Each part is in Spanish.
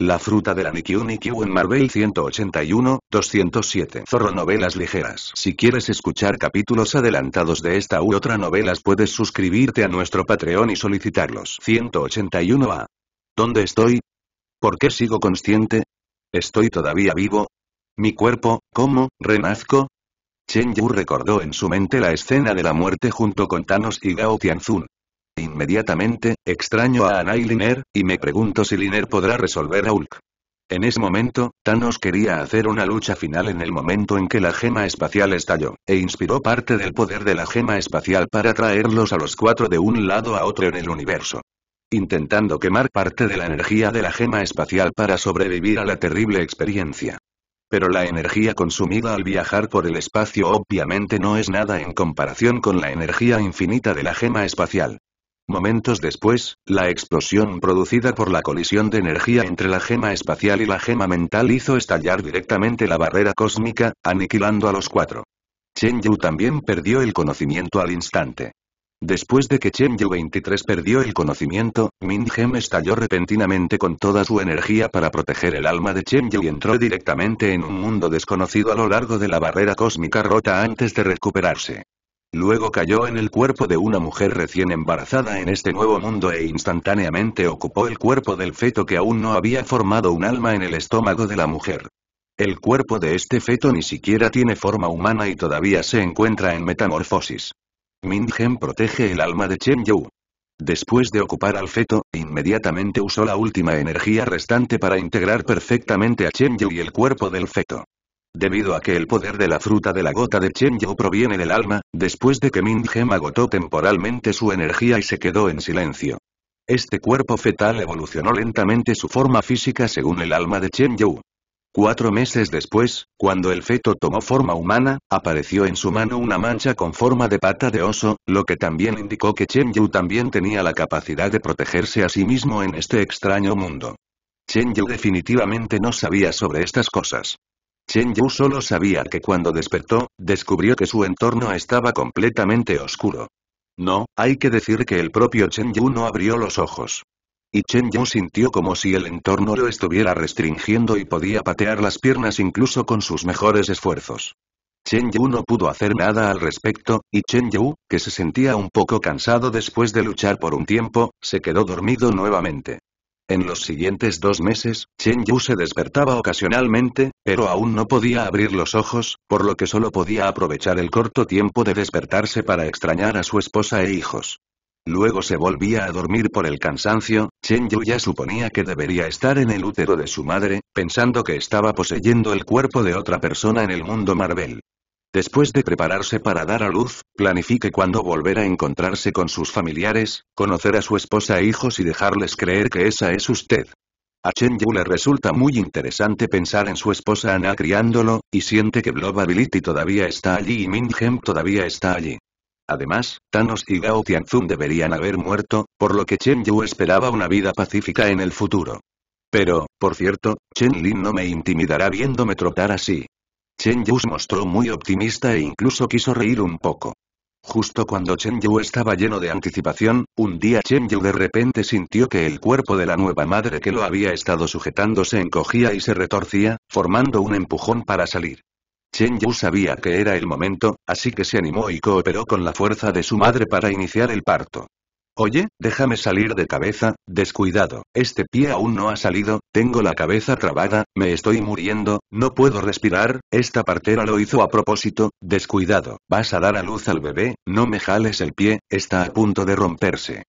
La fruta de la Nikyu en Marvel 181, 207. Zorro Novelas Ligeras. Si quieres escuchar capítulos adelantados de esta u otra novelas puedes suscribirte a nuestro Patreon y solicitarlos. 181a. ¿Dónde estoy? ¿Por qué sigo consciente? ¿Estoy todavía vivo? ¿Mi cuerpo, cómo, renazco? Chen Yu recordó en su mente la escena de la muerte junto con Thanos y Gao Tianzun. Inmediatamente, extraño a Ana y Liner, y me pregunto si Liner podrá resolver a Hulk. En ese momento, Thanos quería hacer una lucha final en el momento en que la gema espacial estalló, e inspiró parte del poder de la gema espacial para traerlos a los cuatro de un lado a otro en el universo. Intentando quemar parte de la energía de la gema espacial para sobrevivir a la terrible experiencia. Pero la energía consumida al viajar por el espacio obviamente no es nada en comparación con la energía infinita de la gema espacial. Momentos después, la explosión producida por la colisión de energía entre la gema espacial y la gema mental hizo estallar directamente la barrera cósmica, aniquilando a los cuatro. Chen Yu también perdió el conocimiento al instante. Después de que Chen Yu 23 perdió el conocimiento, Min Gem estalló repentinamente con toda su energía para proteger el alma de Chen Yu y entró directamente en un mundo desconocido a lo largo de la barrera cósmica rota antes de recuperarse. Luego cayó en el cuerpo de una mujer recién embarazada en este nuevo mundo e instantáneamente ocupó el cuerpo del feto que aún no había formado un alma en el estómago de la mujer. El cuerpo de este feto ni siquiera tiene forma humana y todavía se encuentra en metamorfosis. Mingen protege el alma de Chen Yu. Después de ocupar al feto, inmediatamente usó la última energía restante para integrar perfectamente a Chen Yu y el cuerpo del feto. Debido a que el poder de la fruta de la gota de Chen Yu proviene del alma, después de que Ming Gem agotó temporalmente su energía y se quedó en silencio. Este cuerpo fetal evolucionó lentamente su forma física según el alma de Chen Yu. Cuatro meses después, cuando el feto tomó forma humana, apareció en su mano una mancha con forma de pata de oso, lo que también indicó que Chen Yu también tenía la capacidad de protegerse a sí mismo en este extraño mundo. Chen Yu definitivamente no sabía sobre estas cosas. Chen Yu solo sabía que cuando despertó, descubrió que su entorno estaba completamente oscuro. No, hay que decir que el propio Chen Yu no abrió los ojos. Y Chen Yu sintió como si el entorno lo estuviera restringiendo y podía patear las piernas incluso con sus mejores esfuerzos. Chen Yu no pudo hacer nada al respecto, y Chen Yu, que se sentía un poco cansado después de luchar por un tiempo, se quedó dormido nuevamente. En los siguientes dos meses, Chen Yu se despertaba ocasionalmente, pero aún no podía abrir los ojos, por lo que solo podía aprovechar el corto tiempo de despertarse para extrañar a su esposa e hijos. Luego se volvía a dormir por el cansancio, Chen Yu ya suponía que debería estar en el útero de su madre, pensando que estaba poseyendo el cuerpo de otra persona en el mundo Marvel. Después de prepararse para dar a luz, planifique cuándo volver a encontrarse con sus familiares, conocer a su esposa e hijos y dejarles creer que esa es usted. A Chen Yu le resulta muy interesante pensar en su esposa Ana criándolo, y siente que Globability todavía está allí y Min todavía está allí. Además, Thanos y Gao Tianzun deberían haber muerto, por lo que Chen Yu esperaba una vida pacífica en el futuro. Pero, por cierto, Chen Lin no me intimidará viéndome trotar así. Chen Yu se mostró muy optimista e incluso quiso reír un poco. Justo cuando Chen Yu estaba lleno de anticipación, un día Chen Yu de repente sintió que el cuerpo de la nueva madre que lo había estado sujetando se encogía y se retorcía, formando un empujón para salir. Chen Yu sabía que era el momento, así que se animó y cooperó con la fuerza de su madre para iniciar el parto. Oye, déjame salir de cabeza, descuidado, este pie aún no ha salido, tengo la cabeza trabada, me estoy muriendo, no puedo respirar, esta partera lo hizo a propósito, descuidado, vas a dar a luz al bebé, no me jales el pie, está a punto de romperse.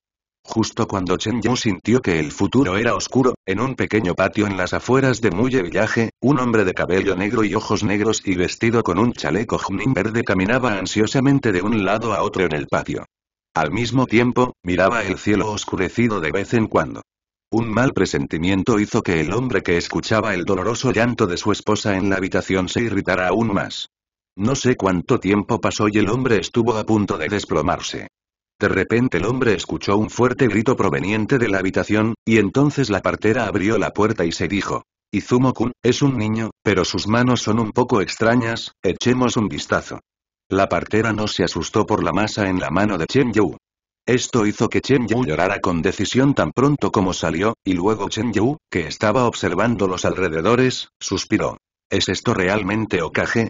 Justo cuando Chen Yu sintió que el futuro era oscuro, en un pequeño patio en las afueras de Muye Villaje, un hombre de cabello negro y ojos negros y vestido con un chaleco junín verde caminaba ansiosamente de un lado a otro en el patio. Al mismo tiempo, miraba el cielo oscurecido de vez en cuando. Un mal presentimiento hizo que el hombre que escuchaba el doloroso llanto de su esposa en la habitación se irritara aún más. No sé cuánto tiempo pasó y el hombre estuvo a punto de desplomarse. De repente el hombre escuchó un fuerte grito proveniente de la habitación, y entonces la partera abrió la puerta y se dijo, izumo es un niño, pero sus manos son un poco extrañas, echemos un vistazo. La partera no se asustó por la masa en la mano de Chen Yu. Esto hizo que Chen Yu llorara con decisión tan pronto como salió, y luego Chen Yu, que estaba observando los alrededores, suspiró. ¿Es esto realmente ocaje?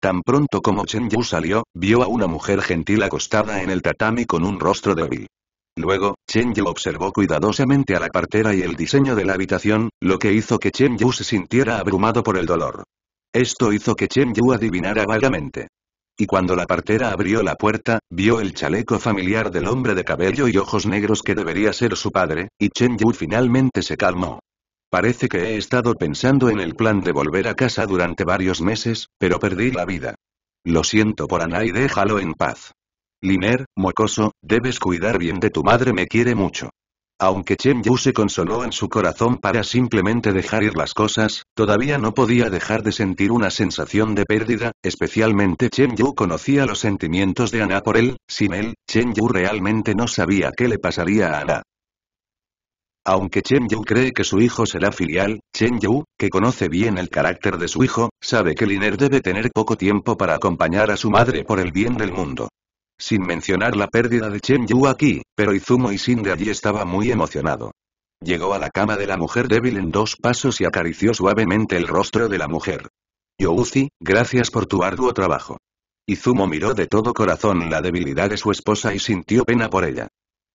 Tan pronto como Chen Yu salió, vio a una mujer gentil acostada en el tatami con un rostro débil. Luego, Chen Yu observó cuidadosamente a la partera y el diseño de la habitación, lo que hizo que Chen Yu se sintiera abrumado por el dolor. Esto hizo que Chen Yu adivinara vagamente y cuando la partera abrió la puerta, vio el chaleco familiar del hombre de cabello y ojos negros que debería ser su padre, y Chen Yu finalmente se calmó. Parece que he estado pensando en el plan de volver a casa durante varios meses, pero perdí la vida. Lo siento por Ana y déjalo en paz. Liner, mocoso, debes cuidar bien de tu madre me quiere mucho. Aunque Chen Yu se consoló en su corazón para simplemente dejar ir las cosas, todavía no podía dejar de sentir una sensación de pérdida, especialmente Chen Yu conocía los sentimientos de Ana por él, sin él, Chen Yu realmente no sabía qué le pasaría a Ana. Aunque Chen Yu cree que su hijo será filial, Chen Yu, que conoce bien el carácter de su hijo, sabe que Liner debe tener poco tiempo para acompañar a su madre por el bien del mundo. Sin mencionar la pérdida de Chen Yu aquí, pero Izumo y Sin de allí estaba muy emocionado. Llegó a la cama de la mujer débil en dos pasos y acarició suavemente el rostro de la mujer. Youzi, gracias por tu arduo trabajo. Izumo miró de todo corazón la debilidad de su esposa y sintió pena por ella.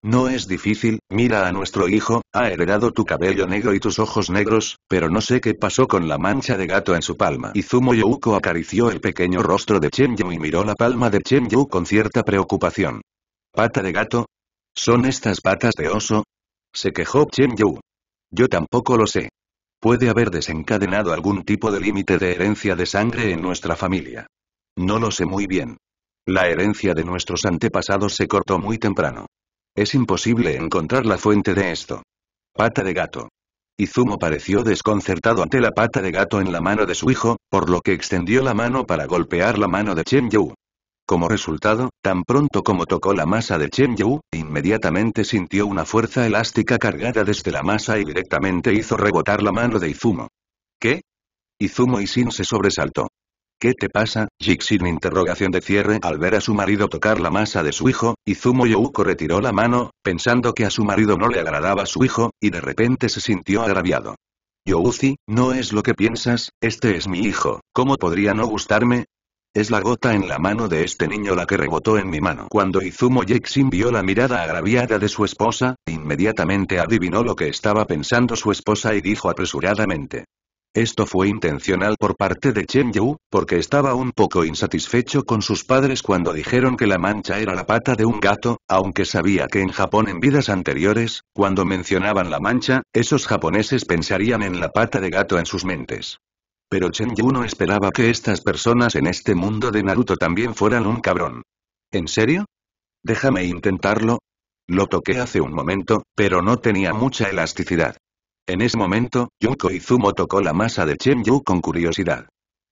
No es difícil, mira a nuestro hijo, ha heredado tu cabello negro y tus ojos negros, pero no sé qué pasó con la mancha de gato en su palma. Izumo Youko acarició el pequeño rostro de Chenyu y miró la palma de Yu con cierta preocupación. ¿Pata de gato? ¿Son estas patas de oso? Se quejó Yu. Yo tampoco lo sé. Puede haber desencadenado algún tipo de límite de herencia de sangre en nuestra familia. No lo sé muy bien. La herencia de nuestros antepasados se cortó muy temprano. Es imposible encontrar la fuente de esto. Pata de gato. Izumo pareció desconcertado ante la pata de gato en la mano de su hijo, por lo que extendió la mano para golpear la mano de Chen Yu. Como resultado, tan pronto como tocó la masa de Chen Yu, inmediatamente sintió una fuerza elástica cargada desde la masa y directamente hizo rebotar la mano de Izumo. ¿Qué? Izumo y Sin se sobresaltó. ¿Qué te pasa, Jixin?» interrogación de cierre al ver a su marido tocar la masa de su hijo, Izumo Youko retiró la mano, pensando que a su marido no le agradaba su hijo, y de repente se sintió agraviado. Youzi, no es lo que piensas, este es mi hijo, ¿cómo podría no gustarme? Es la gota en la mano de este niño la que rebotó en mi mano. Cuando Izumo Jixin vio la mirada agraviada de su esposa, inmediatamente adivinó lo que estaba pensando su esposa y dijo apresuradamente. Esto fue intencional por parte de Chen Yu, porque estaba un poco insatisfecho con sus padres cuando dijeron que la mancha era la pata de un gato, aunque sabía que en Japón en vidas anteriores, cuando mencionaban la mancha, esos japoneses pensarían en la pata de gato en sus mentes. Pero Chen Yu no esperaba que estas personas en este mundo de Naruto también fueran un cabrón. ¿En serio? Déjame intentarlo. Lo toqué hace un momento, pero no tenía mucha elasticidad. En ese momento, Yuko Izumo tocó la masa de Chen Yu con curiosidad.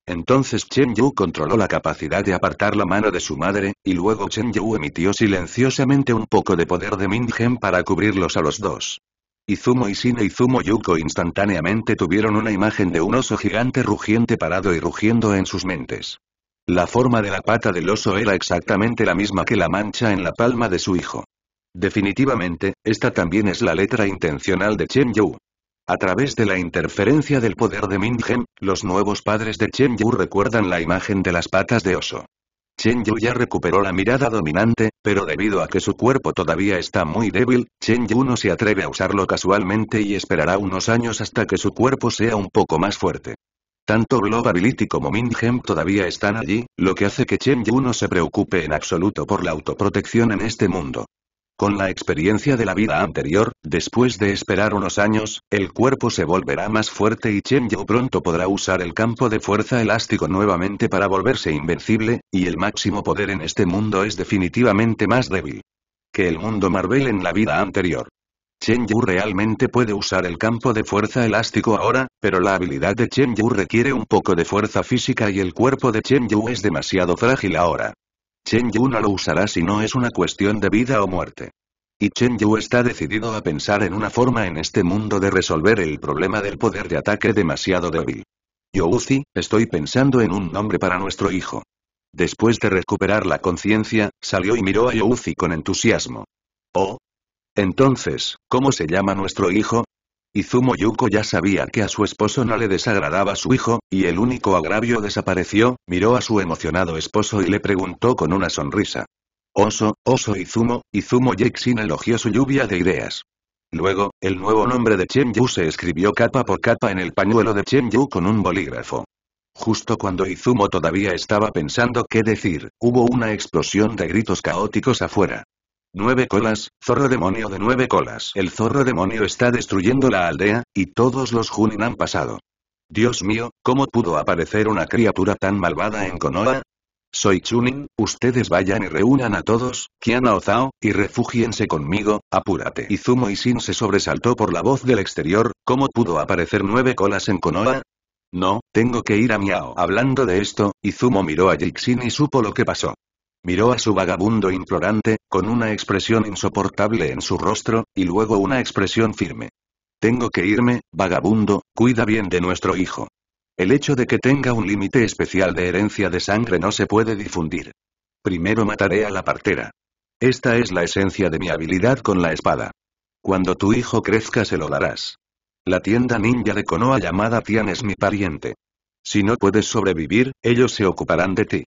Entonces Chen Yu controló la capacidad de apartar la mano de su madre, y luego Chen Yu emitió silenciosamente un poco de poder de Mingen para cubrirlos a los dos. Izumo y Zumo Izumo Yuko instantáneamente tuvieron una imagen de un oso gigante rugiente parado y rugiendo en sus mentes. La forma de la pata del oso era exactamente la misma que la mancha en la palma de su hijo. Definitivamente, esta también es la letra intencional de Chen Yu. A través de la interferencia del poder de Mingen, los nuevos padres de Chen Yu recuerdan la imagen de las patas de oso. Chen Yu ya recuperó la mirada dominante, pero debido a que su cuerpo todavía está muy débil, Chen Yu no se atreve a usarlo casualmente y esperará unos años hasta que su cuerpo sea un poco más fuerte. Tanto Globability como Gem todavía están allí, lo que hace que Chen Yu no se preocupe en absoluto por la autoprotección en este mundo. Con la experiencia de la vida anterior, después de esperar unos años, el cuerpo se volverá más fuerte y Chen Yu pronto podrá usar el campo de fuerza elástico nuevamente para volverse invencible, y el máximo poder en este mundo es definitivamente más débil que el mundo Marvel en la vida anterior. Chen Yu realmente puede usar el campo de fuerza elástico ahora, pero la habilidad de Chen Yu requiere un poco de fuerza física y el cuerpo de Chen Yu es demasiado frágil ahora. Chen Yu no lo usará si no es una cuestión de vida o muerte. Y Chen Yu está decidido a pensar en una forma en este mundo de resolver el problema del poder de ataque demasiado débil. Youzi, estoy pensando en un nombre para nuestro hijo. Después de recuperar la conciencia, salió y miró a Youzi con entusiasmo. Oh. Entonces, ¿cómo se llama nuestro hijo? Izumo Yuko ya sabía que a su esposo no le desagradaba su hijo, y el único agravio desapareció, miró a su emocionado esposo y le preguntó con una sonrisa. Oso, Oso Izumo, Izumo Yeksin elogió su lluvia de ideas. Luego, el nuevo nombre de Chen Yu se escribió capa por capa en el pañuelo de Chen Yu con un bolígrafo. Justo cuando Izumo todavía estaba pensando qué decir, hubo una explosión de gritos caóticos afuera. Nueve colas, zorro demonio de nueve colas. El zorro demonio está destruyendo la aldea, y todos los Junin han pasado. Dios mío, ¿cómo pudo aparecer una criatura tan malvada en Konoha? Soy Chunin, ustedes vayan y reúnan a todos, Kiana Ozao, y refúgiense conmigo, apúrate. Izumo Sin se sobresaltó por la voz del exterior, ¿cómo pudo aparecer nueve colas en Konoha? No, tengo que ir a Miao. Hablando de esto, Izumo miró a Jixin y supo lo que pasó. Miró a su vagabundo implorante, con una expresión insoportable en su rostro, y luego una expresión firme. Tengo que irme, vagabundo, cuida bien de nuestro hijo. El hecho de que tenga un límite especial de herencia de sangre no se puede difundir. Primero mataré a la partera. Esta es la esencia de mi habilidad con la espada. Cuando tu hijo crezca se lo darás. La tienda ninja de Konoha llamada Tian es mi pariente. Si no puedes sobrevivir, ellos se ocuparán de ti.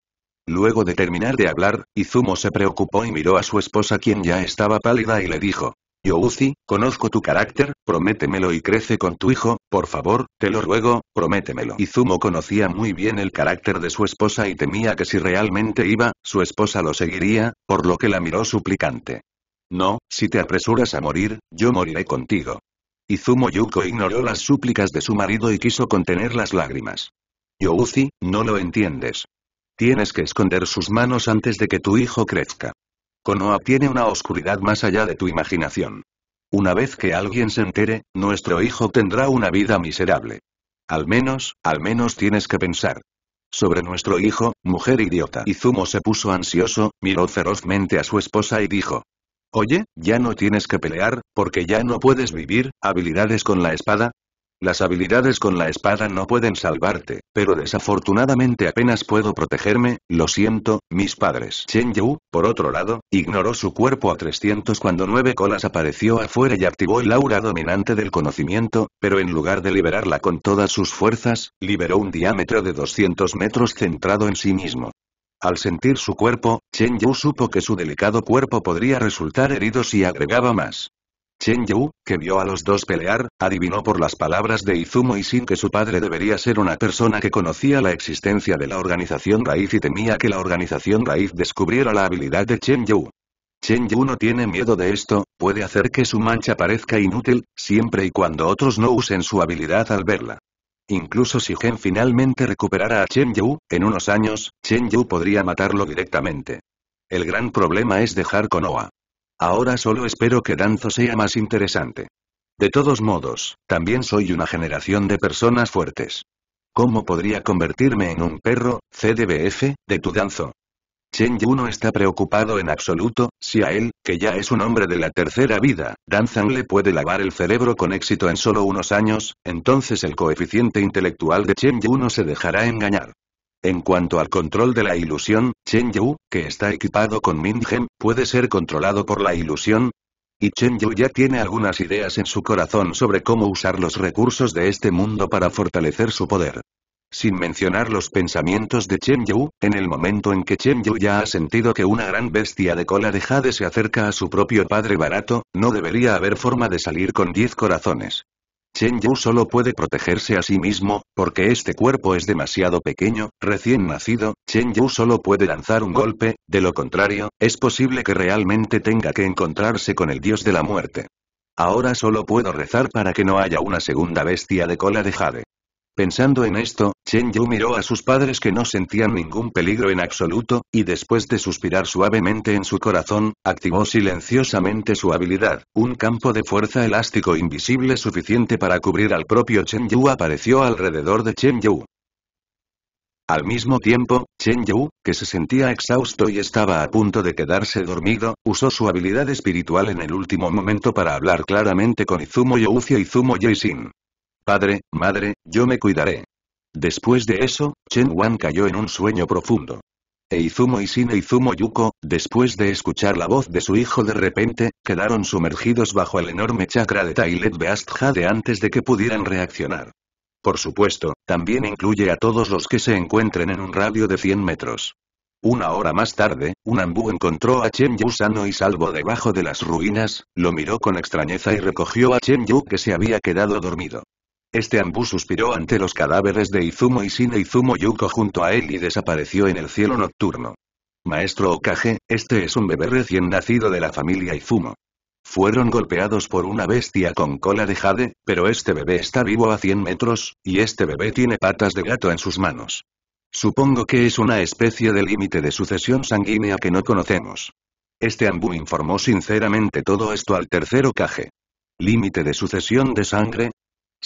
Luego de terminar de hablar, Izumo se preocupó y miró a su esposa quien ya estaba pálida y le dijo. Youzi, conozco tu carácter, prométemelo y crece con tu hijo, por favor, te lo ruego, prométemelo. Izumo conocía muy bien el carácter de su esposa y temía que si realmente iba, su esposa lo seguiría, por lo que la miró suplicante. No, si te apresuras a morir, yo moriré contigo. Izumo Yuko ignoró las súplicas de su marido y quiso contener las lágrimas. Youzi, no lo entiendes. Tienes que esconder sus manos antes de que tu hijo crezca. Konoha tiene una oscuridad más allá de tu imaginación. Una vez que alguien se entere, nuestro hijo tendrá una vida miserable. Al menos, al menos tienes que pensar. Sobre nuestro hijo, mujer idiota. Izumo se puso ansioso, miró ferozmente a su esposa y dijo. Oye, ya no tienes que pelear, porque ya no puedes vivir, habilidades con la espada, las habilidades con la espada no pueden salvarte, pero desafortunadamente apenas puedo protegerme, lo siento, mis padres. Chen Yu, por otro lado, ignoró su cuerpo a 300 cuando Nueve Colas apareció afuera y activó el aura dominante del conocimiento, pero en lugar de liberarla con todas sus fuerzas, liberó un diámetro de 200 metros centrado en sí mismo. Al sentir su cuerpo, Chen Yu supo que su delicado cuerpo podría resultar herido si agregaba más. Chen Yu, que vio a los dos pelear, adivinó por las palabras de Izumo y Sin que su padre debería ser una persona que conocía la existencia de la organización raíz y temía que la organización raíz descubriera la habilidad de Chen Yu. Chen Yu no tiene miedo de esto, puede hacer que su mancha parezca inútil, siempre y cuando otros no usen su habilidad al verla. Incluso si Gen finalmente recuperara a Chen Yu, en unos años, Chen Yu podría matarlo directamente. El gran problema es dejar con Konoha. Ahora solo espero que Danzo sea más interesante. De todos modos, también soy una generación de personas fuertes. ¿Cómo podría convertirme en un perro, CDBF, de tu Danzo? Chen Yu no está preocupado en absoluto, si a él, que ya es un hombre de la tercera vida, Danzan le puede lavar el cerebro con éxito en solo unos años, entonces el coeficiente intelectual de Chen Yu no se dejará engañar. En cuanto al control de la ilusión, Chen Yu, que está equipado con Min puede ser controlado por la ilusión. Y Chen Yu ya tiene algunas ideas en su corazón sobre cómo usar los recursos de este mundo para fortalecer su poder. Sin mencionar los pensamientos de Chen Yu, en el momento en que Chen Yu ya ha sentido que una gran bestia de cola de Jade se acerca a su propio padre barato, no debería haber forma de salir con 10 corazones. Chen Yu solo puede protegerse a sí mismo, porque este cuerpo es demasiado pequeño, recién nacido, Chen Yu solo puede lanzar un golpe, de lo contrario, es posible que realmente tenga que encontrarse con el dios de la muerte. Ahora solo puedo rezar para que no haya una segunda bestia de cola de jade. Pensando en esto, Chen Yu miró a sus padres que no sentían ningún peligro en absoluto, y después de suspirar suavemente en su corazón, activó silenciosamente su habilidad. Un campo de fuerza elástico invisible suficiente para cubrir al propio Chen Yu apareció alrededor de Chen Yu. Al mismo tiempo, Chen Yu, que se sentía exhausto y estaba a punto de quedarse dormido, usó su habilidad espiritual en el último momento para hablar claramente con Izumo Youcio y Izumo Yeisin. Padre, madre, yo me cuidaré. Después de eso, Chen Wan cayó en un sueño profundo. Eizumo Izumo y zumo Yuko, después de escuchar la voz de su hijo de repente, quedaron sumergidos bajo el enorme chakra de Tailet Beast Jade antes de que pudieran reaccionar. Por supuesto, también incluye a todos los que se encuentren en un radio de 100 metros. Una hora más tarde, un ambú encontró a Chen Yu sano y salvo debajo de las ruinas, lo miró con extrañeza y recogió a Chen Yu que se había quedado dormido. Este ambú suspiró ante los cadáveres de Izumo y Sine Izumo Yuko junto a él y desapareció en el cielo nocturno. Maestro Okage, este es un bebé recién nacido de la familia Izumo. Fueron golpeados por una bestia con cola de jade, pero este bebé está vivo a 100 metros, y este bebé tiene patas de gato en sus manos. Supongo que es una especie de límite de sucesión sanguínea que no conocemos. Este ambú informó sinceramente todo esto al tercer Okage. ¿Límite de sucesión de sangre?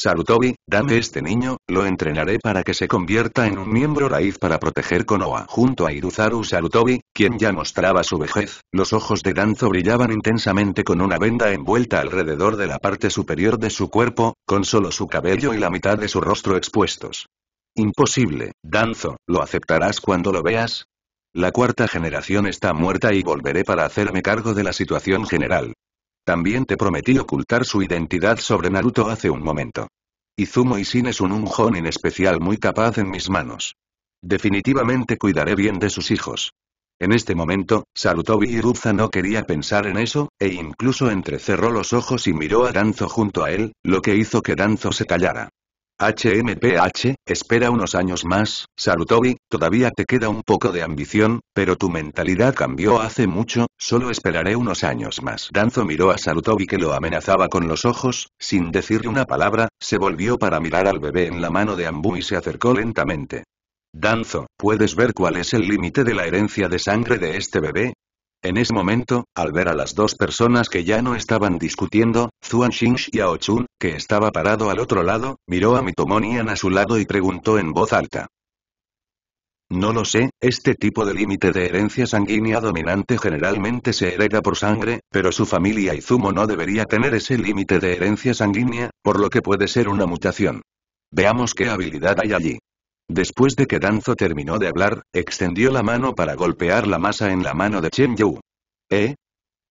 Sarutobi, dame este niño, lo entrenaré para que se convierta en un miembro raíz para proteger Konoha. Junto a Iruzaru Sarutobi, quien ya mostraba su vejez, los ojos de Danzo brillaban intensamente con una venda envuelta alrededor de la parte superior de su cuerpo, con solo su cabello y la mitad de su rostro expuestos. Imposible, Danzo, ¿lo aceptarás cuando lo veas? La cuarta generación está muerta y volveré para hacerme cargo de la situación general. También te prometí ocultar su identidad sobre Naruto hace un momento. Izumo Sin es un, unjón en especial muy capaz en mis manos. Definitivamente cuidaré bien de sus hijos. En este momento, Sarutobi Iruza no quería pensar en eso, e incluso entrecerró los ojos y miró a Danzo junto a él, lo que hizo que Danzo se callara. HMPH, espera unos años más, Sarutobi, todavía te queda un poco de ambición, pero tu mentalidad cambió hace mucho, solo esperaré unos años más. Danzo miró a Sarutobi que lo amenazaba con los ojos, sin decirle una palabra, se volvió para mirar al bebé en la mano de Ambu y se acercó lentamente. Danzo, ¿puedes ver cuál es el límite de la herencia de sangre de este bebé? En ese momento, al ver a las dos personas que ya no estaban discutiendo, Zuan Xing y Ao Chun, que estaba parado al otro lado, miró a Mitomonian a su lado y preguntó en voz alta. No lo sé, este tipo de límite de herencia sanguínea dominante generalmente se hereda por sangre, pero su familia Izumo no debería tener ese límite de herencia sanguínea, por lo que puede ser una mutación. Veamos qué habilidad hay allí. Después de que Danzo terminó de hablar, extendió la mano para golpear la masa en la mano de Chen Yu. ¿Eh?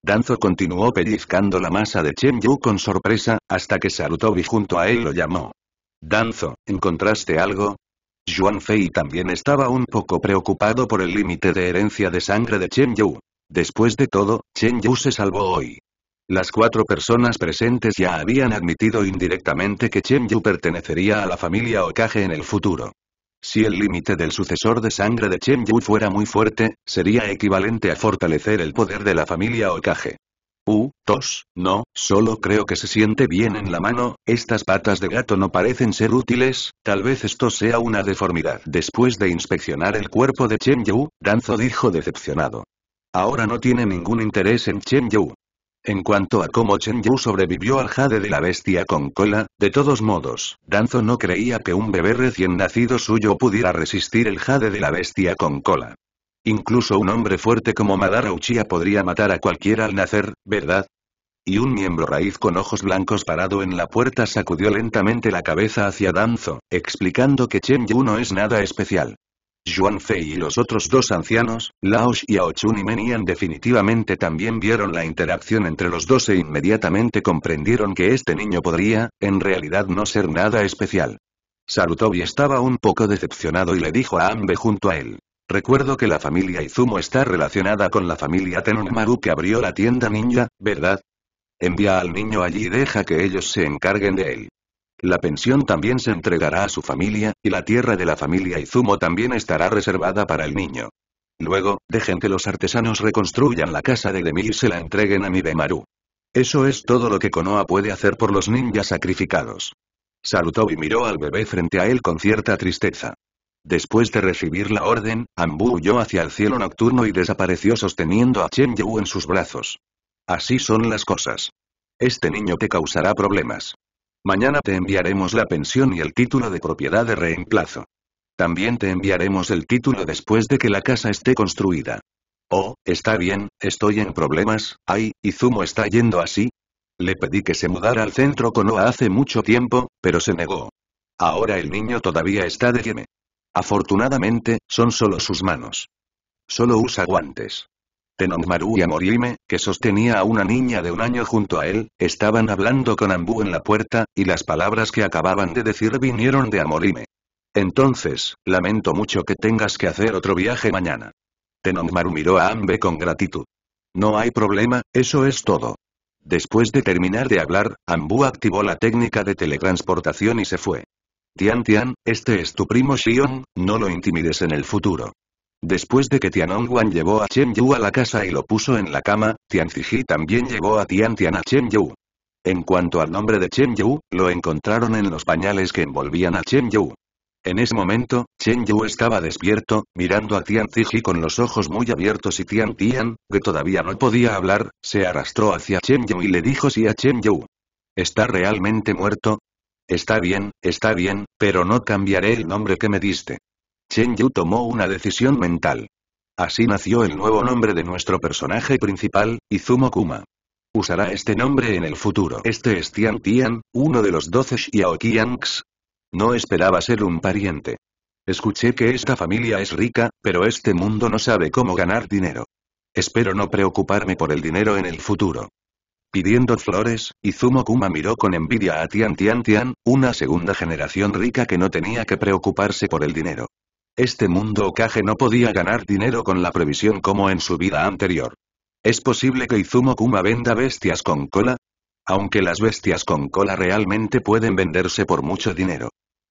Danzo continuó pellizcando la masa de Chen Yu con sorpresa, hasta que Sarutobi junto a él lo llamó. Danzo, ¿encontraste algo? Yuan Fei también estaba un poco preocupado por el límite de herencia de sangre de Chen Yu. Después de todo, Chen Yu se salvó hoy. Las cuatro personas presentes ya habían admitido indirectamente que Chen Yu pertenecería a la familia Okage en el futuro. Si el límite del sucesor de sangre de Chen Yu fuera muy fuerte, sería equivalente a fortalecer el poder de la familia Okage. U, tos, no, solo creo que se siente bien en la mano, estas patas de gato no parecen ser útiles, tal vez esto sea una deformidad. Después de inspeccionar el cuerpo de Chen Yu, Danzo dijo decepcionado. Ahora no tiene ningún interés en Chen Yu. En cuanto a cómo Chen Yu sobrevivió al jade de la bestia con cola, de todos modos, Danzo no creía que un bebé recién nacido suyo pudiera resistir el jade de la bestia con cola. Incluso un hombre fuerte como Madara Uchiha podría matar a cualquiera al nacer, ¿verdad? Y un miembro raíz con ojos blancos parado en la puerta sacudió lentamente la cabeza hacia Danzo, explicando que Chen Yu no es nada especial. Yuanfei Fei y los otros dos ancianos, Laos y Aochun y Menian definitivamente también vieron la interacción entre los dos e inmediatamente comprendieron que este niño podría, en realidad no ser nada especial. Sarutobi estaba un poco decepcionado y le dijo a Ambe junto a él. Recuerdo que la familia Izumo está relacionada con la familia Tenomaru que abrió la tienda ninja, ¿verdad? Envía al niño allí y deja que ellos se encarguen de él. La pensión también se entregará a su familia, y la tierra de la familia Izumo también estará reservada para el niño. Luego, dejen que los artesanos reconstruyan la casa de Demi y se la entreguen a Midemaru. Eso es todo lo que Konoha puede hacer por los ninjas sacrificados. Salutó y miró al bebé frente a él con cierta tristeza. Después de recibir la orden, Ambu huyó hacia el cielo nocturno y desapareció sosteniendo a Chen Yu en sus brazos. Así son las cosas. Este niño te causará problemas. Mañana te enviaremos la pensión y el título de propiedad de reemplazo. También te enviaremos el título después de que la casa esté construida. Oh, está bien, estoy en problemas, ay, Zumo está yendo así. Le pedí que se mudara al centro Oa hace mucho tiempo, pero se negó. Ahora el niño todavía está de quieme. Afortunadamente, son solo sus manos. Solo usa guantes. Tenongmaru y Amorime, que sostenía a una niña de un año junto a él, estaban hablando con Ambu en la puerta, y las palabras que acababan de decir vinieron de Amorime. Entonces, lamento mucho que tengas que hacer otro viaje mañana. Tenongmaru miró a Ambe con gratitud. No hay problema, eso es todo. Después de terminar de hablar, Ambu activó la técnica de teletransportación y se fue. Tian Tian, este es tu primo Shion, no lo intimides en el futuro. Después de que Tianongwan llevó a Chen Yu a la casa y lo puso en la cama, Tian Ziji también llevó a Tian Tian a Chen Yu. En cuanto al nombre de Chen Yu, lo encontraron en los pañales que envolvían a Chen Yu. En ese momento, Chen Yu estaba despierto, mirando a Tian Ziji con los ojos muy abiertos y Tian Tian, que todavía no podía hablar, se arrastró hacia Chen Yu y le dijo si a Chen Yu. ¿Está realmente muerto? Está bien, está bien, pero no cambiaré el nombre que me diste. Chen Yu tomó una decisión mental. Así nació el nuevo nombre de nuestro personaje principal, Izumo Kuma. Usará este nombre en el futuro. Este es Tian Tian, uno de los doce Xiaoqiangs. No esperaba ser un pariente. Escuché que esta familia es rica, pero este mundo no sabe cómo ganar dinero. Espero no preocuparme por el dinero en el futuro. Pidiendo flores, Izumo Kuma miró con envidia a Tian Tian Tian, una segunda generación rica que no tenía que preocuparse por el dinero. Este mundo ocaje no podía ganar dinero con la previsión como en su vida anterior. ¿Es posible que Izumo Kuma venda bestias con cola? Aunque las bestias con cola realmente pueden venderse por mucho dinero.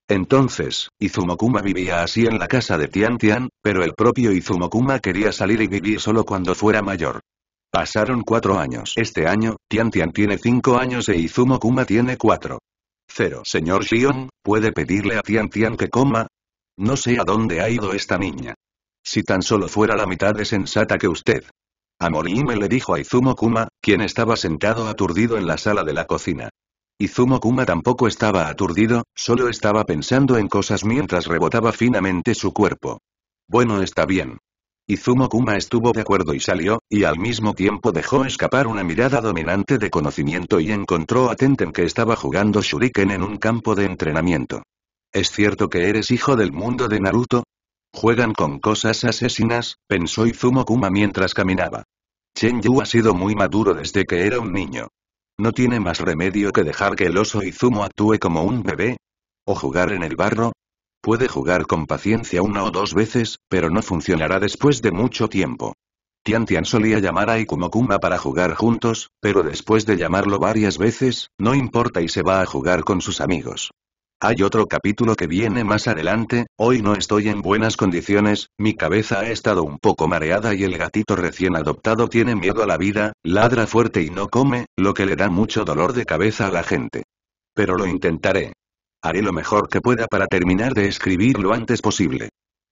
Entonces, Izumokuma vivía así en la casa de Tian Tian, pero el propio Izumokuma quería salir y vivir solo cuando fuera mayor. Pasaron cuatro años. Este año, Tian Tian tiene cinco años e Izumokuma tiene cuatro. Cero. Señor Shion, ¿puede pedirle a Tian Tian que coma? No sé a dónde ha ido esta niña. Si tan solo fuera la mitad de sensata que usted. me le dijo a Izumo Kuma, quien estaba sentado aturdido en la sala de la cocina. Izumo Kuma tampoco estaba aturdido, solo estaba pensando en cosas mientras rebotaba finamente su cuerpo. Bueno está bien. Izumo Kuma estuvo de acuerdo y salió, y al mismo tiempo dejó escapar una mirada dominante de conocimiento y encontró a Tenten que estaba jugando shuriken en un campo de entrenamiento. ¿Es cierto que eres hijo del mundo de Naruto? Juegan con cosas asesinas, pensó Izumo Kuma mientras caminaba. Chen Yu ha sido muy maduro desde que era un niño. ¿No tiene más remedio que dejar que el oso Izumo actúe como un bebé? ¿O jugar en el barro? Puede jugar con paciencia una o dos veces, pero no funcionará después de mucho tiempo. Tian Tian solía llamar a Ikumo Kuma para jugar juntos, pero después de llamarlo varias veces, no importa y se va a jugar con sus amigos. Hay otro capítulo que viene más adelante, hoy no estoy en buenas condiciones, mi cabeza ha estado un poco mareada y el gatito recién adoptado tiene miedo a la vida, ladra fuerte y no come, lo que le da mucho dolor de cabeza a la gente. Pero lo intentaré. Haré lo mejor que pueda para terminar de escribir lo antes posible.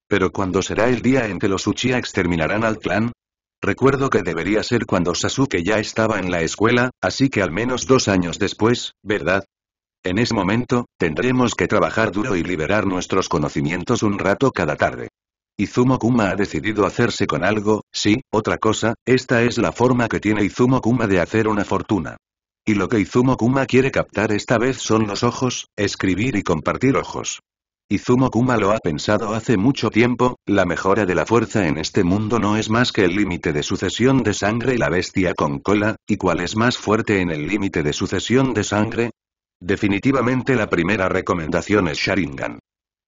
Pero ¿cuándo será el día en que los Uchiha exterminarán al clan? Recuerdo que debería ser cuando Sasuke ya estaba en la escuela, así que al menos dos años después, ¿verdad? En ese momento, tendremos que trabajar duro y liberar nuestros conocimientos un rato cada tarde. Izumo Kuma ha decidido hacerse con algo, sí, otra cosa, esta es la forma que tiene Izumo Kuma de hacer una fortuna. Y lo que Izumo Kuma quiere captar esta vez son los ojos, escribir y compartir ojos. Izumo Kuma lo ha pensado hace mucho tiempo, la mejora de la fuerza en este mundo no es más que el límite de sucesión de sangre y la bestia con cola, y cuál es más fuerte en el límite de sucesión de sangre, Definitivamente la primera recomendación es Sharingan.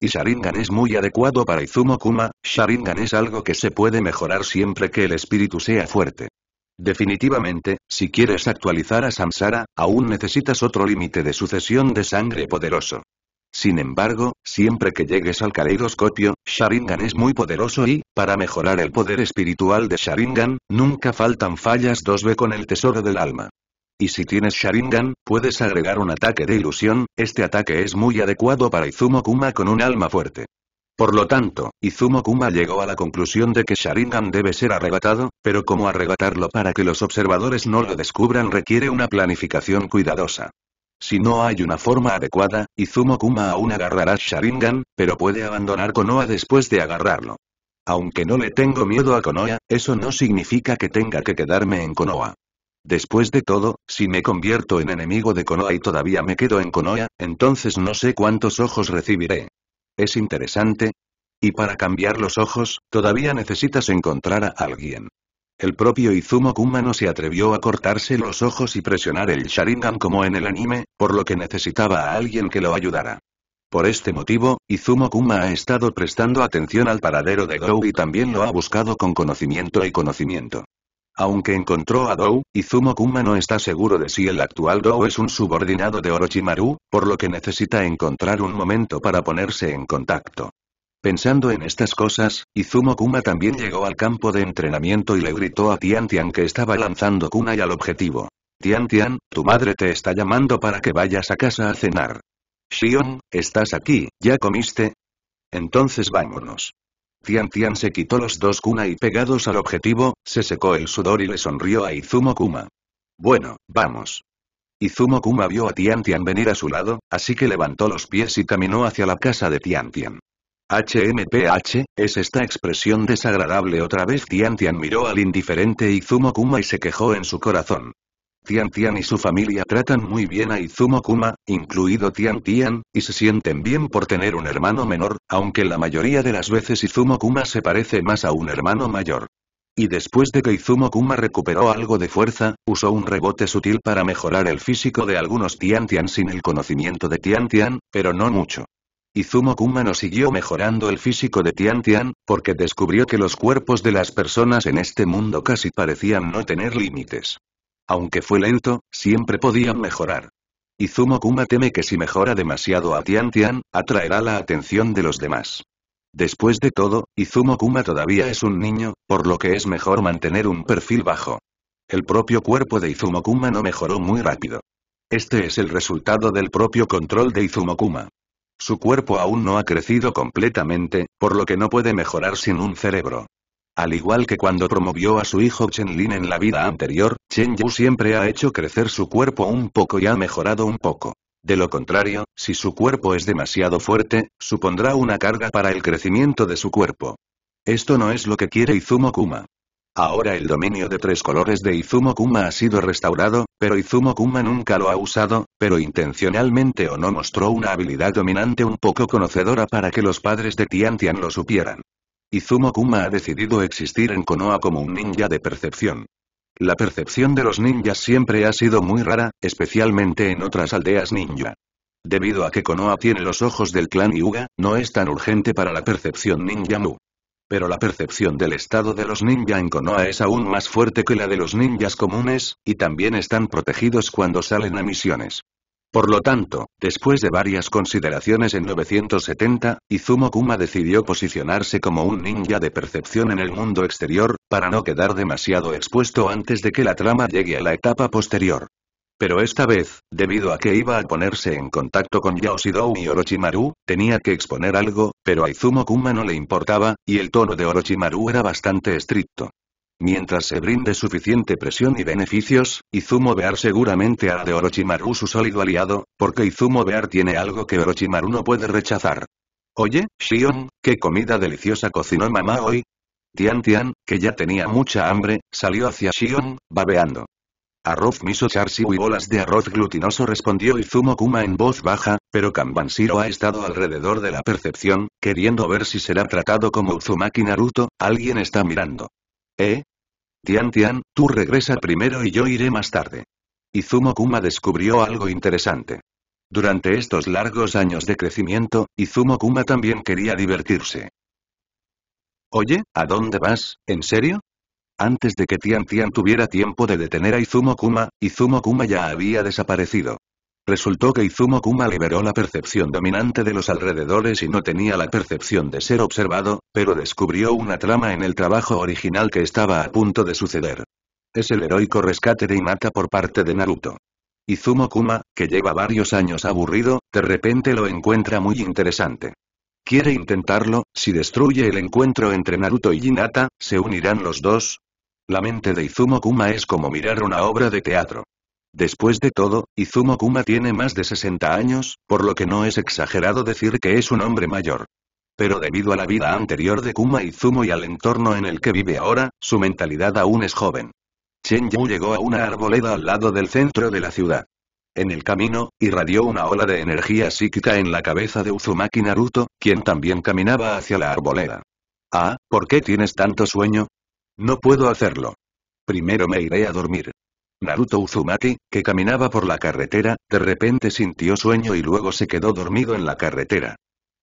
Y Sharingan es muy adecuado para Izumo Kuma, Sharingan es algo que se puede mejorar siempre que el espíritu sea fuerte. Definitivamente, si quieres actualizar a Samsara, aún necesitas otro límite de sucesión de sangre poderoso. Sin embargo, siempre que llegues al caleidoscopio, Sharingan es muy poderoso y, para mejorar el poder espiritual de Sharingan, nunca faltan fallas 2B con el tesoro del alma. Y si tienes Sharingan, puedes agregar un ataque de ilusión, este ataque es muy adecuado para Izumo Kuma con un alma fuerte. Por lo tanto, Izumo Kuma llegó a la conclusión de que Sharingan debe ser arrebatado, pero cómo arrebatarlo para que los observadores no lo descubran requiere una planificación cuidadosa. Si no hay una forma adecuada, Izumo Kuma aún agarrará Sharingan, pero puede abandonar Konoha después de agarrarlo. Aunque no le tengo miedo a Konoha, eso no significa que tenga que quedarme en Konoha. Después de todo, si me convierto en enemigo de Konoha y todavía me quedo en Konoha, entonces no sé cuántos ojos recibiré. Es interesante. Y para cambiar los ojos, todavía necesitas encontrar a alguien. El propio Izumo Kuma no se atrevió a cortarse los ojos y presionar el Sharingan como en el anime, por lo que necesitaba a alguien que lo ayudara. Por este motivo, Izumo Kuma ha estado prestando atención al paradero de Gou y también lo ha buscado con conocimiento y conocimiento. Aunque encontró a Dou, Izumo Kuma no está seguro de si el actual Dou es un subordinado de Orochimaru, por lo que necesita encontrar un momento para ponerse en contacto. Pensando en estas cosas, Izumo Kuma también llegó al campo de entrenamiento y le gritó a Tian Tian que estaba lanzando Kunai al objetivo. Tian Tian, tu madre te está llamando para que vayas a casa a cenar. Shion, estás aquí, ¿ya comiste? Entonces vámonos. Tian Tian se quitó los dos Kuna y pegados al objetivo, se secó el sudor y le sonrió a Izumo Kuma. Bueno, vamos. Izumo Kuma vio a Tian Tian venir a su lado, así que levantó los pies y caminó hacia la casa de Tian Tian. HMPH, es esta expresión desagradable otra vez Tian Tian miró al indiferente Izumo Kuma y se quejó en su corazón. Tian Tian y su familia tratan muy bien a Izumo Kuma, incluido Tian Tian, y se sienten bien por tener un hermano menor, aunque la mayoría de las veces Izumo Kuma se parece más a un hermano mayor. Y después de que Izumo Kuma recuperó algo de fuerza, usó un rebote sutil para mejorar el físico de algunos Tian Tian sin el conocimiento de Tian Tian, pero no mucho. Izumo Kuma no siguió mejorando el físico de Tian Tian, porque descubrió que los cuerpos de las personas en este mundo casi parecían no tener límites. Aunque fue lento, siempre podían mejorar. Izumo teme que si mejora demasiado a Tian Tian, atraerá la atención de los demás. Después de todo, Izumo todavía es un niño, por lo que es mejor mantener un perfil bajo. El propio cuerpo de Izumo no mejoró muy rápido. Este es el resultado del propio control de Izumo Su cuerpo aún no ha crecido completamente, por lo que no puede mejorar sin un cerebro. Al igual que cuando promovió a su hijo Chen Lin en la vida anterior, Chen Yu siempre ha hecho crecer su cuerpo un poco y ha mejorado un poco. De lo contrario, si su cuerpo es demasiado fuerte, supondrá una carga para el crecimiento de su cuerpo. Esto no es lo que quiere Izumo Kuma. Ahora el dominio de tres colores de Izumo Kuma ha sido restaurado, pero Izumo Kuma nunca lo ha usado, pero intencionalmente o no mostró una habilidad dominante un poco conocedora para que los padres de Tian Tian lo supieran. Izumo Kuma ha decidido existir en Konoha como un ninja de percepción. La percepción de los ninjas siempre ha sido muy rara, especialmente en otras aldeas ninja. Debido a que Konoha tiene los ojos del clan Yuga, no es tan urgente para la percepción ninja Mu. Pero la percepción del estado de los ninja en Konoha es aún más fuerte que la de los ninjas comunes, y también están protegidos cuando salen a misiones. Por lo tanto, después de varias consideraciones en 970, Izumo Kuma decidió posicionarse como un ninja de percepción en el mundo exterior, para no quedar demasiado expuesto antes de que la trama llegue a la etapa posterior. Pero esta vez, debido a que iba a ponerse en contacto con dou y Orochimaru, tenía que exponer algo, pero a Izumo Kuma no le importaba, y el tono de Orochimaru era bastante estricto. Mientras se brinde suficiente presión y beneficios, Izumo Bear seguramente hará de Orochimaru su sólido aliado, porque Izumo Bear tiene algo que Orochimaru no puede rechazar. Oye, Shion, qué comida deliciosa cocinó mamá hoy. Tian Tian, que ya tenía mucha hambre, salió hacia Shion, babeando. Arroz miso charsiu y bolas de arroz glutinoso respondió Izumo Kuma en voz baja, pero Kanbanshiro ha estado alrededor de la percepción, queriendo ver si será tratado como Uzumaki Naruto, alguien está mirando. ¿Eh? Tian Tian, tú regresa primero y yo iré más tarde. Izumo Kuma descubrió algo interesante. Durante estos largos años de crecimiento, Izumo Kuma también quería divertirse. Oye, ¿a dónde vas, en serio? Antes de que Tian Tian tuviera tiempo de detener a Izumo Kuma, Izumo Kuma ya había desaparecido. Resultó que Izumo Kuma liberó la percepción dominante de los alrededores y no tenía la percepción de ser observado, pero descubrió una trama en el trabajo original que estaba a punto de suceder. Es el heroico rescate de Hinata por parte de Naruto. Izumo Kuma, que lleva varios años aburrido, de repente lo encuentra muy interesante. Quiere intentarlo, si destruye el encuentro entre Naruto y Hinata, ¿se unirán los dos? La mente de Izumo Kuma es como mirar una obra de teatro. Después de todo, Izumo Kuma tiene más de 60 años, por lo que no es exagerado decir que es un hombre mayor. Pero debido a la vida anterior de Kuma Izumo y al entorno en el que vive ahora, su mentalidad aún es joven. Chen llegó a una arboleda al lado del centro de la ciudad. En el camino, irradió una ola de energía psíquica en la cabeza de Uzumaki Naruto, quien también caminaba hacia la arboleda. Ah, ¿por qué tienes tanto sueño? No puedo hacerlo. Primero me iré a dormir. Naruto Uzumaki, que caminaba por la carretera, de repente sintió sueño y luego se quedó dormido en la carretera.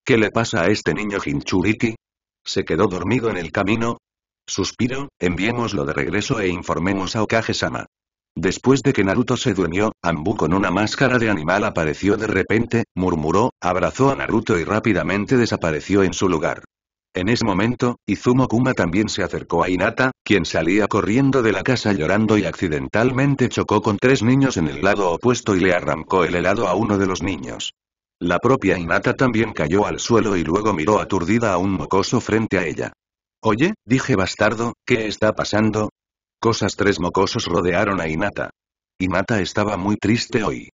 ¿Qué le pasa a este niño Hinchuriki? ¿Se quedó dormido en el camino? Suspiro, enviémoslo de regreso e informemos a Okage-sama. Después de que Naruto se durmió, Ambu con una máscara de animal apareció de repente, murmuró, abrazó a Naruto y rápidamente desapareció en su lugar. En ese momento, Izumo Kuma también se acercó a Hinata, quien salía corriendo de la casa llorando y accidentalmente chocó con tres niños en el lado opuesto y le arrancó el helado a uno de los niños. La propia Hinata también cayó al suelo y luego miró aturdida a un mocoso frente a ella. Oye, dije bastardo, ¿qué está pasando? Cosas tres mocosos rodearon a Inata. Hinata estaba muy triste hoy.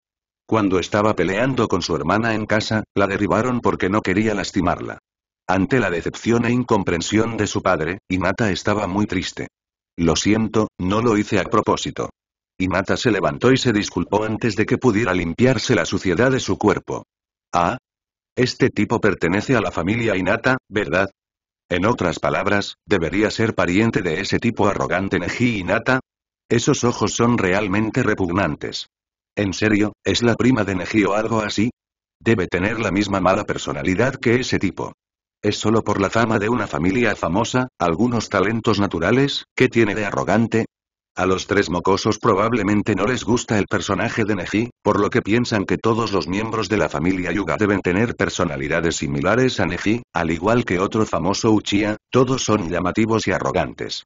Cuando estaba peleando con su hermana en casa, la derribaron porque no quería lastimarla. Ante la decepción e incomprensión de su padre, Inata estaba muy triste. Lo siento, no lo hice a propósito. Inata se levantó y se disculpó antes de que pudiera limpiarse la suciedad de su cuerpo. Ah. Este tipo pertenece a la familia Inata, ¿verdad? En otras palabras, debería ser pariente de ese tipo arrogante Neji Inata. Esos ojos son realmente repugnantes. ¿En serio, es la prima de Neji o algo así? Debe tener la misma mala personalidad que ese tipo es solo por la fama de una familia famosa, algunos talentos naturales, ¿qué tiene de arrogante? A los tres mocosos probablemente no les gusta el personaje de Neji, por lo que piensan que todos los miembros de la familia Yuga deben tener personalidades similares a Neji, al igual que otro famoso Uchiha, todos son llamativos y arrogantes.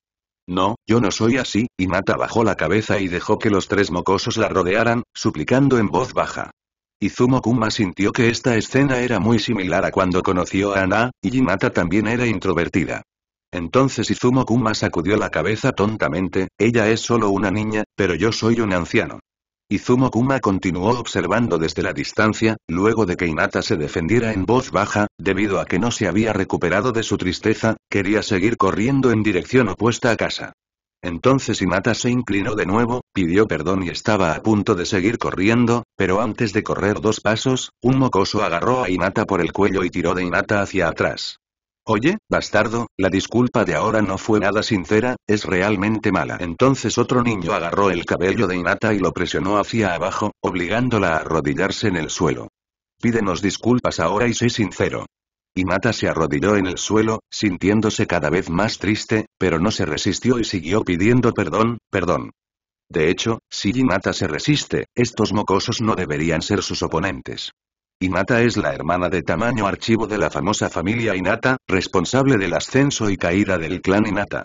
No, yo no soy así, y Mata bajó la cabeza y dejó que los tres mocosos la rodearan, suplicando en voz baja. Izumo Kuma sintió que esta escena era muy similar a cuando conoció a Ana, y Inata también era introvertida. Entonces Izumo Kuma sacudió la cabeza tontamente, ella es solo una niña, pero yo soy un anciano. Izumo Kuma continuó observando desde la distancia, luego de que Inata se defendiera en voz baja, debido a que no se había recuperado de su tristeza, quería seguir corriendo en dirección opuesta a casa. Entonces Inata se inclinó de nuevo, pidió perdón y estaba a punto de seguir corriendo, pero antes de correr dos pasos, un mocoso agarró a Inata por el cuello y tiró de Inata hacia atrás. Oye, bastardo, la disculpa de ahora no fue nada sincera, es realmente mala. Entonces otro niño agarró el cabello de Inata y lo presionó hacia abajo, obligándola a arrodillarse en el suelo. Pídenos disculpas ahora y sé sincero y se arrodilló en el suelo, sintiéndose cada vez más triste, pero no se resistió y siguió pidiendo perdón, perdón. De hecho, si Mata se resiste, estos mocosos no deberían ser sus oponentes. Inata es la hermana de tamaño archivo de la famosa familia Inata, responsable del ascenso y caída del clan Inata.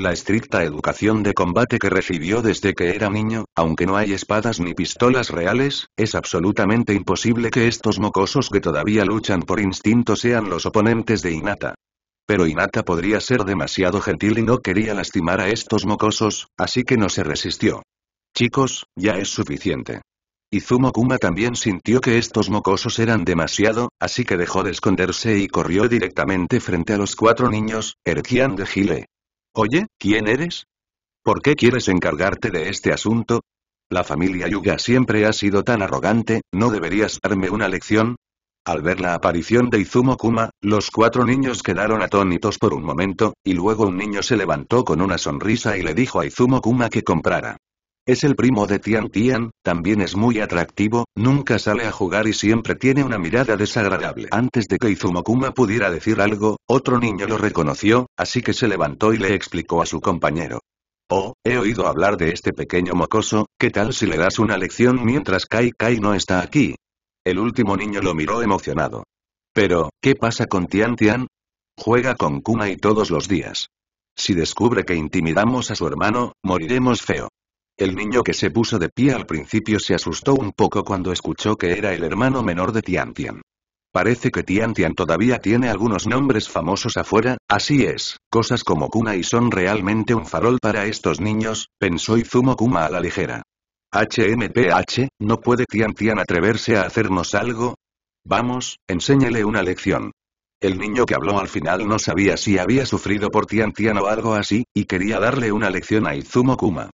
La estricta educación de combate que recibió desde que era niño, aunque no hay espadas ni pistolas reales, es absolutamente imposible que estos mocosos que todavía luchan por instinto sean los oponentes de Inata. Pero Inata podría ser demasiado gentil y no quería lastimar a estos mocosos, así que no se resistió. Chicos, ya es suficiente. Izumo Kuma también sintió que estos mocosos eran demasiado, así que dejó de esconderse y corrió directamente frente a los cuatro niños, Erkian de Gile. Oye, ¿quién eres? ¿Por qué quieres encargarte de este asunto? La familia Yuga siempre ha sido tan arrogante, ¿no deberías darme una lección? Al ver la aparición de Izumo Kuma, los cuatro niños quedaron atónitos por un momento, y luego un niño se levantó con una sonrisa y le dijo a Izumo Kuma que comprara. Es el primo de Tian Tian, también es muy atractivo, nunca sale a jugar y siempre tiene una mirada desagradable. Antes de que Izumokuma pudiera decir algo, otro niño lo reconoció, así que se levantó y le explicó a su compañero. Oh, he oído hablar de este pequeño mocoso, ¿qué tal si le das una lección mientras Kai Kai no está aquí? El último niño lo miró emocionado. Pero, ¿qué pasa con Tian Tian? Juega con Kuma y todos los días. Si descubre que intimidamos a su hermano, moriremos feo. El niño que se puso de pie al principio se asustó un poco cuando escuchó que era el hermano menor de Tian Tian. Parece que Tian Tian todavía tiene algunos nombres famosos afuera, así es, cosas como Kuma y son realmente un farol para estos niños, pensó Izumo Kuma a la ligera. HMPH, ¿no puede Tian Tian atreverse a hacernos algo? Vamos, enséñale una lección. El niño que habló al final no sabía si había sufrido por Tian Tian o algo así, y quería darle una lección a Izumo Kuma.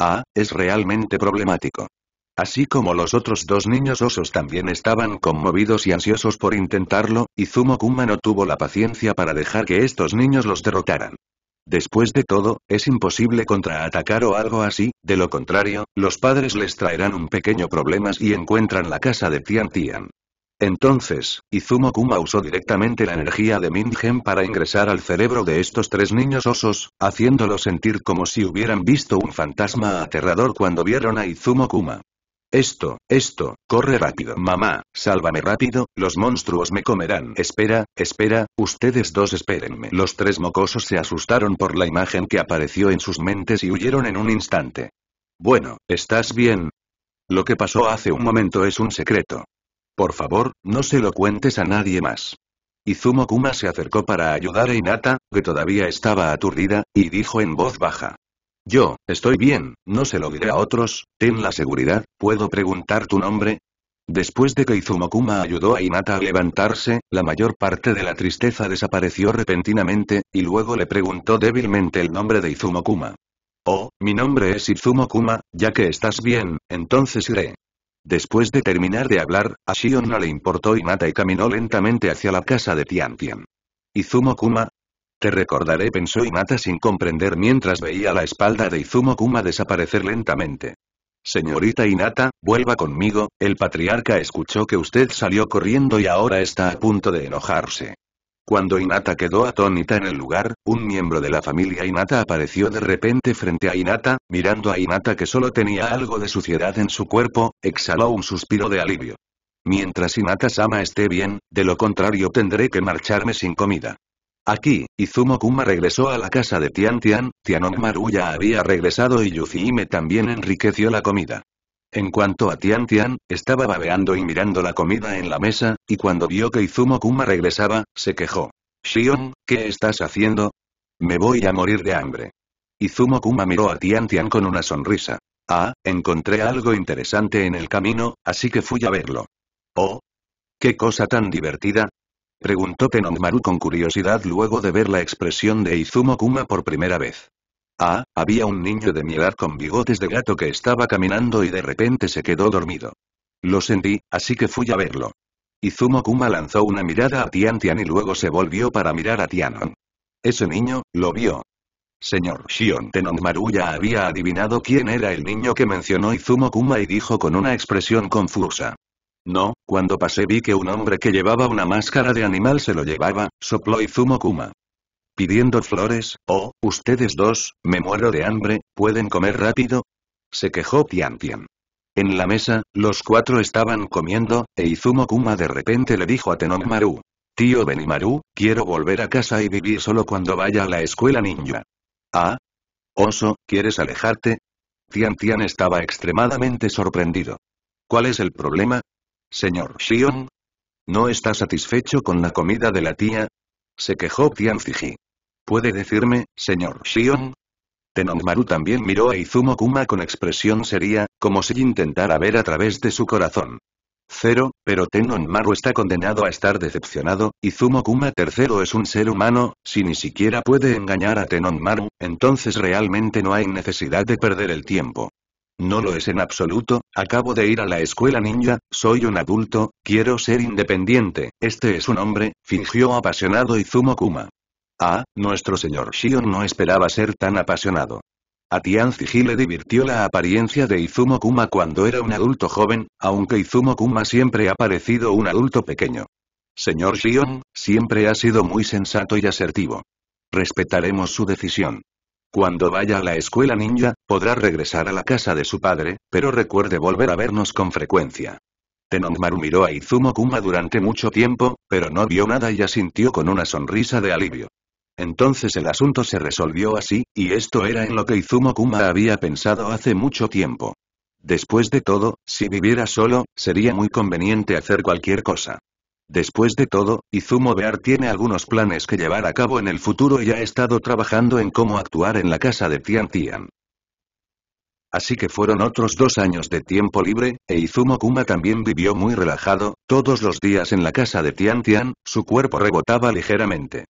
Ah, es realmente problemático. Así como los otros dos niños osos también estaban conmovidos y ansiosos por intentarlo, Izumo Kuma no tuvo la paciencia para dejar que estos niños los derrotaran. Después de todo, es imposible contraatacar o algo así, de lo contrario, los padres les traerán un pequeño problema y encuentran la casa de Tian Tian. Entonces, Izumo Kuma usó directamente la energía de Mingen para ingresar al cerebro de estos tres niños osos, haciéndolos sentir como si hubieran visto un fantasma aterrador cuando vieron a Izumo Kuma. Esto, esto, corre rápido. Mamá, sálvame rápido, los monstruos me comerán. Espera, espera, ustedes dos espérenme. Los tres mocosos se asustaron por la imagen que apareció en sus mentes y huyeron en un instante. Bueno, ¿estás bien? Lo que pasó hace un momento es un secreto. Por favor, no se lo cuentes a nadie más. Izumokuma se acercó para ayudar a Inata, que todavía estaba aturdida, y dijo en voz baja. Yo, estoy bien, no se lo diré a otros, ten la seguridad, ¿puedo preguntar tu nombre? Después de que Izumokuma ayudó a Inata a levantarse, la mayor parte de la tristeza desapareció repentinamente, y luego le preguntó débilmente el nombre de Izumokuma. Oh, mi nombre es Izumokuma, ya que estás bien, entonces iré. Después de terminar de hablar, a Shion no le importó y Mata y caminó lentamente hacia la casa de Tian Tian. Izumo Kuma. Te recordaré pensó Mata sin comprender mientras veía la espalda de Izumo Kuma desaparecer lentamente. Señorita Inata, vuelva conmigo, el patriarca escuchó que usted salió corriendo y ahora está a punto de enojarse. Cuando Inata quedó atónita en el lugar, un miembro de la familia Inata apareció de repente frente a Inata, mirando a Inata que solo tenía algo de suciedad en su cuerpo, exhaló un suspiro de alivio. Mientras Inata-sama esté bien, de lo contrario tendré que marcharme sin comida. Aquí, Izumo Kuma regresó a la casa de Tian Tian, Tianon ya había regresado y Yuzihime también enriqueció la comida. En cuanto a Tian Tian, estaba babeando y mirando la comida en la mesa, y cuando vio que Izumo Kuma regresaba, se quejó. Shion, ¿qué estás haciendo? Me voy a morir de hambre. Izumo Kuma miró a Tian Tian con una sonrisa. Ah, encontré algo interesante en el camino, así que fui a verlo. Oh. ¿Qué cosa tan divertida? Preguntó Tenongmaru con curiosidad luego de ver la expresión de Izumo Kuma por primera vez. Ah, había un niño de mi edad con bigotes de gato que estaba caminando y de repente se quedó dormido. Lo sentí, así que fui a verlo. Izumokuma lanzó una mirada a Tian Tian y luego se volvió para mirar a Tianon. Ese niño, lo vio. Señor Shion Tenon ya había adivinado quién era el niño que mencionó Izumokuma y dijo con una expresión confusa. No, cuando pasé vi que un hombre que llevaba una máscara de animal se lo llevaba, sopló Izumokuma pidiendo flores, oh, ustedes dos, me muero de hambre, ¿pueden comer rápido? Se quejó Tian En la mesa, los cuatro estaban comiendo, e Izumo Kuma de repente le dijo a Tenomaru. Tío Benimaru, quiero volver a casa y vivir solo cuando vaya a la escuela ninja. ¿Ah? Oso, ¿quieres alejarte? Tian estaba extremadamente sorprendido. ¿Cuál es el problema? Señor Shion. ¿No está satisfecho con la comida de la tía? Se quejó Tian Fiji. ¿Puede decirme, señor Shion? Tenonmaru también miró a Izumo Kuma con expresión seria, como si intentara ver a través de su corazón. Cero, pero Tenonmaru está condenado a estar decepcionado, Izumo Kuma III es un ser humano, si ni siquiera puede engañar a Tenonmaru, entonces realmente no hay necesidad de perder el tiempo. No lo es en absoluto, acabo de ir a la escuela ninja, soy un adulto, quiero ser independiente, este es un hombre, fingió apasionado Izumo Kuma. Ah, nuestro señor Shion no esperaba ser tan apasionado. A Ziji le divirtió la apariencia de Izumo Kuma cuando era un adulto joven, aunque Izumo Kuma siempre ha parecido un adulto pequeño. Señor Shion, siempre ha sido muy sensato y asertivo. Respetaremos su decisión. Cuando vaya a la escuela ninja, podrá regresar a la casa de su padre, pero recuerde volver a vernos con frecuencia. Tenongmaru miró a Izumo Kuma durante mucho tiempo, pero no vio nada y asintió con una sonrisa de alivio. Entonces el asunto se resolvió así, y esto era en lo que Izumo Kuma había pensado hace mucho tiempo. Después de todo, si viviera solo, sería muy conveniente hacer cualquier cosa. Después de todo, Izumo Bear tiene algunos planes que llevar a cabo en el futuro y ha estado trabajando en cómo actuar en la casa de Tian Tian. Así que fueron otros dos años de tiempo libre, e Izumo Kuma también vivió muy relajado, todos los días en la casa de Tian Tian, su cuerpo rebotaba ligeramente.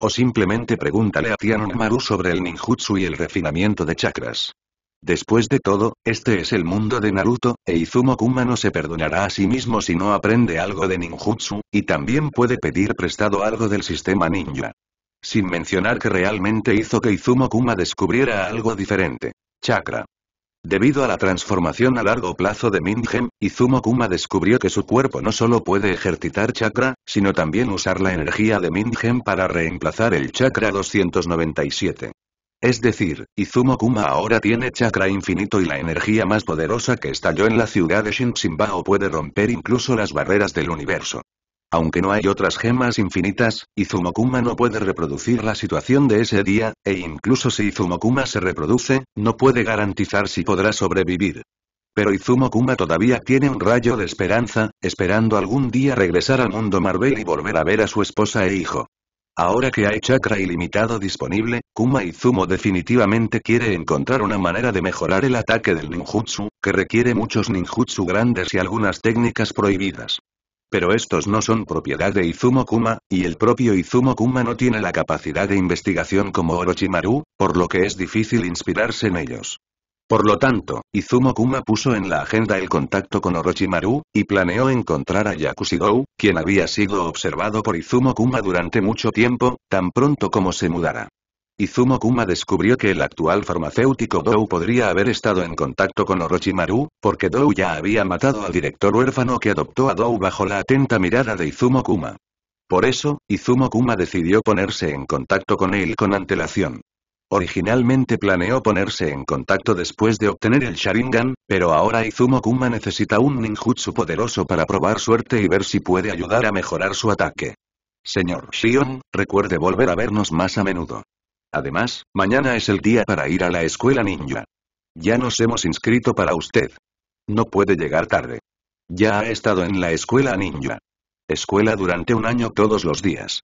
O simplemente pregúntale a Tiano Maru sobre el ninjutsu y el refinamiento de chakras. Después de todo, este es el mundo de Naruto, e Izumo Kuma no se perdonará a sí mismo si no aprende algo de ninjutsu, y también puede pedir prestado algo del sistema ninja. Sin mencionar que realmente hizo que Izumo Kuma descubriera algo diferente. Chakra. Debido a la transformación a largo plazo de Mingen, Izumo Kuma descubrió que su cuerpo no solo puede ejercitar chakra, sino también usar la energía de Mingen para reemplazar el chakra 297. Es decir, Izumo Kuma ahora tiene chakra infinito y la energía más poderosa que estalló en la ciudad de Shinsimbao puede romper incluso las barreras del universo. Aunque no hay otras gemas infinitas, Izumokuma no puede reproducir la situación de ese día, e incluso si Izumokuma se reproduce, no puede garantizar si podrá sobrevivir. Pero Izumokuma todavía tiene un rayo de esperanza, esperando algún día regresar al mundo Marvel y volver a ver a su esposa e hijo. Ahora que hay chakra ilimitado disponible, Kuma Izumo definitivamente quiere encontrar una manera de mejorar el ataque del ninjutsu, que requiere muchos ninjutsu grandes y algunas técnicas prohibidas pero estos no son propiedad de Izumo Kuma, y el propio Izumo Kuma no tiene la capacidad de investigación como Orochimaru, por lo que es difícil inspirarse en ellos. Por lo tanto, Izumo Kuma puso en la agenda el contacto con Orochimaru, y planeó encontrar a Yakushigou, quien había sido observado por Izumo Kuma durante mucho tiempo, tan pronto como se mudara. Izumokuma Kuma descubrió que el actual farmacéutico Dou podría haber estado en contacto con Orochimaru, porque Dou ya había matado al director huérfano que adoptó a Dou bajo la atenta mirada de Izumokuma. Kuma. Por eso, Izumokuma Kuma decidió ponerse en contacto con él con antelación. Originalmente planeó ponerse en contacto después de obtener el Sharingan, pero ahora Izumokuma Kuma necesita un ninjutsu poderoso para probar suerte y ver si puede ayudar a mejorar su ataque. Señor Shion, recuerde volver a vernos más a menudo. Además, mañana es el día para ir a la escuela ninja. Ya nos hemos inscrito para usted. No puede llegar tarde. Ya ha estado en la escuela ninja. Escuela durante un año todos los días.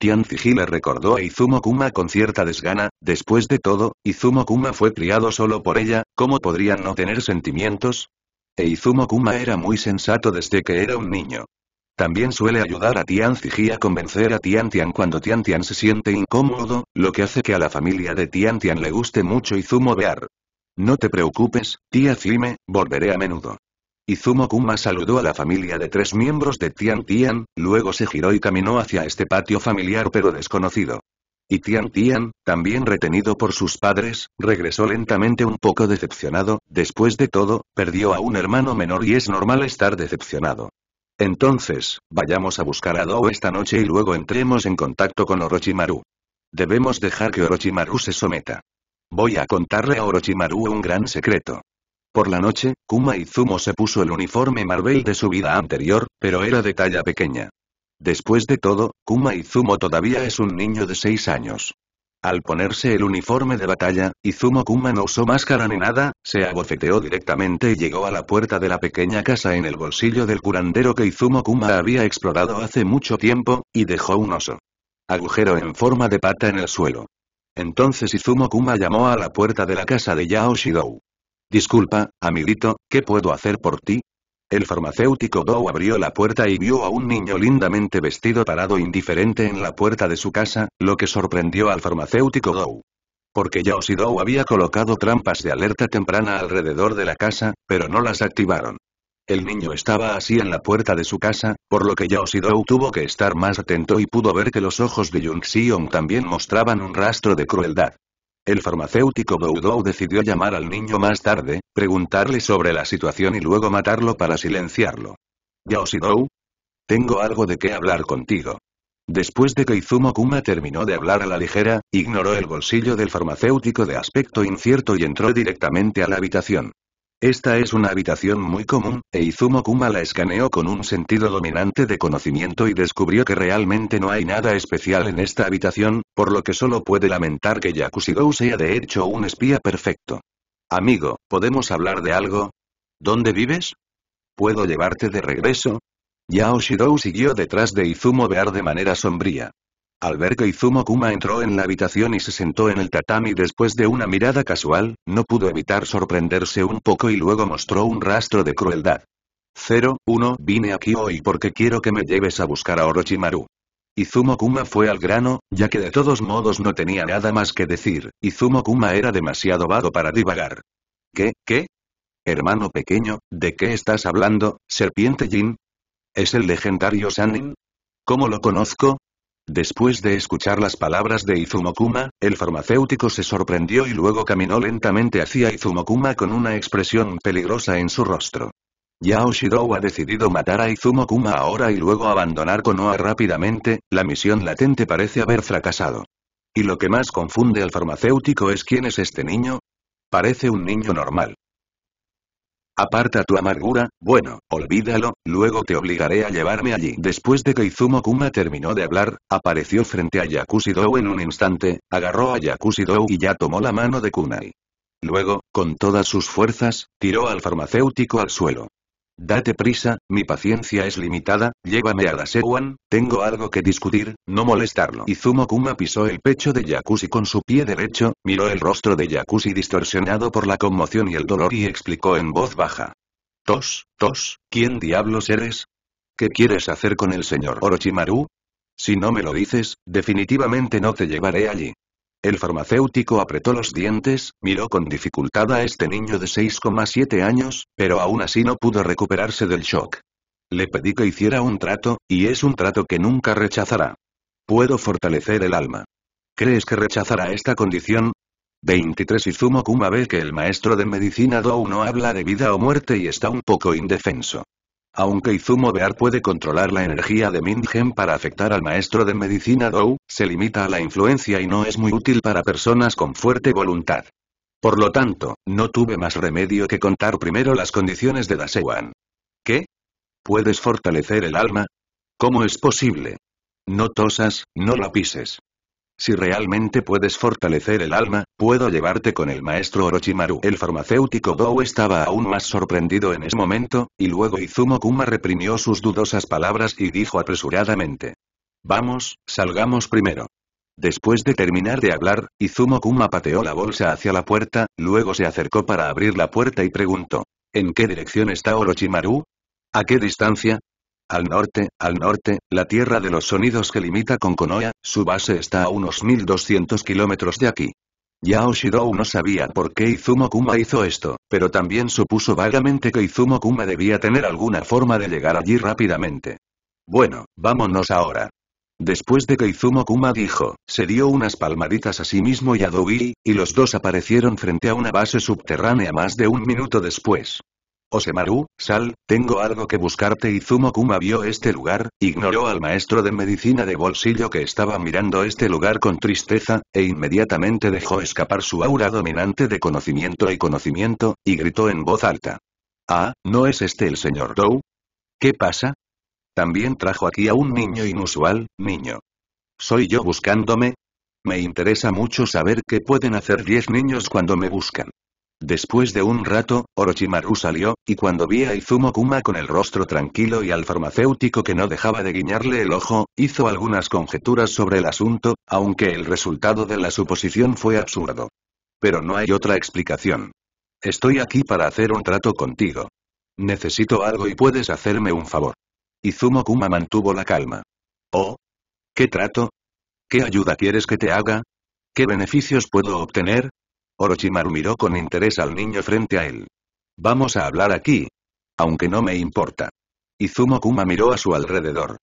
Tian le recordó a Izumo Kuma con cierta desgana, después de todo, Izumo Kuma fue criado solo por ella, ¿cómo podrían no tener sentimientos? E Izumo Kuma era muy sensato desde que era un niño. También suele ayudar a Tian Ziji a convencer a Tian Tian cuando Tian Tian se siente incómodo, lo que hace que a la familia de Tian Tian le guste mucho Izumo Bear. No te preocupes, tía Cime, volveré a menudo. Izumo Kuma saludó a la familia de tres miembros de Tian Tian, luego se giró y caminó hacia este patio familiar pero desconocido. Y Tian Tian, también retenido por sus padres, regresó lentamente un poco decepcionado, después de todo, perdió a un hermano menor y es normal estar decepcionado. Entonces, vayamos a buscar a Dou esta noche y luego entremos en contacto con Orochimaru. Debemos dejar que Orochimaru se someta. Voy a contarle a Orochimaru un gran secreto. Por la noche, Kuma Izumo se puso el uniforme Marvel de su vida anterior, pero era de talla pequeña. Después de todo, Kuma Izumo todavía es un niño de 6 años. Al ponerse el uniforme de batalla, Izumo Kuma no usó máscara ni nada, se abofeteó directamente y llegó a la puerta de la pequeña casa en el bolsillo del curandero que Izumo Kuma había explorado hace mucho tiempo, y dejó un oso. Agujero en forma de pata en el suelo. Entonces Izumo Kuma llamó a la puerta de la casa de Yao Shidou. Disculpa, amiguito, ¿qué puedo hacer por ti? El farmacéutico Dow abrió la puerta y vio a un niño lindamente vestido parado indiferente en la puerta de su casa, lo que sorprendió al farmacéutico Dow. Porque Yao Dow había colocado trampas de alerta temprana alrededor de la casa, pero no las activaron. El niño estaba así en la puerta de su casa, por lo que yoshi Dow tuvo que estar más atento y pudo ver que los ojos de yun Xiong también mostraban un rastro de crueldad. El farmacéutico Boudou decidió llamar al niño más tarde, preguntarle sobre la situación y luego matarlo para silenciarlo. Yaoshidou. Tengo algo de qué hablar contigo. Después de que Izumo Kuma terminó de hablar a la ligera, ignoró el bolsillo del farmacéutico de aspecto incierto y entró directamente a la habitación. Esta es una habitación muy común, e Izumo Kuma la escaneó con un sentido dominante de conocimiento y descubrió que realmente no hay nada especial en esta habitación, por lo que solo puede lamentar que Yakushidou sea de hecho un espía perfecto. Amigo, ¿podemos hablar de algo? ¿Dónde vives? ¿Puedo llevarte de regreso? Yao Shidou siguió detrás de Izumo Bear de manera sombría. Al ver que Izumo Kuma entró en la habitación y se sentó en el tatami después de una mirada casual, no pudo evitar sorprenderse un poco y luego mostró un rastro de crueldad. «Cero, uno, Vine aquí hoy porque quiero que me lleves a buscar a Orochimaru. Izumo Kuma fue al grano, ya que de todos modos no tenía nada más que decir, Izumo Kuma era demasiado vago para divagar. ¿Qué, qué? Hermano pequeño, ¿de qué estás hablando, serpiente Jin? ¿Es el legendario Sanin? ¿Cómo lo conozco? Después de escuchar las palabras de Izumokuma, el farmacéutico se sorprendió y luego caminó lentamente hacia Izumokuma con una expresión peligrosa en su rostro. Yao Oshidou ha decidido matar a Izumokuma ahora y luego abandonar Konoha rápidamente, la misión latente parece haber fracasado. Y lo que más confunde al farmacéutico es quién es este niño. Parece un niño normal. Aparta tu amargura, bueno, olvídalo, luego te obligaré a llevarme allí. Después de que Izumo Kuma terminó de hablar, apareció frente a Dou en un instante, agarró a Dou y ya tomó la mano de Kunai. Luego, con todas sus fuerzas, tiró al farmacéutico al suelo. Date prisa, mi paciencia es limitada, llévame a la Sewan, tengo algo que discutir, no molestarlo. Izumo Kuma pisó el pecho de Yakushi con su pie derecho, miró el rostro de Yakushi distorsionado por la conmoción y el dolor y explicó en voz baja. Tos, tos, ¿quién diablos eres? ¿Qué quieres hacer con el señor Orochimaru? Si no me lo dices, definitivamente no te llevaré allí. El farmacéutico apretó los dientes, miró con dificultad a este niño de 6,7 años, pero aún así no pudo recuperarse del shock. Le pedí que hiciera un trato, y es un trato que nunca rechazará. Puedo fortalecer el alma. ¿Crees que rechazará esta condición? 23 Izumo Kuma ve que el maestro de medicina Dou no habla de vida o muerte y está un poco indefenso. Aunque Izumo Bear puede controlar la energía de Mingen para afectar al maestro de medicina Dou, se limita a la influencia y no es muy útil para personas con fuerte voluntad. Por lo tanto, no tuve más remedio que contar primero las condiciones de Dasewan. ¿Qué? ¿Puedes fortalecer el alma? ¿Cómo es posible? No tosas, no la pises. Si realmente puedes fortalecer el alma, puedo llevarte con el maestro Orochimaru. El farmacéutico Dou estaba aún más sorprendido en ese momento, y luego Izumo Kuma reprimió sus dudosas palabras y dijo apresuradamente. Vamos, salgamos primero. Después de terminar de hablar, Izumo Kuma pateó la bolsa hacia la puerta, luego se acercó para abrir la puerta y preguntó. ¿En qué dirección está Orochimaru? ¿A qué distancia? Al norte, al norte, la tierra de los sonidos que limita con Konoha, su base está a unos 1200 kilómetros de aquí. Yao Shirou no sabía por qué Izumo Kuma hizo esto, pero también supuso vagamente que Izumo Kuma debía tener alguna forma de llegar allí rápidamente. Bueno, vámonos ahora. Después de que Izumo Kuma dijo, se dio unas palmaditas a sí mismo y a Douyi, y los dos aparecieron frente a una base subterránea más de un minuto después. Osemaru, sal, tengo algo que buscarte. Zumo Kuma vio este lugar, ignoró al maestro de medicina de bolsillo que estaba mirando este lugar con tristeza, e inmediatamente dejó escapar su aura dominante de conocimiento y conocimiento, y gritó en voz alta. Ah, ¿no es este el señor Dou? ¿Qué pasa? También trajo aquí a un niño inusual, niño. ¿Soy yo buscándome? Me interesa mucho saber qué pueden hacer diez niños cuando me buscan. Después de un rato, Orochimaru salió, y cuando vi a Izumo Kuma con el rostro tranquilo y al farmacéutico que no dejaba de guiñarle el ojo, hizo algunas conjeturas sobre el asunto, aunque el resultado de la suposición fue absurdo. Pero no hay otra explicación. Estoy aquí para hacer un trato contigo. Necesito algo y puedes hacerme un favor. Izumo Kuma mantuvo la calma. ¿Oh? ¿Qué trato? ¿Qué ayuda quieres que te haga? ¿Qué beneficios puedo obtener? Orochimaru miró con interés al niño frente a él. Vamos a hablar aquí. Aunque no me importa. Izumo Kuma miró a su alrededor.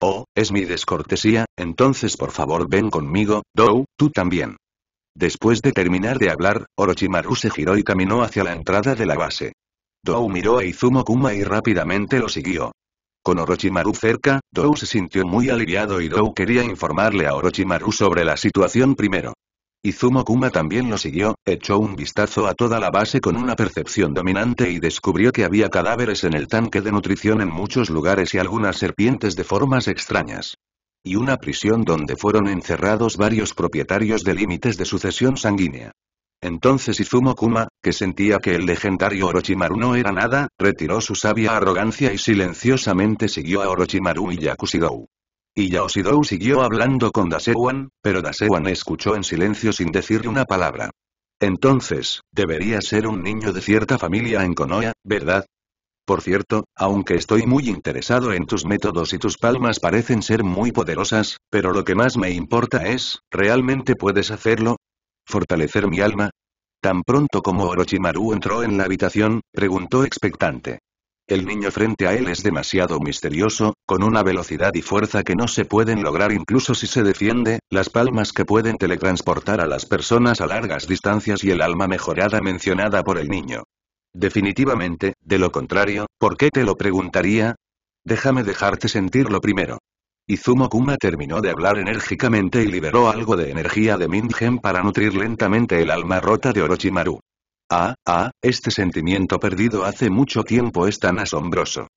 Oh, es mi descortesía, entonces por favor ven conmigo, Dou, tú también. Después de terminar de hablar, Orochimaru se giró y caminó hacia la entrada de la base. Dou miró a Izumo Kuma y rápidamente lo siguió. Con Orochimaru cerca, Dou se sintió muy aliviado y Dou quería informarle a Orochimaru sobre la situación primero. Izumo Kuma también lo siguió, echó un vistazo a toda la base con una percepción dominante y descubrió que había cadáveres en el tanque de nutrición en muchos lugares y algunas serpientes de formas extrañas. Y una prisión donde fueron encerrados varios propietarios de límites de sucesión sanguínea. Entonces Izumo Kuma, que sentía que el legendario Orochimaru no era nada, retiró su sabia arrogancia y silenciosamente siguió a Orochimaru y Yakushigou. Y siguió hablando con Dasewan, pero Dasewan escuchó en silencio sin decir una palabra. Entonces, debería ser un niño de cierta familia en Konoha, ¿verdad? Por cierto, aunque estoy muy interesado en tus métodos y tus palmas parecen ser muy poderosas, pero lo que más me importa es, ¿realmente puedes hacerlo? ¿Fortalecer mi alma? Tan pronto como Orochimaru entró en la habitación, preguntó expectante. El niño frente a él es demasiado misterioso, con una velocidad y fuerza que no se pueden lograr incluso si se defiende, las palmas que pueden teletransportar a las personas a largas distancias y el alma mejorada mencionada por el niño. Definitivamente, de lo contrario, ¿por qué te lo preguntaría? Déjame dejarte sentirlo primero. Izumo Kuma terminó de hablar enérgicamente y liberó algo de energía de Gen para nutrir lentamente el alma rota de Orochimaru. Ah, ah, este sentimiento perdido hace mucho tiempo es tan asombroso.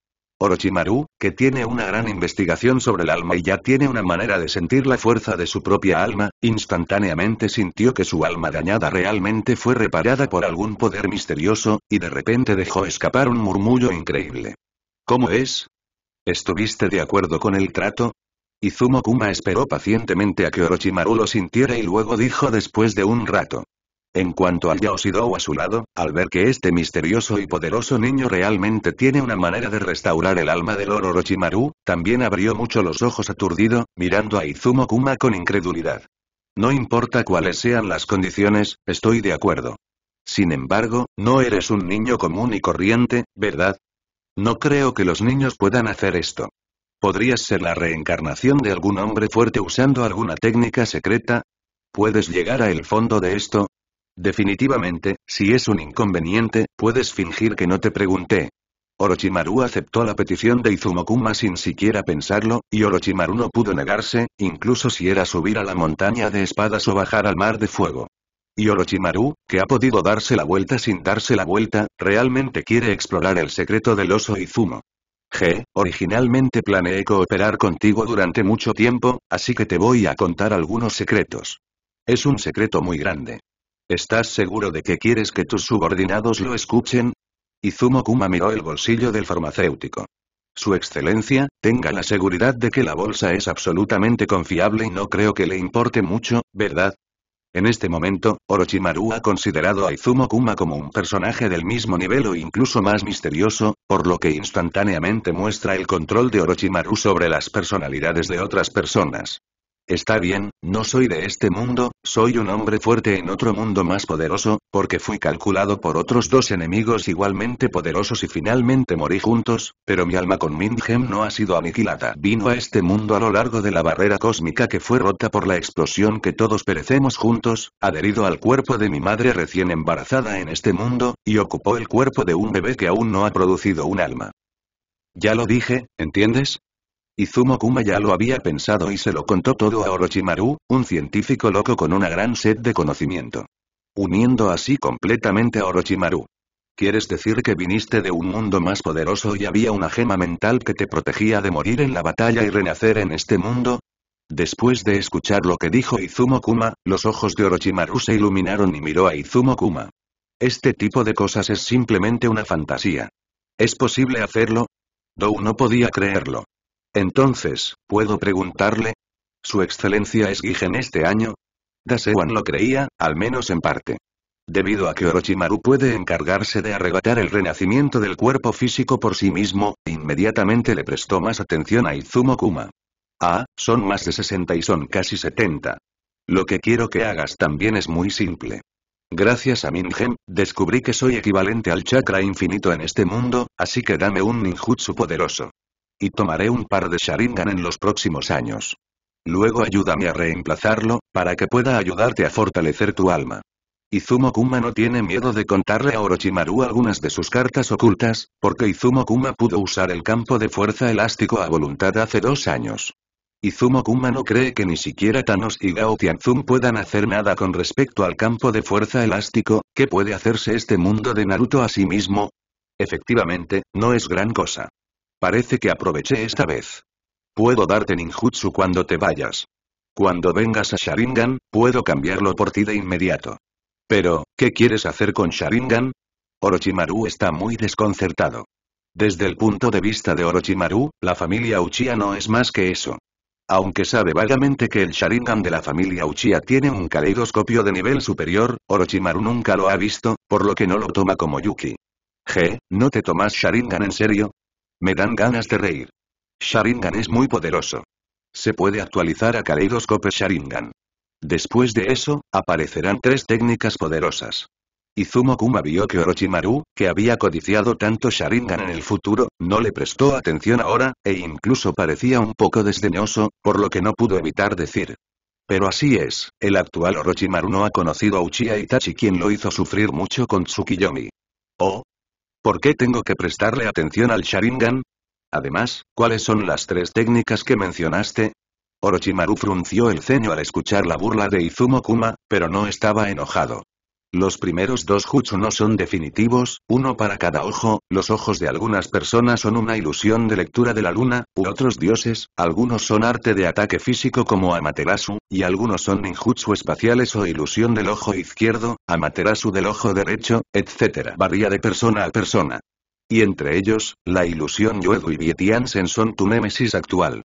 Orochimaru, que tiene una gran investigación sobre el alma y ya tiene una manera de sentir la fuerza de su propia alma, instantáneamente sintió que su alma dañada realmente fue reparada por algún poder misterioso, y de repente dejó escapar un murmullo increíble. ¿Cómo es? ¿Estuviste de acuerdo con el trato? Izumo Kuma esperó pacientemente a que Orochimaru lo sintiera y luego dijo después de un rato. En cuanto a Yoshidou a su lado, al ver que este misterioso y poderoso niño realmente tiene una manera de restaurar el alma del oro Orochimaru, también abrió mucho los ojos aturdido, mirando a Izumo Kuma con incredulidad. No importa cuáles sean las condiciones, estoy de acuerdo. Sin embargo, no eres un niño común y corriente, ¿verdad? No creo que los niños puedan hacer esto. ¿Podrías ser la reencarnación de algún hombre fuerte usando alguna técnica secreta? ¿Puedes llegar a el fondo de esto? Definitivamente, si es un inconveniente, puedes fingir que no te pregunté. Orochimaru aceptó la petición de Izumokuma sin siquiera pensarlo, y Orochimaru no pudo negarse, incluso si era subir a la montaña de espadas o bajar al mar de fuego. Y Orochimaru, que ha podido darse la vuelta sin darse la vuelta, realmente quiere explorar el secreto del oso Izumo. G, originalmente planeé cooperar contigo durante mucho tiempo, así que te voy a contar algunos secretos. Es un secreto muy grande. ¿Estás seguro de que quieres que tus subordinados lo escuchen? Izumo Kuma miró el bolsillo del farmacéutico. Su excelencia, tenga la seguridad de que la bolsa es absolutamente confiable y no creo que le importe mucho, ¿verdad? En este momento, Orochimaru ha considerado a Izumo Kuma como un personaje del mismo nivel o incluso más misterioso, por lo que instantáneamente muestra el control de Orochimaru sobre las personalidades de otras personas. Está bien, no soy de este mundo, soy un hombre fuerte en otro mundo más poderoso, porque fui calculado por otros dos enemigos igualmente poderosos y finalmente morí juntos, pero mi alma con Mindhem no ha sido aniquilada. Vino a este mundo a lo largo de la barrera cósmica que fue rota por la explosión que todos perecemos juntos, adherido al cuerpo de mi madre recién embarazada en este mundo, y ocupó el cuerpo de un bebé que aún no ha producido un alma. Ya lo dije, ¿entiendes? Izumo Kuma ya lo había pensado y se lo contó todo a Orochimaru, un científico loco con una gran sed de conocimiento. Uniendo así completamente a Orochimaru. ¿Quieres decir que viniste de un mundo más poderoso y había una gema mental que te protegía de morir en la batalla y renacer en este mundo? Después de escuchar lo que dijo Izumo Kuma, los ojos de Orochimaru se iluminaron y miró a Izumo Kuma. Este tipo de cosas es simplemente una fantasía. ¿Es posible hacerlo? Dou no podía creerlo. Entonces, ¿puedo preguntarle? ¿Su excelencia es Gigen este año? Dasewan lo creía, al menos en parte. Debido a que Orochimaru puede encargarse de arrebatar el renacimiento del cuerpo físico por sí mismo, inmediatamente le prestó más atención a Izumo Kuma. Ah, son más de 60 y son casi 70. Lo que quiero que hagas también es muy simple. Gracias a Minjem, descubrí que soy equivalente al chakra infinito en este mundo, así que dame un ninjutsu poderoso. Y tomaré un par de Sharingan en los próximos años. Luego ayúdame a reemplazarlo, para que pueda ayudarte a fortalecer tu alma. Izumo Kuma no tiene miedo de contarle a Orochimaru algunas de sus cartas ocultas, porque Izumo Kuma pudo usar el campo de fuerza elástico a voluntad hace dos años. Izumo Kuma no cree que ni siquiera Thanos y Gao Tianzum puedan hacer nada con respecto al campo de fuerza elástico, ¿qué puede hacerse este mundo de Naruto a sí mismo? Efectivamente, no es gran cosa. Parece que aproveché esta vez. Puedo darte ninjutsu cuando te vayas. Cuando vengas a Sharingan, puedo cambiarlo por ti de inmediato. Pero, ¿qué quieres hacer con Sharingan? Orochimaru está muy desconcertado. Desde el punto de vista de Orochimaru, la familia Uchiha no es más que eso. Aunque sabe vagamente que el Sharingan de la familia Uchiha tiene un caleidoscopio de nivel superior, Orochimaru nunca lo ha visto, por lo que no lo toma como Yuki. G, ¿no te tomas Sharingan en serio? Me dan ganas de reír. Sharingan es muy poderoso. Se puede actualizar a Kaleidoscope Sharingan. Después de eso, aparecerán tres técnicas poderosas. Izumo Kuma vio que Orochimaru, que había codiciado tanto Sharingan en el futuro, no le prestó atención ahora, e incluso parecía un poco desdeñoso, por lo que no pudo evitar decir. Pero así es, el actual Orochimaru no ha conocido a Uchiha Itachi quien lo hizo sufrir mucho con Tsukiyomi. Oh, ¿Por qué tengo que prestarle atención al Sharingan? Además, ¿cuáles son las tres técnicas que mencionaste? Orochimaru frunció el ceño al escuchar la burla de Izumo Kuma, pero no estaba enojado. Los primeros dos jutsu no son definitivos, uno para cada ojo, los ojos de algunas personas son una ilusión de lectura de la luna, u otros dioses, algunos son arte de ataque físico como Amaterasu, y algunos son ninjutsu espaciales o ilusión del ojo izquierdo, Amaterasu del ojo derecho, etc. Varía de persona a persona. Y entre ellos, la ilusión Yuedu y Vietiansen son tu némesis actual.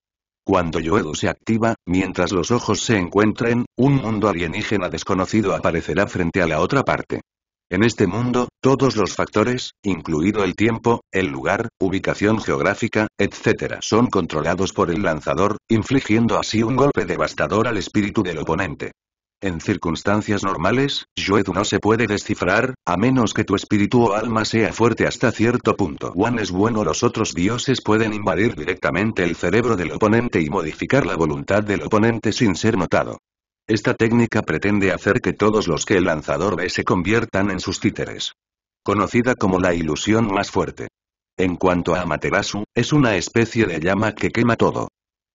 Cuando Yoedo se activa, mientras los ojos se encuentren, un mundo alienígena desconocido aparecerá frente a la otra parte. En este mundo, todos los factores, incluido el tiempo, el lugar, ubicación geográfica, etc. son controlados por el lanzador, infligiendo así un golpe devastador al espíritu del oponente. En circunstancias normales, Yuetu no se puede descifrar, a menos que tu espíritu o alma sea fuerte hasta cierto punto. Juan es bueno los otros dioses pueden invadir directamente el cerebro del oponente y modificar la voluntad del oponente sin ser notado. Esta técnica pretende hacer que todos los que el lanzador ve se conviertan en sus títeres. Conocida como la ilusión más fuerte. En cuanto a Amaterasu, es una especie de llama que quema todo.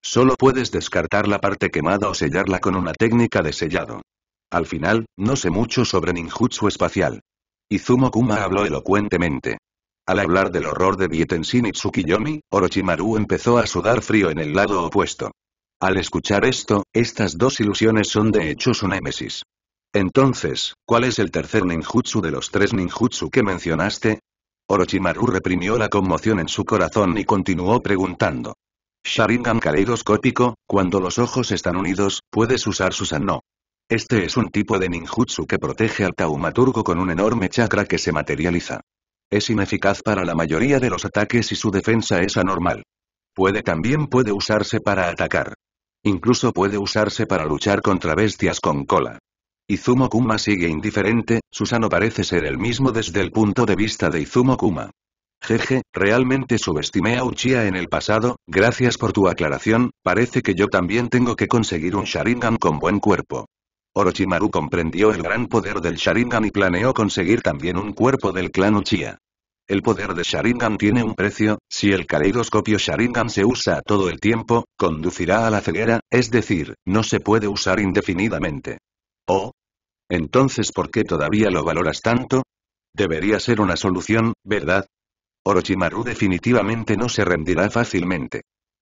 Solo puedes descartar la parte quemada o sellarla con una técnica de sellado. Al final, no sé mucho sobre ninjutsu espacial. Izumo Kuma habló elocuentemente. Al hablar del horror de Bietensin y Tsukiyomi, Orochimaru empezó a sudar frío en el lado opuesto. Al escuchar esto, estas dos ilusiones son de hecho su némesis. Entonces, ¿cuál es el tercer ninjutsu de los tres ninjutsu que mencionaste? Orochimaru reprimió la conmoción en su corazón y continuó preguntando. Sharingan caleidoscópico, cuando los ojos están unidos, puedes usar Susanoo. Este es un tipo de ninjutsu que protege al taumaturgo con un enorme chakra que se materializa. Es ineficaz para la mayoría de los ataques y su defensa es anormal. Puede también puede usarse para atacar. Incluso puede usarse para luchar contra bestias con cola. Izumo Kuma sigue indiferente, Susano parece ser el mismo desde el punto de vista de Izumo Kuma. Jeje, realmente subestimé a Uchiha en el pasado, gracias por tu aclaración, parece que yo también tengo que conseguir un Sharingan con buen cuerpo. Orochimaru comprendió el gran poder del Sharingan y planeó conseguir también un cuerpo del clan Uchiha. El poder de Sharingan tiene un precio, si el caleidoscopio Sharingan se usa todo el tiempo, conducirá a la ceguera, es decir, no se puede usar indefinidamente. ¿Oh? Entonces ¿por qué todavía lo valoras tanto? Debería ser una solución, ¿verdad? Orochimaru definitivamente no se rendirá fácilmente.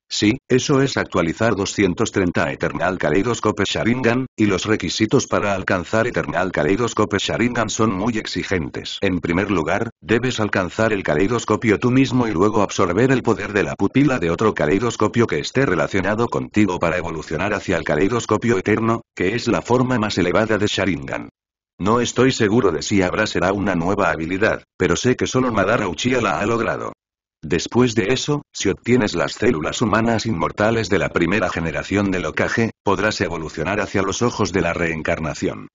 Sí, eso es actualizar 230 Eternal Kaleidoscope Sharingan, y los requisitos para alcanzar Eternal Kaleidoscope Sharingan son muy exigentes. En primer lugar, debes alcanzar el caleidoscopio tú mismo y luego absorber el poder de la pupila de otro caleidoscopio que esté relacionado contigo para evolucionar hacia el caleidoscopio eterno, que es la forma más elevada de Sharingan. No estoy seguro de si habrá será una nueva habilidad, pero sé que solo Madara Uchiha la ha logrado. Después de eso, si obtienes las células humanas inmortales de la primera generación del Okage, podrás evolucionar hacia los ojos de la reencarnación.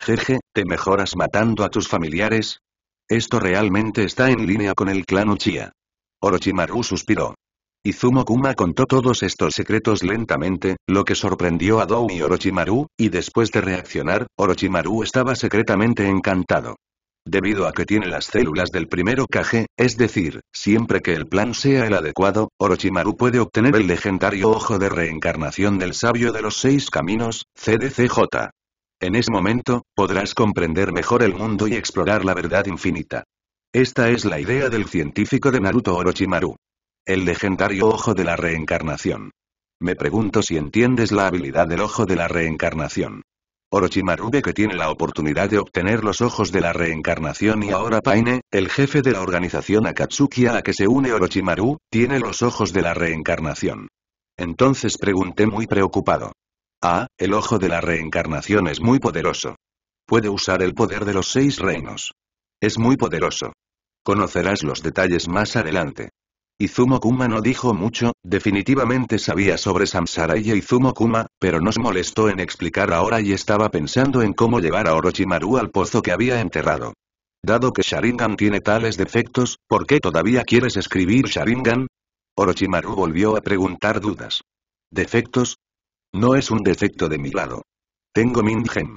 Jeje, ¿te mejoras matando a tus familiares? Esto realmente está en línea con el clan Uchiha. Orochimaru suspiró. Izumo Kuma contó todos estos secretos lentamente, lo que sorprendió a Dou y Orochimaru, y después de reaccionar, Orochimaru estaba secretamente encantado. Debido a que tiene las células del primero Kage, es decir, siempre que el plan sea el adecuado, Orochimaru puede obtener el legendario Ojo de Reencarnación del Sabio de los Seis Caminos, CDCJ. En ese momento, podrás comprender mejor el mundo y explorar la verdad infinita. Esta es la idea del científico de Naruto Orochimaru. El legendario Ojo de la Reencarnación. Me pregunto si entiendes la habilidad del Ojo de la Reencarnación. Orochimaru ve que tiene la oportunidad de obtener los ojos de la reencarnación y ahora Paine, el jefe de la organización Akatsuki a la que se une Orochimaru, tiene los ojos de la reencarnación. Entonces pregunté muy preocupado. Ah, el ojo de la reencarnación es muy poderoso. Puede usar el poder de los seis reinos. Es muy poderoso. Conocerás los detalles más adelante. Izumokuma Kuma no dijo mucho, definitivamente sabía sobre Samsara y Izumo Kuma, pero se molestó en explicar ahora y estaba pensando en cómo llevar a Orochimaru al pozo que había enterrado. Dado que Sharingan tiene tales defectos, ¿por qué todavía quieres escribir Sharingan? Orochimaru volvió a preguntar dudas. ¿Defectos? No es un defecto de mi lado. Tengo Mingem.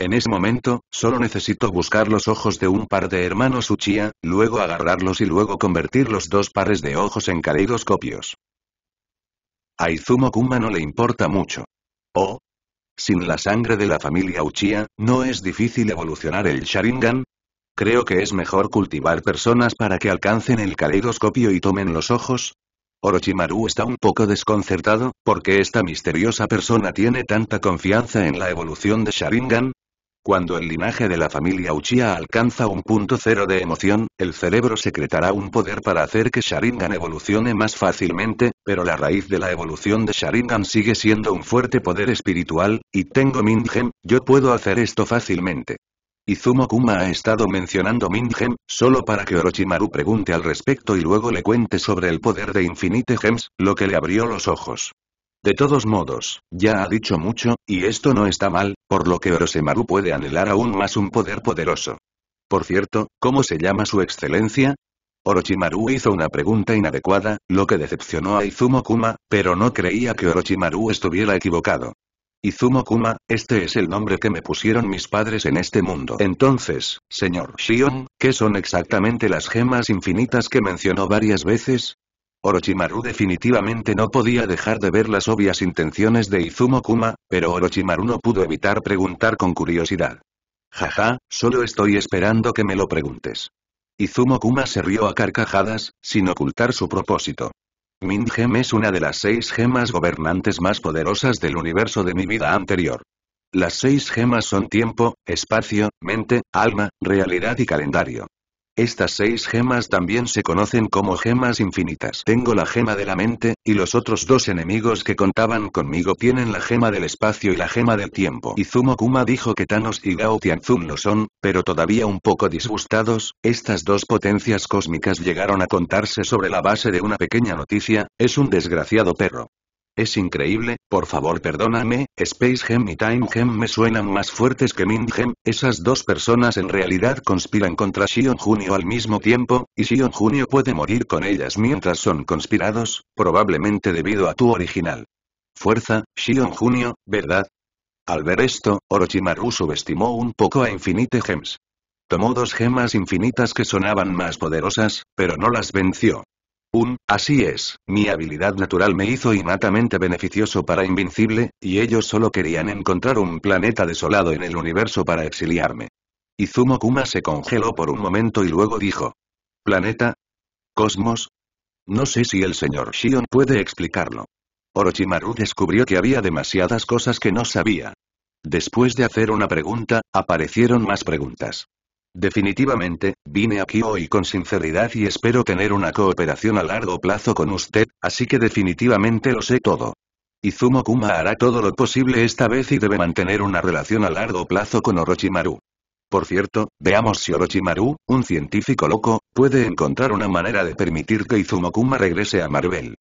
En ese momento, solo necesito buscar los ojos de un par de hermanos Uchiha, luego agarrarlos y luego convertir los dos pares de ojos en caleidoscopios. A Izumo Kuma no le importa mucho. Oh. Sin la sangre de la familia Uchiha, ¿no es difícil evolucionar el Sharingan? Creo que es mejor cultivar personas para que alcancen el caleidoscopio y tomen los ojos, Orochimaru está un poco desconcertado, porque esta misteriosa persona tiene tanta confianza en la evolución de Sharingan, cuando el linaje de la familia Uchiha alcanza un punto cero de emoción, el cerebro secretará un poder para hacer que Sharingan evolucione más fácilmente, pero la raíz de la evolución de Sharingan sigue siendo un fuerte poder espiritual, y tengo Mindhem, yo puedo hacer esto fácilmente. Izumo Kuma ha estado mencionando Mindhem, solo para que Orochimaru pregunte al respecto y luego le cuente sobre el poder de Infinite Gems, lo que le abrió los ojos. De todos modos, ya ha dicho mucho, y esto no está mal, por lo que Orochimaru puede anhelar aún más un poder poderoso. Por cierto, ¿cómo se llama su excelencia? Orochimaru hizo una pregunta inadecuada, lo que decepcionó a Izumo Kuma, pero no creía que Orochimaru estuviera equivocado. Izumo Kuma, este es el nombre que me pusieron mis padres en este mundo. Entonces, señor Shion, ¿qué son exactamente las gemas infinitas que mencionó varias veces? Orochimaru definitivamente no podía dejar de ver las obvias intenciones de Izumo Kuma, pero Orochimaru no pudo evitar preguntar con curiosidad. Jaja, solo estoy esperando que me lo preguntes. Izumo Kuma se rió a carcajadas, sin ocultar su propósito. Min Gem es una de las seis gemas gobernantes más poderosas del universo de mi vida anterior. Las seis gemas son tiempo, espacio, mente, alma, realidad y calendario. Estas seis gemas también se conocen como gemas infinitas. Tengo la gema de la mente, y los otros dos enemigos que contaban conmigo tienen la gema del espacio y la gema del tiempo. Izumo Kuma dijo que Thanos y Gao Tianzun lo son, pero todavía un poco disgustados, estas dos potencias cósmicas llegaron a contarse sobre la base de una pequeña noticia, es un desgraciado perro. Es increíble, por favor perdóname, Space Gem y Time Gem me suenan más fuertes que Mind Gem, esas dos personas en realidad conspiran contra Shion Junio al mismo tiempo, y Shion Junio puede morir con ellas mientras son conspirados, probablemente debido a tu original. Fuerza, Shion Junio, ¿verdad? Al ver esto, Orochimaru subestimó un poco a Infinite Gems. Tomó dos gemas infinitas que sonaban más poderosas, pero no las venció. Un, así es, mi habilidad natural me hizo innatamente beneficioso para Invincible, y ellos solo querían encontrar un planeta desolado en el universo para exiliarme. Izumo Kuma se congeló por un momento y luego dijo. ¿Planeta? ¿Cosmos? No sé si el señor Shion puede explicarlo. Orochimaru descubrió que había demasiadas cosas que no sabía. Después de hacer una pregunta, aparecieron más preguntas. Definitivamente, vine aquí hoy con sinceridad y espero tener una cooperación a largo plazo con usted, así que definitivamente lo sé todo. Izumo Kuma hará todo lo posible esta vez y debe mantener una relación a largo plazo con Orochimaru. Por cierto, veamos si Orochimaru, un científico loco, puede encontrar una manera de permitir que Izumo Kuma regrese a Marvel.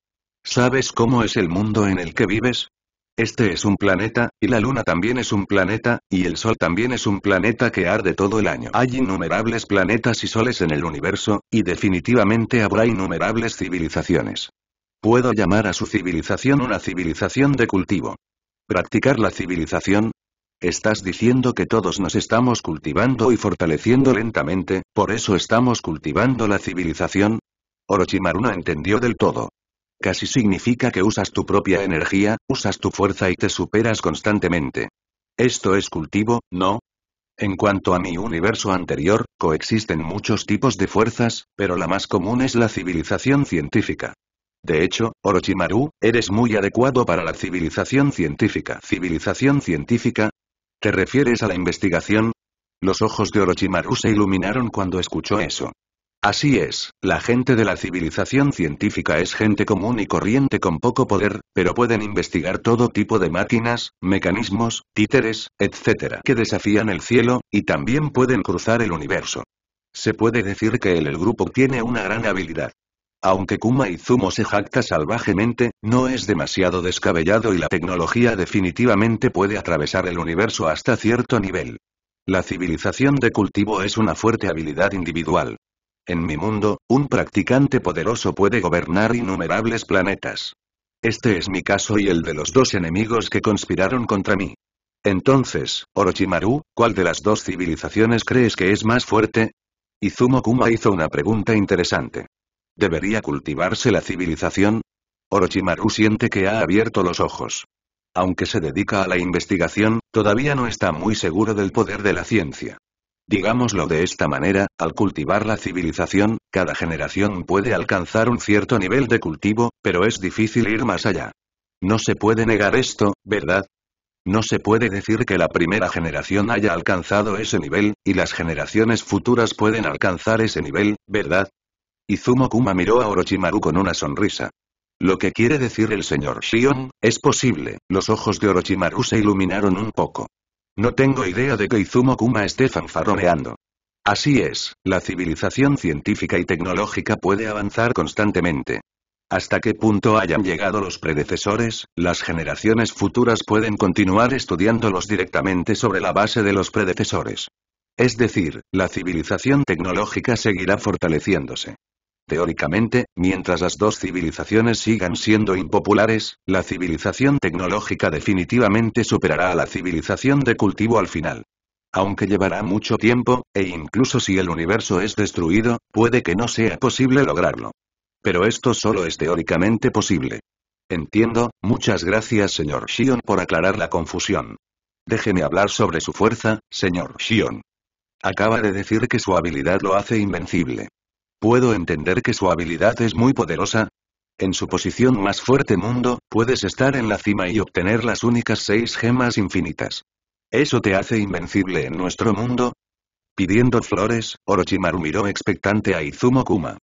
¿Sabes cómo es el mundo en el que vives? Este es un planeta, y la Luna también es un planeta, y el Sol también es un planeta que arde todo el año. Hay innumerables planetas y soles en el universo, y definitivamente habrá innumerables civilizaciones. Puedo llamar a su civilización una civilización de cultivo. Practicar la civilización, Estás diciendo que todos nos estamos cultivando y fortaleciendo lentamente, por eso estamos cultivando la civilización. Orochimaru no entendió del todo. Casi significa que usas tu propia energía, usas tu fuerza y te superas constantemente. Esto es cultivo, ¿no? En cuanto a mi universo anterior, coexisten muchos tipos de fuerzas, pero la más común es la civilización científica. De hecho, Orochimaru, eres muy adecuado para la civilización científica. ¿Civilización científica? ¿Te refieres a la investigación? Los ojos de Orochimaru se iluminaron cuando escuchó eso. Así es, la gente de la civilización científica es gente común y corriente con poco poder, pero pueden investigar todo tipo de máquinas, mecanismos, títeres, etc. que desafían el cielo, y también pueden cruzar el universo. Se puede decir que el, el grupo tiene una gran habilidad. Aunque Kuma y Zumo se jacta salvajemente, no es demasiado descabellado y la tecnología definitivamente puede atravesar el universo hasta cierto nivel. La civilización de cultivo es una fuerte habilidad individual. En mi mundo, un practicante poderoso puede gobernar innumerables planetas. Este es mi caso y el de los dos enemigos que conspiraron contra mí. Entonces, Orochimaru, ¿cuál de las dos civilizaciones crees que es más fuerte? Izumo Kuma hizo una pregunta interesante. ¿Debería cultivarse la civilización? Orochimaru siente que ha abierto los ojos. Aunque se dedica a la investigación, todavía no está muy seguro del poder de la ciencia. Digámoslo de esta manera, al cultivar la civilización, cada generación puede alcanzar un cierto nivel de cultivo, pero es difícil ir más allá. No se puede negar esto, ¿verdad? No se puede decir que la primera generación haya alcanzado ese nivel, y las generaciones futuras pueden alcanzar ese nivel, ¿verdad? Izumo Kuma miró a Orochimaru con una sonrisa. Lo que quiere decir el señor Shion, es posible, los ojos de Orochimaru se iluminaron un poco. No tengo idea de que Izumo Kuma esté fanfarroneando. Así es, la civilización científica y tecnológica puede avanzar constantemente. Hasta qué punto hayan llegado los predecesores, las generaciones futuras pueden continuar estudiándolos directamente sobre la base de los predecesores. Es decir, la civilización tecnológica seguirá fortaleciéndose. Teóricamente, mientras las dos civilizaciones sigan siendo impopulares, la civilización tecnológica definitivamente superará a la civilización de cultivo al final. Aunque llevará mucho tiempo, e incluso si el universo es destruido, puede que no sea posible lograrlo. Pero esto solo es teóricamente posible. Entiendo, muchas gracias señor Shion por aclarar la confusión. Déjeme hablar sobre su fuerza, señor Shion. Acaba de decir que su habilidad lo hace invencible. Puedo entender que su habilidad es muy poderosa. En su posición más fuerte mundo, puedes estar en la cima y obtener las únicas seis gemas infinitas. ¿Eso te hace invencible en nuestro mundo? Pidiendo flores, Orochimaru miró expectante a Izumo Kuma.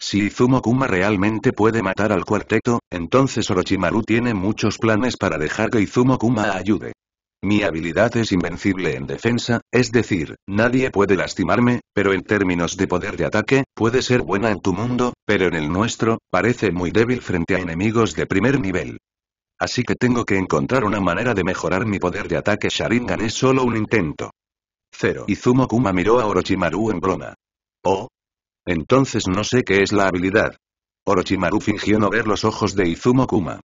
Si Izumo Kuma realmente puede matar al cuarteto, entonces Orochimaru tiene muchos planes para dejar que Izumo Kuma ayude. Mi habilidad es invencible en defensa, es decir, nadie puede lastimarme, pero en términos de poder de ataque, puede ser buena en tu mundo, pero en el nuestro, parece muy débil frente a enemigos de primer nivel. Así que tengo que encontrar una manera de mejorar mi poder de ataque Sharingan es solo un intento. 0. Izumo Kuma miró a Orochimaru en broma. Oh. Entonces no sé qué es la habilidad. Orochimaru fingió no ver los ojos de Izumo Kuma.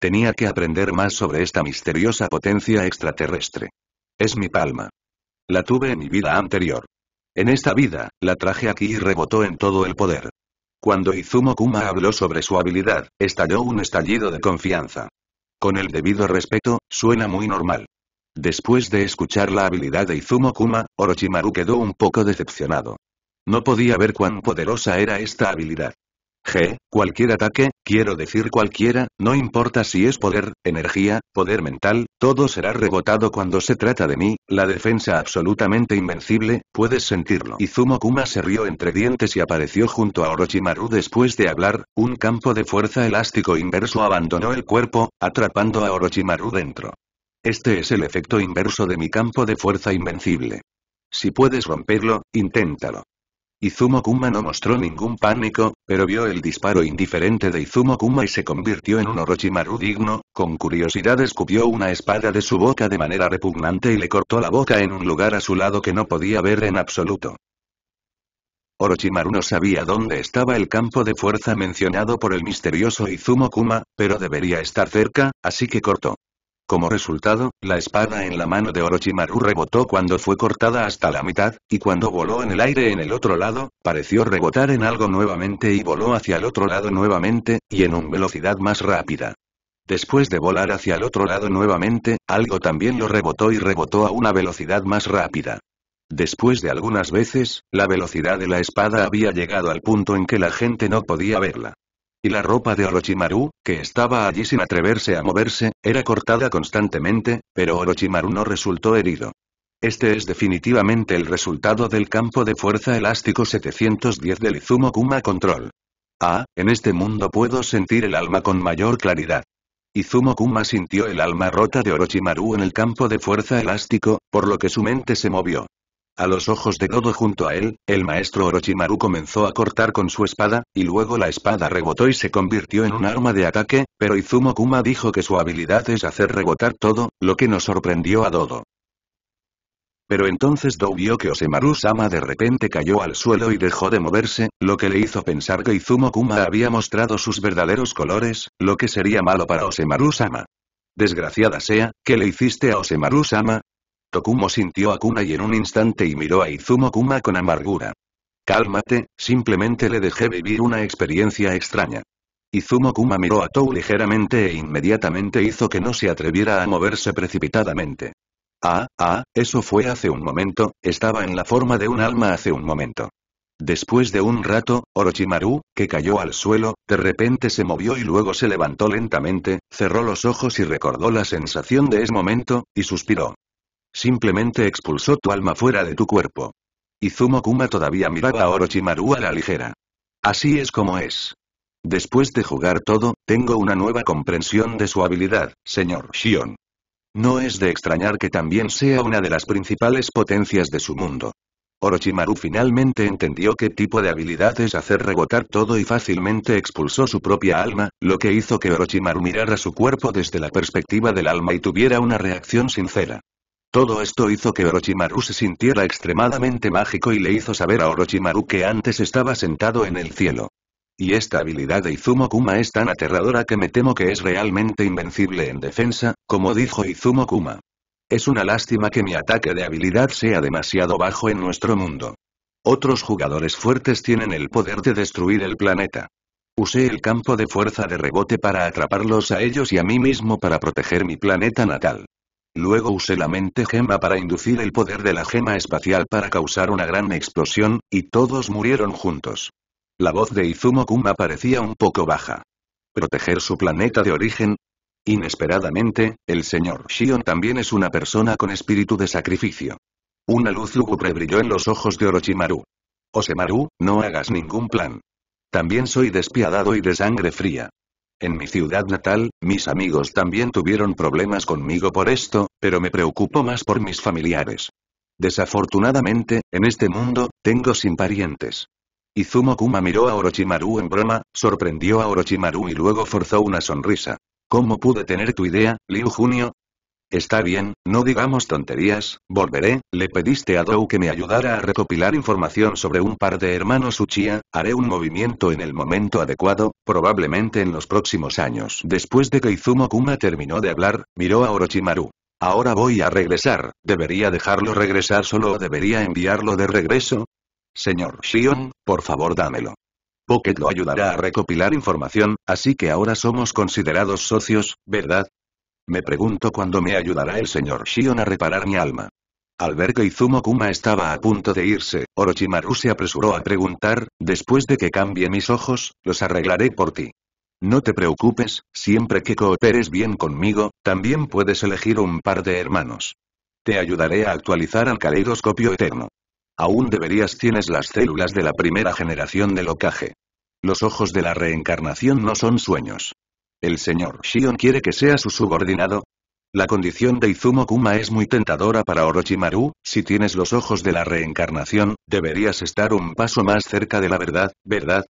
Tenía que aprender más sobre esta misteriosa potencia extraterrestre. Es mi palma. La tuve en mi vida anterior. En esta vida, la traje aquí y rebotó en todo el poder. Cuando Izumo Kuma habló sobre su habilidad, estalló un estallido de confianza. Con el debido respeto, suena muy normal. Después de escuchar la habilidad de Izumo Kuma, Orochimaru quedó un poco decepcionado. No podía ver cuán poderosa era esta habilidad. G, cualquier ataque, quiero decir cualquiera, no importa si es poder, energía, poder mental, todo será rebotado cuando se trata de mí, la defensa absolutamente invencible, puedes sentirlo. Izumo Kuma se rió entre dientes y apareció junto a Orochimaru después de hablar, un campo de fuerza elástico inverso abandonó el cuerpo, atrapando a Orochimaru dentro. Este es el efecto inverso de mi campo de fuerza invencible. Si puedes romperlo, inténtalo. Izumo Kuma no mostró ningún pánico, pero vio el disparo indiferente de Izumo Kuma y se convirtió en un Orochimaru digno, con curiosidad escupió una espada de su boca de manera repugnante y le cortó la boca en un lugar a su lado que no podía ver en absoluto. Orochimaru no sabía dónde estaba el campo de fuerza mencionado por el misterioso Izumo Kuma, pero debería estar cerca, así que cortó. Como resultado, la espada en la mano de Orochimaru rebotó cuando fue cortada hasta la mitad, y cuando voló en el aire en el otro lado, pareció rebotar en algo nuevamente y voló hacia el otro lado nuevamente, y en una velocidad más rápida. Después de volar hacia el otro lado nuevamente, algo también lo rebotó y rebotó a una velocidad más rápida. Después de algunas veces, la velocidad de la espada había llegado al punto en que la gente no podía verla. Y la ropa de Orochimaru, que estaba allí sin atreverse a moverse, era cortada constantemente, pero Orochimaru no resultó herido. Este es definitivamente el resultado del campo de fuerza elástico 710 del Izumo Kuma Control. Ah, en este mundo puedo sentir el alma con mayor claridad. Izumo Kuma sintió el alma rota de Orochimaru en el campo de fuerza elástico, por lo que su mente se movió. A los ojos de Dodo junto a él, el maestro Orochimaru comenzó a cortar con su espada, y luego la espada rebotó y se convirtió en un arma de ataque, pero Izumo Kuma dijo que su habilidad es hacer rebotar todo, lo que nos sorprendió a Dodo. Pero entonces Dodo vio que Osemaru-sama de repente cayó al suelo y dejó de moverse, lo que le hizo pensar que Izumo Kuma había mostrado sus verdaderos colores, lo que sería malo para Osemaru-sama. Desgraciada sea, ¿qué le hiciste a Osemaru-sama? Tokumo sintió a Kuna y en un instante y miró a Izumo Kuma con amargura. Cálmate, simplemente le dejé vivir una experiencia extraña. Izumo Kuma miró a Tou ligeramente e inmediatamente hizo que no se atreviera a moverse precipitadamente. Ah, ah, eso fue hace un momento, estaba en la forma de un alma hace un momento. Después de un rato, Orochimaru, que cayó al suelo, de repente se movió y luego se levantó lentamente, cerró los ojos y recordó la sensación de ese momento, y suspiró. Simplemente expulsó tu alma fuera de tu cuerpo. Izumo Kuma todavía miraba a Orochimaru a la ligera. Así es como es. Después de jugar todo, tengo una nueva comprensión de su habilidad, señor Shion. No es de extrañar que también sea una de las principales potencias de su mundo. Orochimaru finalmente entendió qué tipo de habilidad es hacer rebotar todo y fácilmente expulsó su propia alma, lo que hizo que Orochimaru mirara su cuerpo desde la perspectiva del alma y tuviera una reacción sincera. Todo esto hizo que Orochimaru se sintiera extremadamente mágico y le hizo saber a Orochimaru que antes estaba sentado en el cielo. Y esta habilidad de Izumo Kuma es tan aterradora que me temo que es realmente invencible en defensa, como dijo Izumo Kuma. Es una lástima que mi ataque de habilidad sea demasiado bajo en nuestro mundo. Otros jugadores fuertes tienen el poder de destruir el planeta. Usé el campo de fuerza de rebote para atraparlos a ellos y a mí mismo para proteger mi planeta natal. Luego usé la mente gema para inducir el poder de la gema espacial para causar una gran explosión, y todos murieron juntos. La voz de Izumo Kuma parecía un poco baja. ¿Proteger su planeta de origen? Inesperadamente, el señor Shion también es una persona con espíritu de sacrificio. Una luz lúgubre brilló en los ojos de Orochimaru. Osemaru, no hagas ningún plan. También soy despiadado y de sangre fría. En mi ciudad natal, mis amigos también tuvieron problemas conmigo por esto, pero me preocupo más por mis familiares. Desafortunadamente, en este mundo, tengo sin parientes. Izumo Kuma miró a Orochimaru en broma, sorprendió a Orochimaru y luego forzó una sonrisa. ¿Cómo pude tener tu idea, Liu Junio? Está bien, no digamos tonterías, volveré, le pediste a Dou que me ayudara a recopilar información sobre un par de hermanos Uchiha, haré un movimiento en el momento adecuado, probablemente en los próximos años. Después de que Izumo Kuma terminó de hablar, miró a Orochimaru. Ahora voy a regresar, ¿debería dejarlo regresar solo o debería enviarlo de regreso? Señor Shion, por favor dámelo. Pocket lo ayudará a recopilar información, así que ahora somos considerados socios, ¿verdad? Me pregunto cuándo me ayudará el señor Shion a reparar mi alma. Al ver que Izumo Kuma estaba a punto de irse, Orochimaru se apresuró a preguntar, después de que cambie mis ojos, los arreglaré por ti. No te preocupes, siempre que cooperes bien conmigo, también puedes elegir un par de hermanos. Te ayudaré a actualizar al caleidoscopio eterno. Aún deberías tienes las células de la primera generación del locaje. Los ojos de la reencarnación no son sueños. El señor Shion quiere que sea su subordinado, la condición de Izumo Kuma es muy tentadora para Orochimaru, si tienes los ojos de la reencarnación, deberías estar un paso más cerca de la verdad, ¿verdad?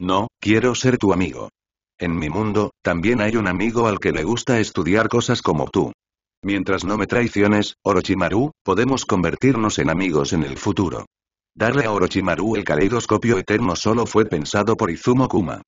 No, quiero ser tu amigo. En mi mundo, también hay un amigo al que le gusta estudiar cosas como tú. Mientras no me traiciones, Orochimaru, podemos convertirnos en amigos en el futuro. Darle a Orochimaru el caleidoscopio eterno solo fue pensado por Izumo Kuma.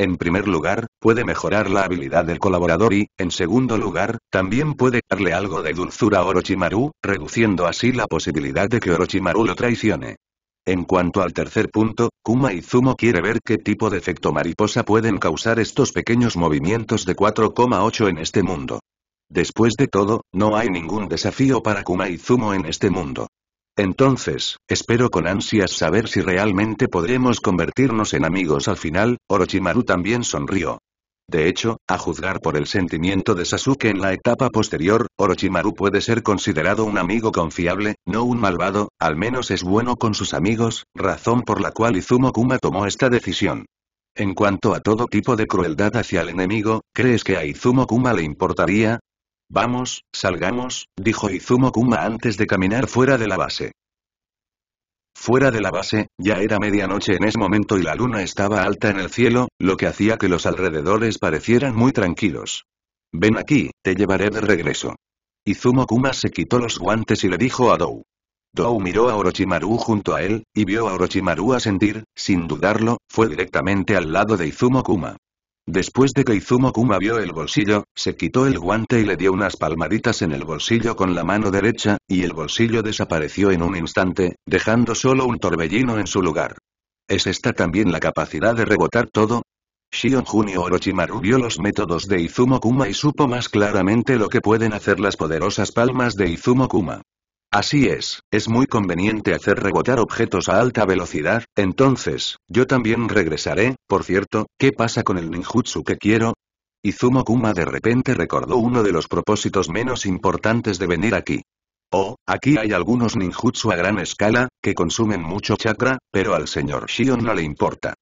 En primer lugar, puede mejorar la habilidad del colaborador y, en segundo lugar, también puede darle algo de dulzura a Orochimaru, reduciendo así la posibilidad de que Orochimaru lo traicione. En cuanto al tercer punto, Kuma Zumo quiere ver qué tipo de efecto mariposa pueden causar estos pequeños movimientos de 4,8 en este mundo. Después de todo, no hay ningún desafío para Kuma Zumo en este mundo. Entonces, espero con ansias saber si realmente podremos convertirnos en amigos al final, Orochimaru también sonrió. De hecho, a juzgar por el sentimiento de Sasuke en la etapa posterior, Orochimaru puede ser considerado un amigo confiable, no un malvado, al menos es bueno con sus amigos, razón por la cual Izumo Kuma tomó esta decisión. En cuanto a todo tipo de crueldad hacia el enemigo, ¿crees que a Izumo Kuma le importaría? Vamos, salgamos, dijo Izumo Kuma antes de caminar fuera de la base. Fuera de la base, ya era medianoche en ese momento y la luna estaba alta en el cielo, lo que hacía que los alrededores parecieran muy tranquilos. Ven aquí, te llevaré de regreso. Izumo Kuma se quitó los guantes y le dijo a Dou. Dou miró a Orochimaru junto a él, y vio a Orochimaru a sin dudarlo, fue directamente al lado de Izumo Kuma. Después de que Izumo Kuma vio el bolsillo, se quitó el guante y le dio unas palmaditas en el bolsillo con la mano derecha, y el bolsillo desapareció en un instante, dejando solo un torbellino en su lugar. ¿Es esta también la capacidad de rebotar todo? Shion Junio Orochimaru vio los métodos de Izumo Kuma y supo más claramente lo que pueden hacer las poderosas palmas de Izumo Kuma. Así es, es muy conveniente hacer rebotar objetos a alta velocidad, entonces, yo también regresaré, por cierto, ¿qué pasa con el ninjutsu que quiero? Izumo Kuma de repente recordó uno de los propósitos menos importantes de venir aquí. Oh, aquí hay algunos ninjutsu a gran escala, que consumen mucho chakra, pero al señor Shion no le importa.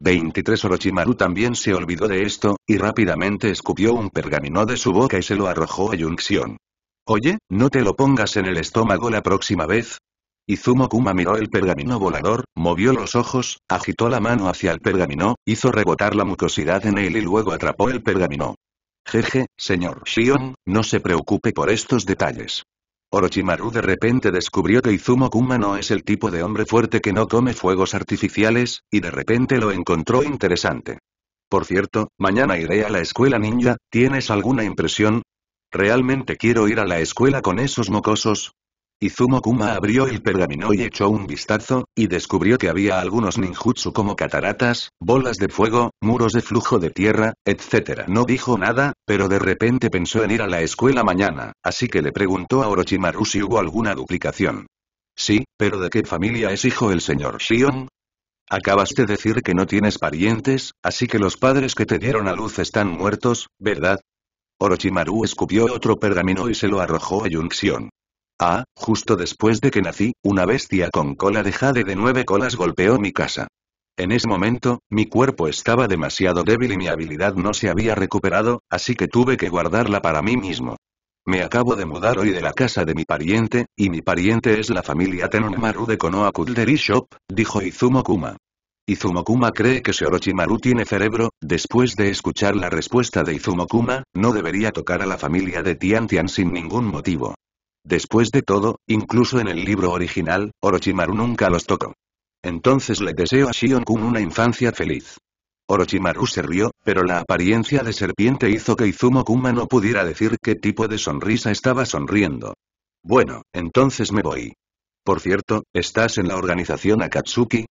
23 Orochimaru también se olvidó de esto, y rápidamente escupió un pergamino de su boca y se lo arrojó a Junxion. Oye, no te lo pongas en el estómago la próxima vez. Izumo Kuma miró el pergamino volador, movió los ojos, agitó la mano hacia el pergamino, hizo rebotar la mucosidad en él y luego atrapó el pergamino. Jeje, señor Shion, no se preocupe por estos detalles. Orochimaru de repente descubrió que Izumo Kuma no es el tipo de hombre fuerte que no come fuegos artificiales, y de repente lo encontró interesante. Por cierto, mañana iré a la escuela ninja, ¿tienes alguna impresión? ¿Realmente quiero ir a la escuela con esos mocosos? Izumo Kuma abrió el pergamino y echó un vistazo, y descubrió que había algunos ninjutsu como cataratas, bolas de fuego, muros de flujo de tierra, etc. No dijo nada, pero de repente pensó en ir a la escuela mañana, así que le preguntó a Orochimaru si hubo alguna duplicación. Sí, pero ¿de qué familia es hijo el señor Shion? Acabaste de decir que no tienes parientes, así que los padres que te dieron a luz están muertos, ¿verdad? Orochimaru escupió otro pergamino y se lo arrojó a Junxion. Ah, justo después de que nací, una bestia con cola de jade de nueve colas golpeó mi casa. En ese momento, mi cuerpo estaba demasiado débil y mi habilidad no se había recuperado, así que tuve que guardarla para mí mismo. Me acabo de mudar hoy de la casa de mi pariente, y mi pariente es la familia Tenonmaru de Konoha Shop, dijo Izumo Kuma. Izumokuma cree que si Orochimaru tiene cerebro, después de escuchar la respuesta de Izumokuma, no debería tocar a la familia de Tian Tian sin ningún motivo. Después de todo, incluso en el libro original, Orochimaru nunca los tocó. Entonces le deseo a shion una infancia feliz. Orochimaru se rió, pero la apariencia de serpiente hizo que Izumokuma no pudiera decir qué tipo de sonrisa estaba sonriendo. Bueno, entonces me voy. Por cierto, ¿estás en la organización Akatsuki?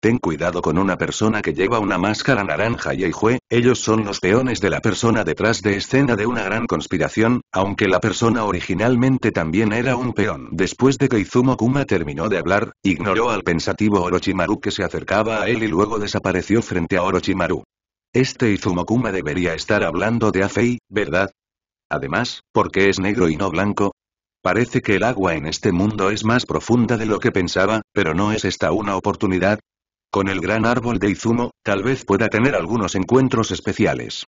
Ten cuidado con una persona que lleva una máscara naranja y Eijue, ellos son los peones de la persona detrás de escena de una gran conspiración, aunque la persona originalmente también era un peón. Después de que Izumo Kuma terminó de hablar, ignoró al pensativo Orochimaru que se acercaba a él y luego desapareció frente a Orochimaru. Este Izumo Kuma debería estar hablando de Afei, ¿verdad? Además, ¿por qué es negro y no blanco, Parece que el agua en este mundo es más profunda de lo que pensaba, pero no es esta una oportunidad. Con el gran árbol de Izumo, tal vez pueda tener algunos encuentros especiales.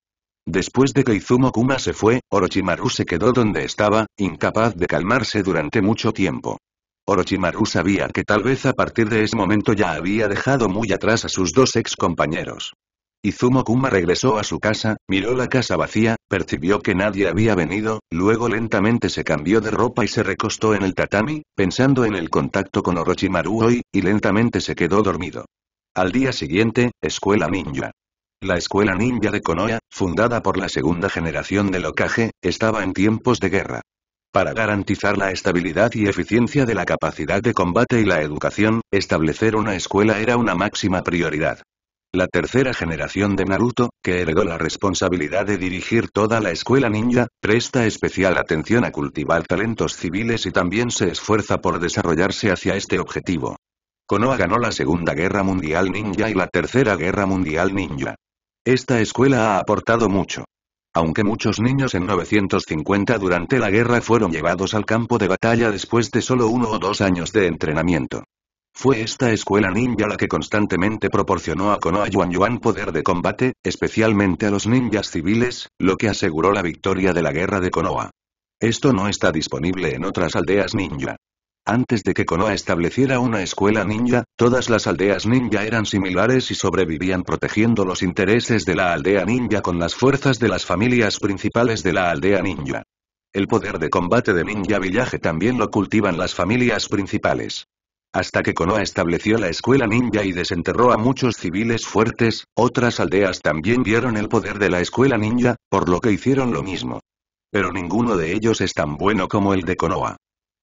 Después de que Izumo Kuma se fue, Orochimaru se quedó donde estaba, incapaz de calmarse durante mucho tiempo. Orochimaru sabía que tal vez a partir de ese momento ya había dejado muy atrás a sus dos ex compañeros. Izumo Kuma regresó a su casa, miró la casa vacía, percibió que nadie había venido, luego lentamente se cambió de ropa y se recostó en el tatami, pensando en el contacto con Orochimaru hoy, y lentamente se quedó dormido. Al día siguiente, Escuela Ninja. La escuela ninja de Konoha, fundada por la segunda generación de Okage, estaba en tiempos de guerra. Para garantizar la estabilidad y eficiencia de la capacidad de combate y la educación, establecer una escuela era una máxima prioridad. La tercera generación de Naruto, que heredó la responsabilidad de dirigir toda la escuela ninja, presta especial atención a cultivar talentos civiles y también se esfuerza por desarrollarse hacia este objetivo. Konoha ganó la Segunda Guerra Mundial Ninja y la Tercera Guerra Mundial Ninja. Esta escuela ha aportado mucho. Aunque muchos niños en 950 durante la guerra fueron llevados al campo de batalla después de solo uno o dos años de entrenamiento. Fue esta escuela ninja la que constantemente proporcionó a Konoha Yuan Yuan poder de combate, especialmente a los ninjas civiles, lo que aseguró la victoria de la guerra de Konoha. Esto no está disponible en otras aldeas ninja. Antes de que Konoha estableciera una escuela ninja, todas las aldeas ninja eran similares y sobrevivían protegiendo los intereses de la aldea ninja con las fuerzas de las familias principales de la aldea ninja. El poder de combate de Ninja villaje también lo cultivan las familias principales. Hasta que Konoha estableció la escuela ninja y desenterró a muchos civiles fuertes, otras aldeas también vieron el poder de la escuela ninja, por lo que hicieron lo mismo. Pero ninguno de ellos es tan bueno como el de Konoha.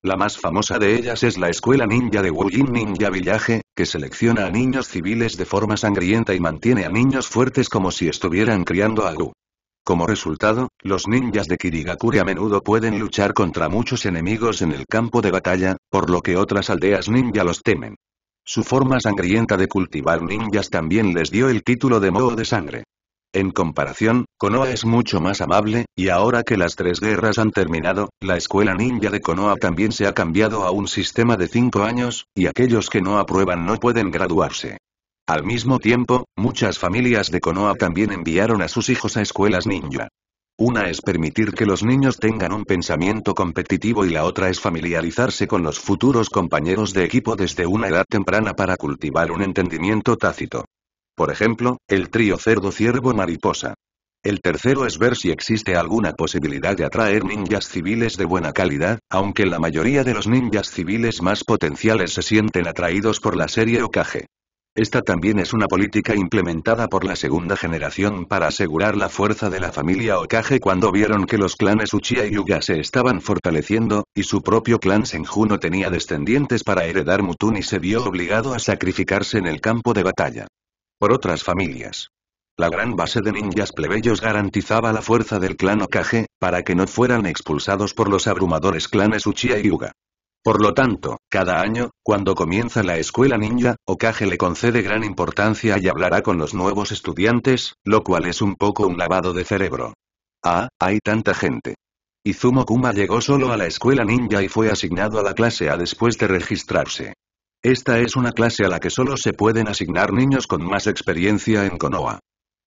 La más famosa de ellas es la escuela ninja de Wujin Ninja Village, que selecciona a niños civiles de forma sangrienta y mantiene a niños fuertes como si estuvieran criando a Gu. Como resultado, los ninjas de Kirigakure a menudo pueden luchar contra muchos enemigos en el campo de batalla, por lo que otras aldeas ninja los temen. Su forma sangrienta de cultivar ninjas también les dio el título de Moho de Sangre. En comparación, Konoha es mucho más amable, y ahora que las tres guerras han terminado, la escuela ninja de Konoha también se ha cambiado a un sistema de cinco años, y aquellos que no aprueban no pueden graduarse. Al mismo tiempo, muchas familias de Konoha también enviaron a sus hijos a escuelas ninja. Una es permitir que los niños tengan un pensamiento competitivo y la otra es familiarizarse con los futuros compañeros de equipo desde una edad temprana para cultivar un entendimiento tácito. Por ejemplo, el trío cerdo-ciervo-mariposa. El tercero es ver si existe alguna posibilidad de atraer ninjas civiles de buena calidad, aunque la mayoría de los ninjas civiles más potenciales se sienten atraídos por la serie Okage. Esta también es una política implementada por la segunda generación para asegurar la fuerza de la familia Okage cuando vieron que los clanes Uchiha y Yuga se estaban fortaleciendo, y su propio clan Senju no tenía descendientes para heredar Mutun y se vio obligado a sacrificarse en el campo de batalla por otras familias. La gran base de ninjas plebeyos garantizaba la fuerza del clan Okage, para que no fueran expulsados por los abrumadores clanes Uchiha y Yuga. Por lo tanto, cada año, cuando comienza la escuela ninja, Okage le concede gran importancia y hablará con los nuevos estudiantes, lo cual es un poco un lavado de cerebro. Ah, hay tanta gente. Izumo Kuma llegó solo a la escuela ninja y fue asignado a la clase A después de registrarse. Esta es una clase a la que solo se pueden asignar niños con más experiencia en Konoha.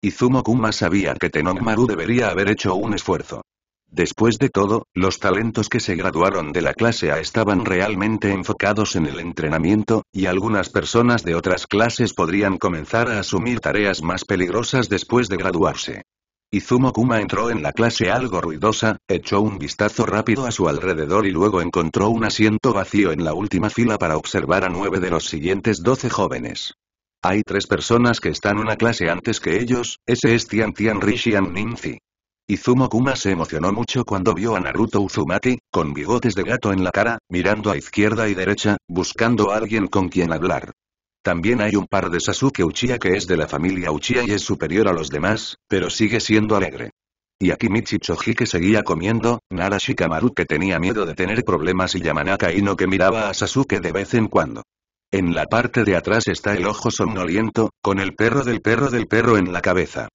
Izumo Kuma sabía que Tenonmaru debería haber hecho un esfuerzo. Después de todo, los talentos que se graduaron de la clase A estaban realmente enfocados en el entrenamiento, y algunas personas de otras clases podrían comenzar a asumir tareas más peligrosas después de graduarse. Izumo Kuma entró en la clase algo ruidosa, echó un vistazo rápido a su alrededor y luego encontró un asiento vacío en la última fila para observar a nueve de los siguientes doce jóvenes. Hay tres personas que están una clase antes que ellos, ese es Tian Tian Rishi Ninzi. Izumo Kuma se emocionó mucho cuando vio a Naruto Uzumaki, con bigotes de gato en la cara, mirando a izquierda y derecha, buscando a alguien con quien hablar. También hay un par de Sasuke Uchiha que es de la familia Uchiha y es superior a los demás, pero sigue siendo alegre. Y aquí Choji que seguía comiendo, Nara Shikamaru que tenía miedo de tener problemas y Yamanaka Ino que miraba a Sasuke de vez en cuando. En la parte de atrás está el ojo somnoliento, con el perro del perro del perro en la cabeza.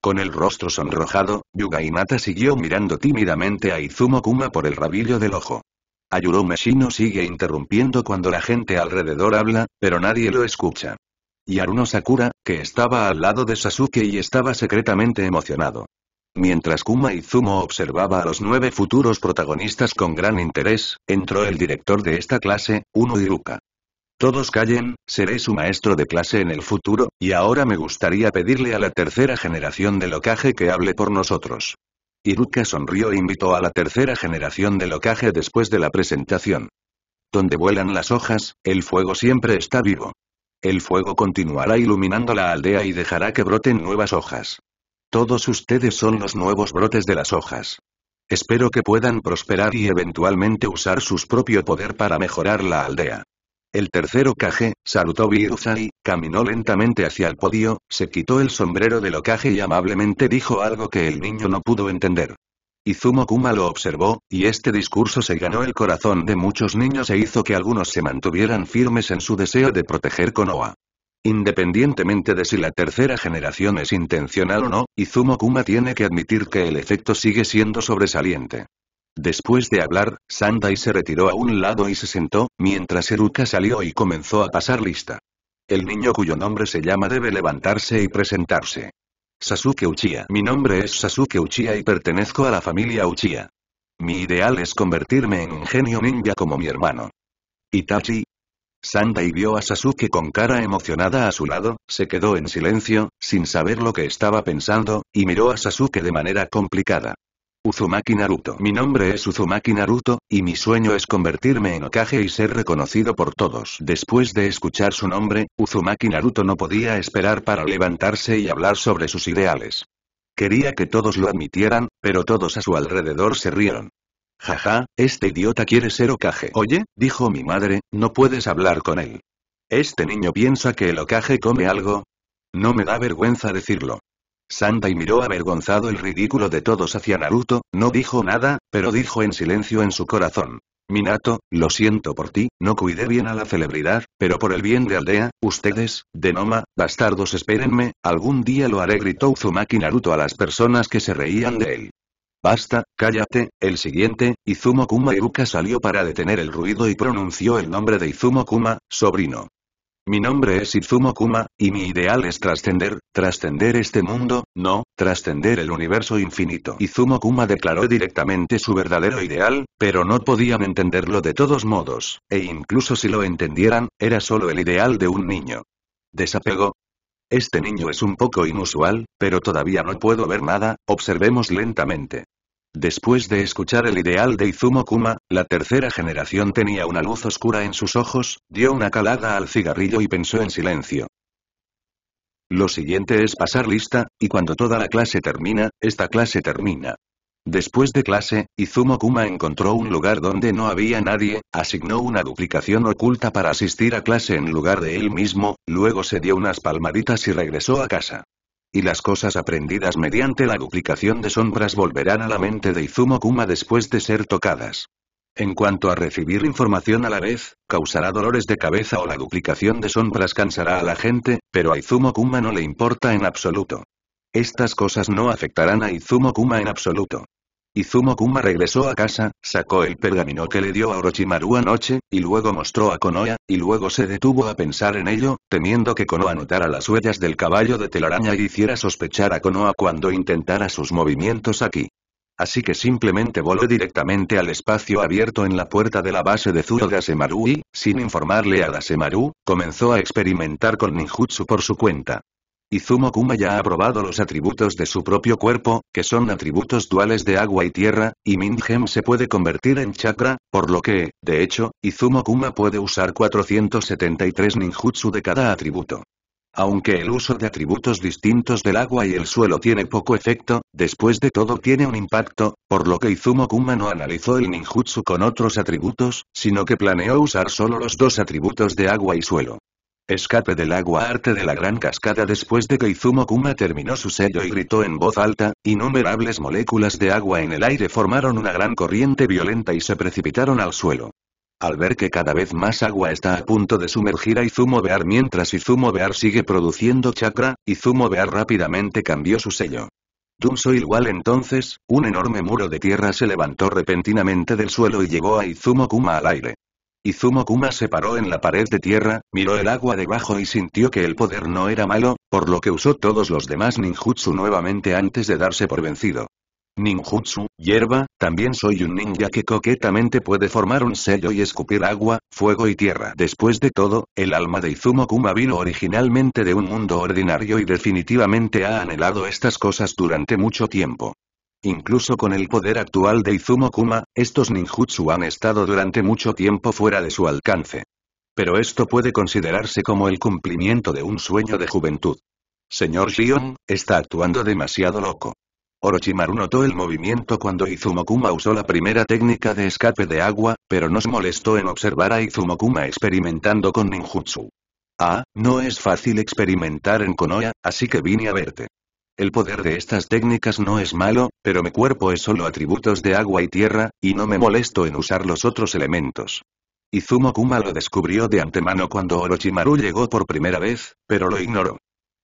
Con el rostro sonrojado, Yuga Inata siguió mirando tímidamente a Izumo Kuma por el rabillo del ojo. Ayuro Meshino sigue interrumpiendo cuando la gente alrededor habla, pero nadie lo escucha. Y Aruno Sakura, que estaba al lado de Sasuke y estaba secretamente emocionado. Mientras Kuma Zumo observaba a los nueve futuros protagonistas con gran interés, entró el director de esta clase, Uno Iruka. Todos callen, seré su maestro de clase en el futuro, y ahora me gustaría pedirle a la tercera generación de locaje que hable por nosotros. Iruka sonrió e invitó a la tercera generación del locaje después de la presentación. Donde vuelan las hojas, el fuego siempre está vivo. El fuego continuará iluminando la aldea y dejará que broten nuevas hojas. Todos ustedes son los nuevos brotes de las hojas. Espero que puedan prosperar y eventualmente usar sus propio poder para mejorar la aldea. El tercero Kage, saludó y caminó lentamente hacia el podio, se quitó el sombrero del Okage y amablemente dijo algo que el niño no pudo entender. Izumo Kuma lo observó, y este discurso se ganó el corazón de muchos niños e hizo que algunos se mantuvieran firmes en su deseo de proteger Konoha. Independientemente de si la tercera generación es intencional o no, Izumo Kuma tiene que admitir que el efecto sigue siendo sobresaliente. Después de hablar, Sandai se retiró a un lado y se sentó, mientras Eruka salió y comenzó a pasar lista. El niño cuyo nombre se llama debe levantarse y presentarse. Sasuke Uchiha. Mi nombre es Sasuke Uchiha y pertenezco a la familia Uchiha. Mi ideal es convertirme en un genio ninja como mi hermano. Itachi. Sandai vio a Sasuke con cara emocionada a su lado, se quedó en silencio, sin saber lo que estaba pensando, y miró a Sasuke de manera complicada. Uzumaki Naruto. Mi nombre es Uzumaki Naruto, y mi sueño es convertirme en Okage y ser reconocido por todos. Después de escuchar su nombre, Uzumaki Naruto no podía esperar para levantarse y hablar sobre sus ideales. Quería que todos lo admitieran, pero todos a su alrededor se rieron. Jaja, este idiota quiere ser Okage. Oye, dijo mi madre, no puedes hablar con él. ¿Este niño piensa que el Okage come algo? No me da vergüenza decirlo y miró avergonzado el ridículo de todos hacia Naruto, no dijo nada, pero dijo en silencio en su corazón. Minato, lo siento por ti, no cuidé bien a la celebridad, pero por el bien de aldea, ustedes, de Noma, bastardos espérenme, algún día lo haré gritó Uzumaki Naruto a las personas que se reían de él. Basta, cállate, el siguiente, Izumo Kuma Iruka salió para detener el ruido y pronunció el nombre de Izumo Kuma, sobrino. Mi nombre es Izumo Kuma, y mi ideal es trascender, trascender este mundo, no, trascender el universo infinito. Izumo Kuma declaró directamente su verdadero ideal, pero no podían entenderlo de todos modos, e incluso si lo entendieran, era solo el ideal de un niño. Desapego. Este niño es un poco inusual, pero todavía no puedo ver nada, observemos lentamente. Después de escuchar el ideal de Izumo Kuma, la tercera generación tenía una luz oscura en sus ojos, dio una calada al cigarrillo y pensó en silencio. Lo siguiente es pasar lista, y cuando toda la clase termina, esta clase termina. Después de clase, Izumo Kuma encontró un lugar donde no había nadie, asignó una duplicación oculta para asistir a clase en lugar de él mismo, luego se dio unas palmaditas y regresó a casa. Y las cosas aprendidas mediante la duplicación de sombras volverán a la mente de Izumo Kuma después de ser tocadas. En cuanto a recibir información a la vez, causará dolores de cabeza o la duplicación de sombras cansará a la gente, pero a Izumo Kuma no le importa en absoluto. Estas cosas no afectarán a Izumo Kuma en absoluto. Izumo Kuma regresó a casa, sacó el pergamino que le dio a Orochimaru anoche, y luego mostró a Konoha, y luego se detuvo a pensar en ello, temiendo que Konoha notara las huellas del caballo de telaraña y hiciera sospechar a Konoha cuando intentara sus movimientos aquí. Así que simplemente voló directamente al espacio abierto en la puerta de la base de Zuro Dasemaru y, sin informarle a Dasemaru, comenzó a experimentar con ninjutsu por su cuenta. Izumo Kuma ya ha probado los atributos de su propio cuerpo, que son atributos duales de agua y tierra, y Minjem se puede convertir en chakra, por lo que, de hecho, Izumo Kuma puede usar 473 ninjutsu de cada atributo. Aunque el uso de atributos distintos del agua y el suelo tiene poco efecto, después de todo tiene un impacto, por lo que Izumo Kuma no analizó el ninjutsu con otros atributos, sino que planeó usar solo los dos atributos de agua y suelo. Escape del agua arte de la gran cascada Después de que Izumo Kuma terminó su sello y gritó en voz alta, innumerables moléculas de agua en el aire formaron una gran corriente violenta y se precipitaron al suelo. Al ver que cada vez más agua está a punto de sumergir a Izumo Bear mientras Izumo Bear sigue produciendo chakra, Izumo Bear rápidamente cambió su sello. Dunso igual entonces, un enorme muro de tierra se levantó repentinamente del suelo y llegó a Izumo Kuma al aire. Izumo Kuma se paró en la pared de tierra, miró el agua debajo y sintió que el poder no era malo, por lo que usó todos los demás ninjutsu nuevamente antes de darse por vencido. Ninjutsu, hierba, también soy un ninja que coquetamente puede formar un sello y escupir agua, fuego y tierra. Después de todo, el alma de Izumo Kuma vino originalmente de un mundo ordinario y definitivamente ha anhelado estas cosas durante mucho tiempo. Incluso con el poder actual de Izumo Kuma, estos ninjutsu han estado durante mucho tiempo fuera de su alcance. Pero esto puede considerarse como el cumplimiento de un sueño de juventud. Señor Shion, está actuando demasiado loco. Orochimaru notó el movimiento cuando Izumokuma usó la primera técnica de escape de agua, pero no se molestó en observar a Izumokuma experimentando con ninjutsu. Ah, no es fácil experimentar en Konoya, así que vine a verte. El poder de estas técnicas no es malo, pero mi cuerpo es solo atributos de agua y tierra, y no me molesto en usar los otros elementos. Izumo Kuma lo descubrió de antemano cuando Orochimaru llegó por primera vez, pero lo ignoró.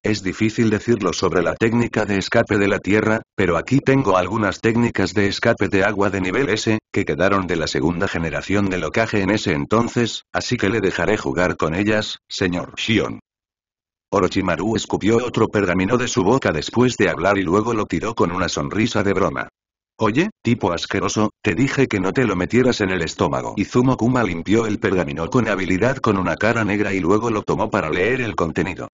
Es difícil decirlo sobre la técnica de escape de la tierra, pero aquí tengo algunas técnicas de escape de agua de nivel S, que quedaron de la segunda generación de locaje en ese entonces, así que le dejaré jugar con ellas, señor Shion. Orochimaru escupió otro pergamino de su boca después de hablar y luego lo tiró con una sonrisa de broma. Oye, tipo asqueroso, te dije que no te lo metieras en el estómago. Izumo Kuma limpió el pergamino con habilidad con una cara negra y luego lo tomó para leer el contenido.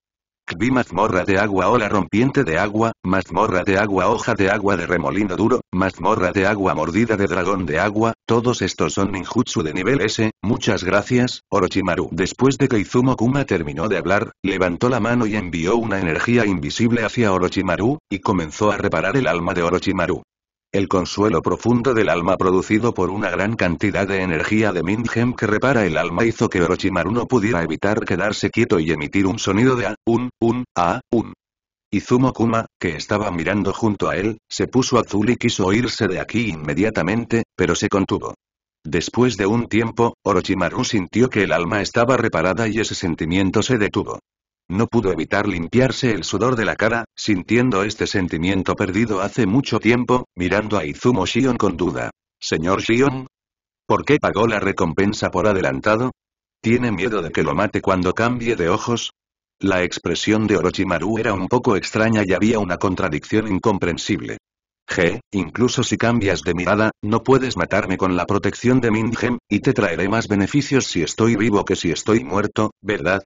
Vi mazmorra de agua ola rompiente de agua, mazmorra de agua hoja de agua de remolino duro, mazmorra de agua mordida de dragón de agua, todos estos son ninjutsu de nivel S, muchas gracias, Orochimaru. Después de que Izumo Kuma terminó de hablar, levantó la mano y envió una energía invisible hacia Orochimaru, y comenzó a reparar el alma de Orochimaru. El consuelo profundo del alma producido por una gran cantidad de energía de Mindhem que repara el alma hizo que Orochimaru no pudiera evitar quedarse quieto y emitir un sonido de a, un, un, a, un. Izumo Kuma, que estaba mirando junto a él, se puso azul y quiso irse de aquí inmediatamente, pero se contuvo. Después de un tiempo, Orochimaru sintió que el alma estaba reparada y ese sentimiento se detuvo. No pudo evitar limpiarse el sudor de la cara, sintiendo este sentimiento perdido hace mucho tiempo, mirando a Izumo Shion con duda. Señor Shion, ¿Por qué pagó la recompensa por adelantado? ¿Tiene miedo de que lo mate cuando cambie de ojos? La expresión de Orochimaru era un poco extraña y había una contradicción incomprensible. G, incluso si cambias de mirada, no puedes matarme con la protección de Minjem, y te traeré más beneficios si estoy vivo que si estoy muerto, ¿verdad?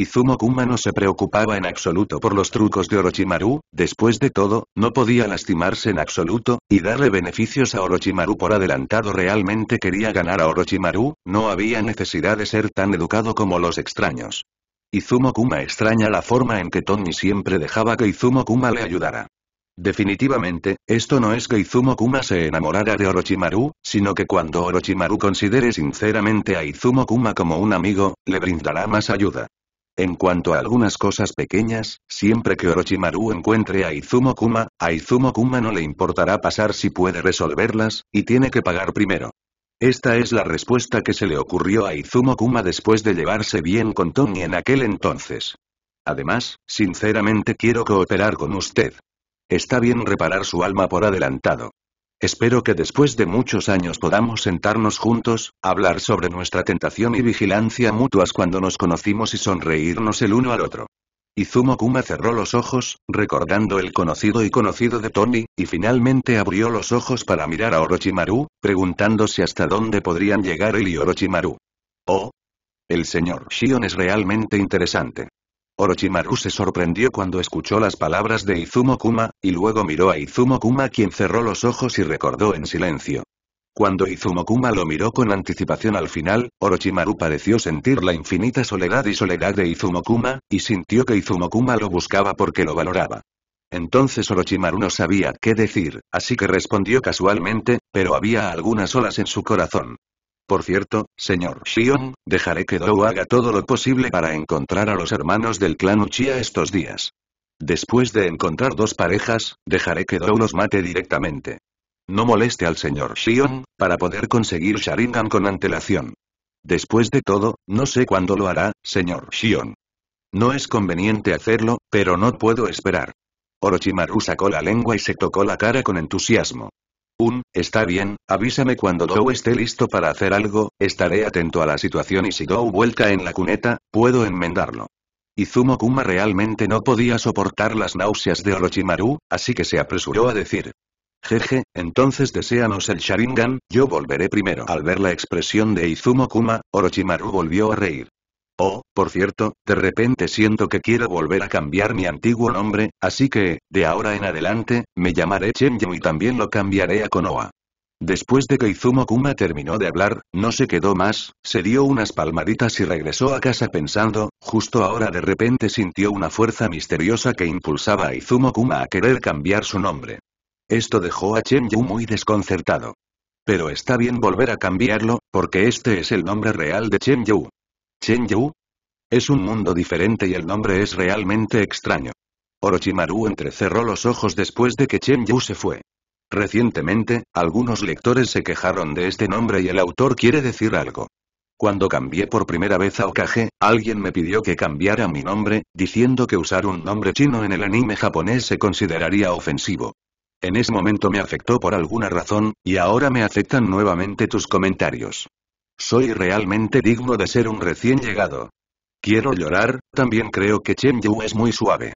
Izumo Kuma no se preocupaba en absoluto por los trucos de Orochimaru, después de todo, no podía lastimarse en absoluto, y darle beneficios a Orochimaru por adelantado realmente quería ganar a Orochimaru, no había necesidad de ser tan educado como los extraños. Izumo Kuma extraña la forma en que Tony siempre dejaba que Izumo Kuma le ayudara. Definitivamente, esto no es que Izumo Kuma se enamorara de Orochimaru, sino que cuando Orochimaru considere sinceramente a Izumo Kuma como un amigo, le brindará más ayuda. En cuanto a algunas cosas pequeñas, siempre que Orochimaru encuentre a Izumo Kuma, a Izumo Kuma no le importará pasar si puede resolverlas, y tiene que pagar primero. Esta es la respuesta que se le ocurrió a Izumo Kuma después de llevarse bien con Tony en aquel entonces. Además, sinceramente quiero cooperar con usted. Está bien reparar su alma por adelantado. Espero que después de muchos años podamos sentarnos juntos, hablar sobre nuestra tentación y vigilancia mutuas cuando nos conocimos y sonreírnos el uno al otro. Izumo Kuma cerró los ojos, recordando el conocido y conocido de Tony, y finalmente abrió los ojos para mirar a Orochimaru, preguntándose hasta dónde podrían llegar él y Orochimaru. Oh. El señor Shion es realmente interesante. Orochimaru se sorprendió cuando escuchó las palabras de Izumokuma, y luego miró a Izumokuma quien cerró los ojos y recordó en silencio. Cuando Izumokuma lo miró con anticipación al final, Orochimaru pareció sentir la infinita soledad y soledad de Izumokuma, y sintió que Izumokuma lo buscaba porque lo valoraba. Entonces Orochimaru no sabía qué decir, así que respondió casualmente, pero había algunas olas en su corazón. Por cierto, señor Shion, dejaré que Dou haga todo lo posible para encontrar a los hermanos del clan Uchiha estos días. Después de encontrar dos parejas, dejaré que Dou los mate directamente. No moleste al señor Shion, para poder conseguir Sharingan con antelación. Después de todo, no sé cuándo lo hará, señor Shion. No es conveniente hacerlo, pero no puedo esperar. Orochimaru sacó la lengua y se tocó la cara con entusiasmo. Un, está bien, avísame cuando Dou esté listo para hacer algo, estaré atento a la situación y si Dou vuelca en la cuneta, puedo enmendarlo. Izumo Kuma realmente no podía soportar las náuseas de Orochimaru, así que se apresuró a decir. Jeje, entonces deseanos el Sharingan, yo volveré primero. Al ver la expresión de Izumo Kuma, Orochimaru volvió a reír. Oh, por cierto, de repente siento que quiero volver a cambiar mi antiguo nombre, así que, de ahora en adelante, me llamaré Chenyu y también lo cambiaré a Konoha. Después de que Izumo Kuma terminó de hablar, no se quedó más, se dio unas palmaditas y regresó a casa pensando, justo ahora de repente sintió una fuerza misteriosa que impulsaba a Izumo Kuma a querer cambiar su nombre. Esto dejó a Chen Yu muy desconcertado. Pero está bien volver a cambiarlo, porque este es el nombre real de Chen Yu. Chen Es un mundo diferente y el nombre es realmente extraño. Orochimaru entrecerró los ojos después de que Chen se fue. Recientemente, algunos lectores se quejaron de este nombre y el autor quiere decir algo. Cuando cambié por primera vez a Okage, alguien me pidió que cambiara mi nombre, diciendo que usar un nombre chino en el anime japonés se consideraría ofensivo. En ese momento me afectó por alguna razón, y ahora me afectan nuevamente tus comentarios. Soy realmente digno de ser un recién llegado. Quiero llorar, también creo que Chen Yu es muy suave.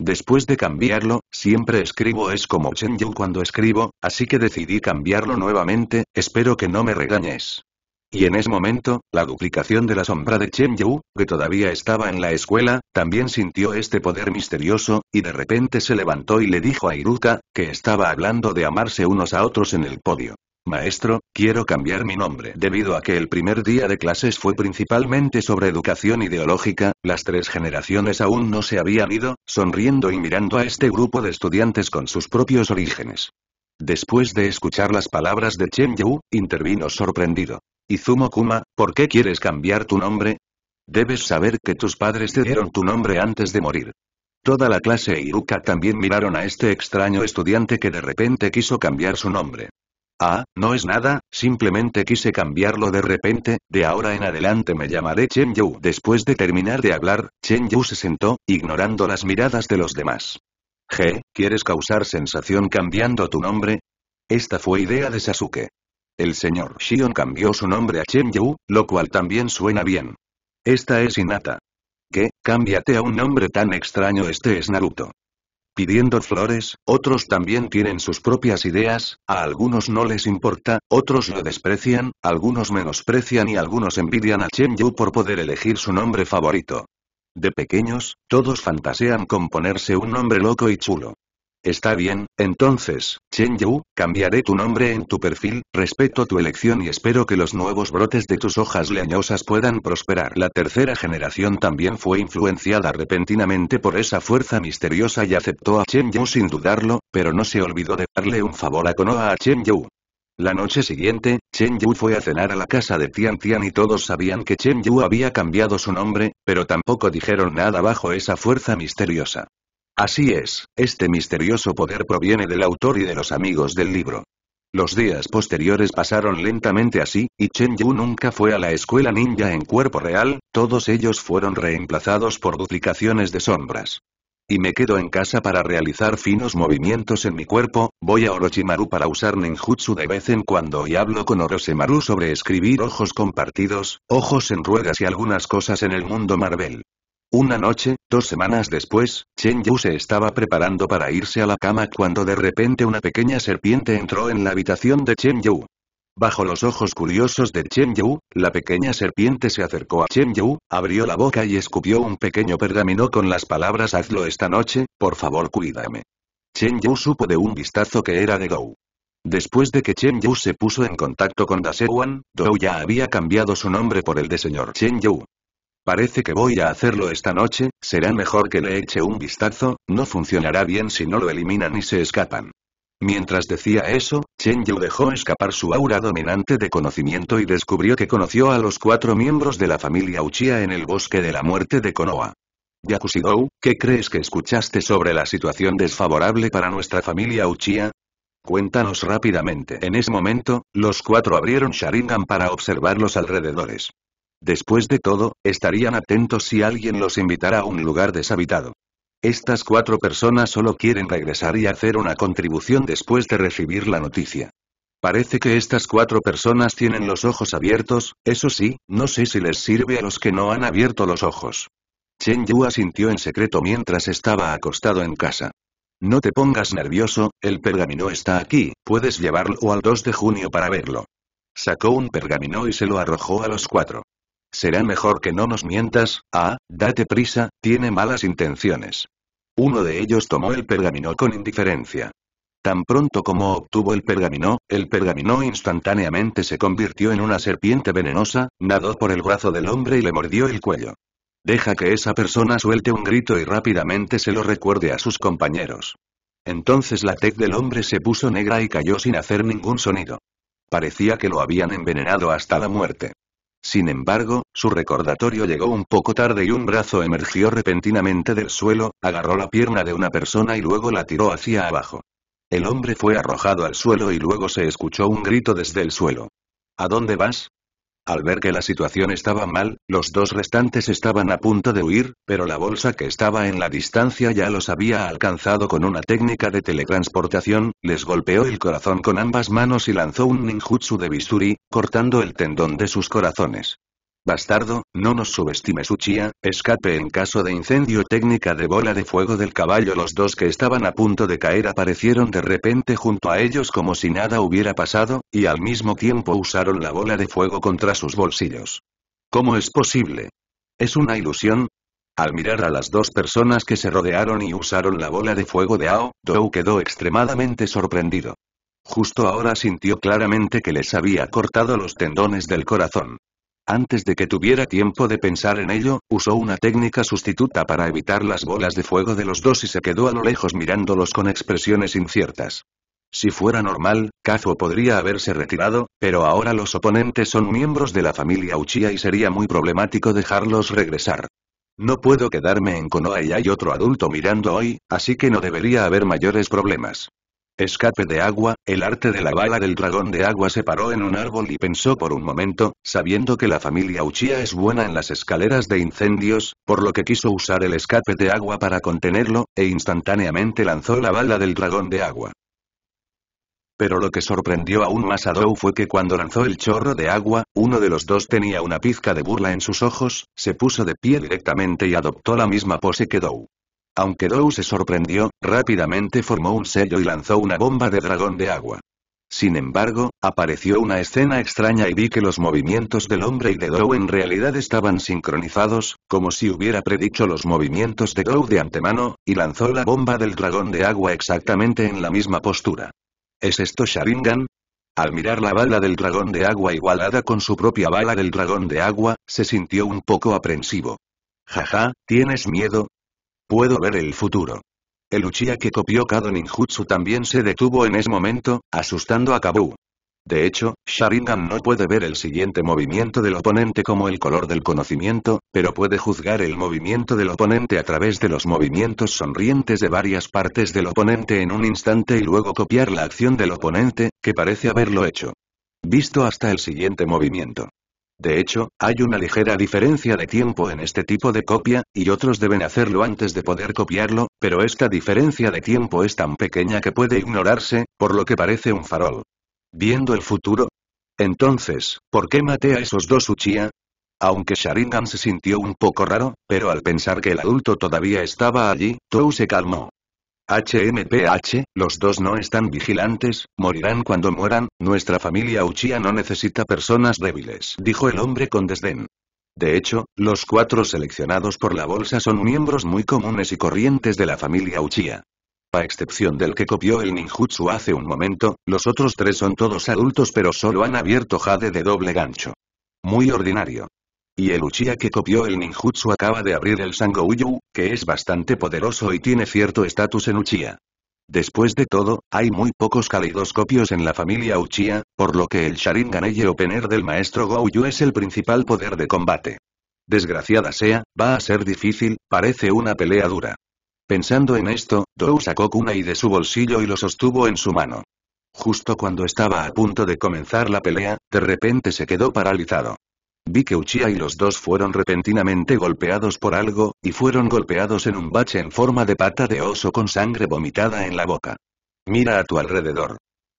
Después de cambiarlo, siempre escribo es como Chen Yu cuando escribo, así que decidí cambiarlo nuevamente, espero que no me regañes. Y en ese momento, la duplicación de la sombra de Chen Yu, que todavía estaba en la escuela, también sintió este poder misterioso, y de repente se levantó y le dijo a Iruka, que estaba hablando de amarse unos a otros en el podio. Maestro, quiero cambiar mi nombre. Debido a que el primer día de clases fue principalmente sobre educación ideológica, las tres generaciones aún no se habían ido, sonriendo y mirando a este grupo de estudiantes con sus propios orígenes. Después de escuchar las palabras de Chen Yu, intervino sorprendido. Izumo Kuma, ¿por qué quieres cambiar tu nombre? Debes saber que tus padres te dieron tu nombre antes de morir. Toda la clase e Iruka también miraron a este extraño estudiante que de repente quiso cambiar su nombre. Ah, no es nada, simplemente quise cambiarlo de repente, de ahora en adelante me llamaré Chen Yu. Después de terminar de hablar, Chen Yu se sentó, ignorando las miradas de los demás. Je, ¿quieres causar sensación cambiando tu nombre? Esta fue idea de Sasuke. El señor Shion cambió su nombre a Chen Yu, lo cual también suena bien. Esta es inata. ¿Qué? Cámbiate a un nombre tan extraño este es Naruto pidiendo flores, otros también tienen sus propias ideas, a algunos no les importa, otros lo desprecian, algunos menosprecian y algunos envidian a Chen Yu por poder elegir su nombre favorito. De pequeños, todos fantasean con ponerse un nombre loco y chulo. Está bien, entonces, Chen Yu, cambiaré tu nombre en tu perfil, respeto tu elección y espero que los nuevos brotes de tus hojas leñosas puedan prosperar. La tercera generación también fue influenciada repentinamente por esa fuerza misteriosa y aceptó a Chen Yu sin dudarlo, pero no se olvidó de darle un favor a Konoha a Chen Yu. La noche siguiente, Chen Yu fue a cenar a la casa de Tian Tian y todos sabían que Chen Yu había cambiado su nombre, pero tampoco dijeron nada bajo esa fuerza misteriosa. Así es, este misterioso poder proviene del autor y de los amigos del libro. Los días posteriores pasaron lentamente así, y Chen Yu nunca fue a la escuela ninja en cuerpo real, todos ellos fueron reemplazados por duplicaciones de sombras. Y me quedo en casa para realizar finos movimientos en mi cuerpo, voy a Orochimaru para usar ninjutsu de vez en cuando y hablo con Orochimaru sobre escribir ojos compartidos, ojos en ruedas y algunas cosas en el mundo Marvel. Una noche, dos semanas después, Chen Yu se estaba preparando para irse a la cama cuando de repente una pequeña serpiente entró en la habitación de Chen Yu. Bajo los ojos curiosos de Chen Yu, la pequeña serpiente se acercó a Chen Yu, abrió la boca y escupió un pequeño pergamino con las palabras hazlo esta noche, por favor cuídame. Chen Yu supo de un vistazo que era de Dou. Después de que Chen Yu se puso en contacto con Dasewan, Dou ya había cambiado su nombre por el de señor Chen Yu. Parece que voy a hacerlo esta noche, será mejor que le eche un vistazo, no funcionará bien si no lo eliminan y se escapan. Mientras decía eso, Chen Yu dejó escapar su aura dominante de conocimiento y descubrió que conoció a los cuatro miembros de la familia Uchiha en el bosque de la muerte de Konoha. Yakushidou, ¿qué crees que escuchaste sobre la situación desfavorable para nuestra familia Uchiha? Cuéntanos rápidamente. En ese momento, los cuatro abrieron Sharingan para observar los alrededores. Después de todo, estarían atentos si alguien los invitara a un lugar deshabitado. Estas cuatro personas solo quieren regresar y hacer una contribución después de recibir la noticia. Parece que estas cuatro personas tienen los ojos abiertos, eso sí, no sé si les sirve a los que no han abierto los ojos. Chen Yu asintió en secreto mientras estaba acostado en casa. No te pongas nervioso, el pergamino está aquí, puedes llevarlo al 2 de junio para verlo. Sacó un pergamino y se lo arrojó a los cuatro. Será mejor que no nos mientas, ah, date prisa, tiene malas intenciones. Uno de ellos tomó el pergamino con indiferencia. Tan pronto como obtuvo el pergamino, el pergamino instantáneamente se convirtió en una serpiente venenosa, nadó por el brazo del hombre y le mordió el cuello. Deja que esa persona suelte un grito y rápidamente se lo recuerde a sus compañeros. Entonces la tez del hombre se puso negra y cayó sin hacer ningún sonido. Parecía que lo habían envenenado hasta la muerte. Sin embargo, su recordatorio llegó un poco tarde y un brazo emergió repentinamente del suelo, agarró la pierna de una persona y luego la tiró hacia abajo. El hombre fue arrojado al suelo y luego se escuchó un grito desde el suelo. ¿A dónde vas? Al ver que la situación estaba mal, los dos restantes estaban a punto de huir, pero la bolsa que estaba en la distancia ya los había alcanzado con una técnica de teletransportación, les golpeó el corazón con ambas manos y lanzó un ninjutsu de bisturi, cortando el tendón de sus corazones. Bastardo, no nos subestime su chía, escape en caso de incendio técnica de bola de fuego del caballo los dos que estaban a punto de caer aparecieron de repente junto a ellos como si nada hubiera pasado, y al mismo tiempo usaron la bola de fuego contra sus bolsillos. ¿Cómo es posible? ¿Es una ilusión? Al mirar a las dos personas que se rodearon y usaron la bola de fuego de Ao, Dou quedó extremadamente sorprendido. Justo ahora sintió claramente que les había cortado los tendones del corazón. Antes de que tuviera tiempo de pensar en ello, usó una técnica sustituta para evitar las bolas de fuego de los dos y se quedó a lo lejos mirándolos con expresiones inciertas. Si fuera normal, Kazuo podría haberse retirado, pero ahora los oponentes son miembros de la familia Uchiha y sería muy problemático dejarlos regresar. No puedo quedarme en Konoha y hay otro adulto mirando hoy, así que no debería haber mayores problemas. Escape de agua, el arte de la bala del dragón de agua se paró en un árbol y pensó por un momento, sabiendo que la familia Uchiha es buena en las escaleras de incendios, por lo que quiso usar el escape de agua para contenerlo, e instantáneamente lanzó la bala del dragón de agua. Pero lo que sorprendió aún más a Dou fue que cuando lanzó el chorro de agua, uno de los dos tenía una pizca de burla en sus ojos, se puso de pie directamente y adoptó la misma pose que Dou. Aunque Dou se sorprendió, rápidamente formó un sello y lanzó una bomba de dragón de agua. Sin embargo, apareció una escena extraña y vi que los movimientos del hombre y de Dou en realidad estaban sincronizados, como si hubiera predicho los movimientos de Dou de antemano, y lanzó la bomba del dragón de agua exactamente en la misma postura. ¿Es esto Sharingan? Al mirar la bala del dragón de agua igualada con su propia bala del dragón de agua, se sintió un poco aprensivo. Jaja, ¿tienes miedo? Puedo ver el futuro. El Uchiha que copió Kado Ninjutsu también se detuvo en ese momento, asustando a Kabu. De hecho, Sharingan no puede ver el siguiente movimiento del oponente como el color del conocimiento, pero puede juzgar el movimiento del oponente a través de los movimientos sonrientes de varias partes del oponente en un instante y luego copiar la acción del oponente, que parece haberlo hecho. Visto hasta el siguiente movimiento. De hecho, hay una ligera diferencia de tiempo en este tipo de copia, y otros deben hacerlo antes de poder copiarlo, pero esta diferencia de tiempo es tan pequeña que puede ignorarse, por lo que parece un farol. ¿Viendo el futuro? Entonces, ¿por qué maté a esos dos Uchiha? Aunque Sharingan se sintió un poco raro, pero al pensar que el adulto todavía estaba allí, Tou se calmó. HMPH, los dos no están vigilantes, morirán cuando mueran, nuestra familia Uchiha no necesita personas débiles, dijo el hombre con desdén. De hecho, los cuatro seleccionados por la bolsa son miembros muy comunes y corrientes de la familia Uchiha. A excepción del que copió el ninjutsu hace un momento, los otros tres son todos adultos pero solo han abierto jade de doble gancho. Muy ordinario. Y el Uchiha que copió el ninjutsu acaba de abrir el Sangouyu, que es bastante poderoso y tiene cierto estatus en Uchiha. Después de todo, hay muy pocos caleidoscopios en la familia Uchiha, por lo que el Sharingan Eye Opener del maestro Gouyu es el principal poder de combate. Desgraciada sea, va a ser difícil, parece una pelea dura. Pensando en esto, Dou sacó y de su bolsillo y lo sostuvo en su mano. Justo cuando estaba a punto de comenzar la pelea, de repente se quedó paralizado. Vi que Uchiha y los dos fueron repentinamente golpeados por algo, y fueron golpeados en un bache en forma de pata de oso con sangre vomitada en la boca. Mira a tu alrededor.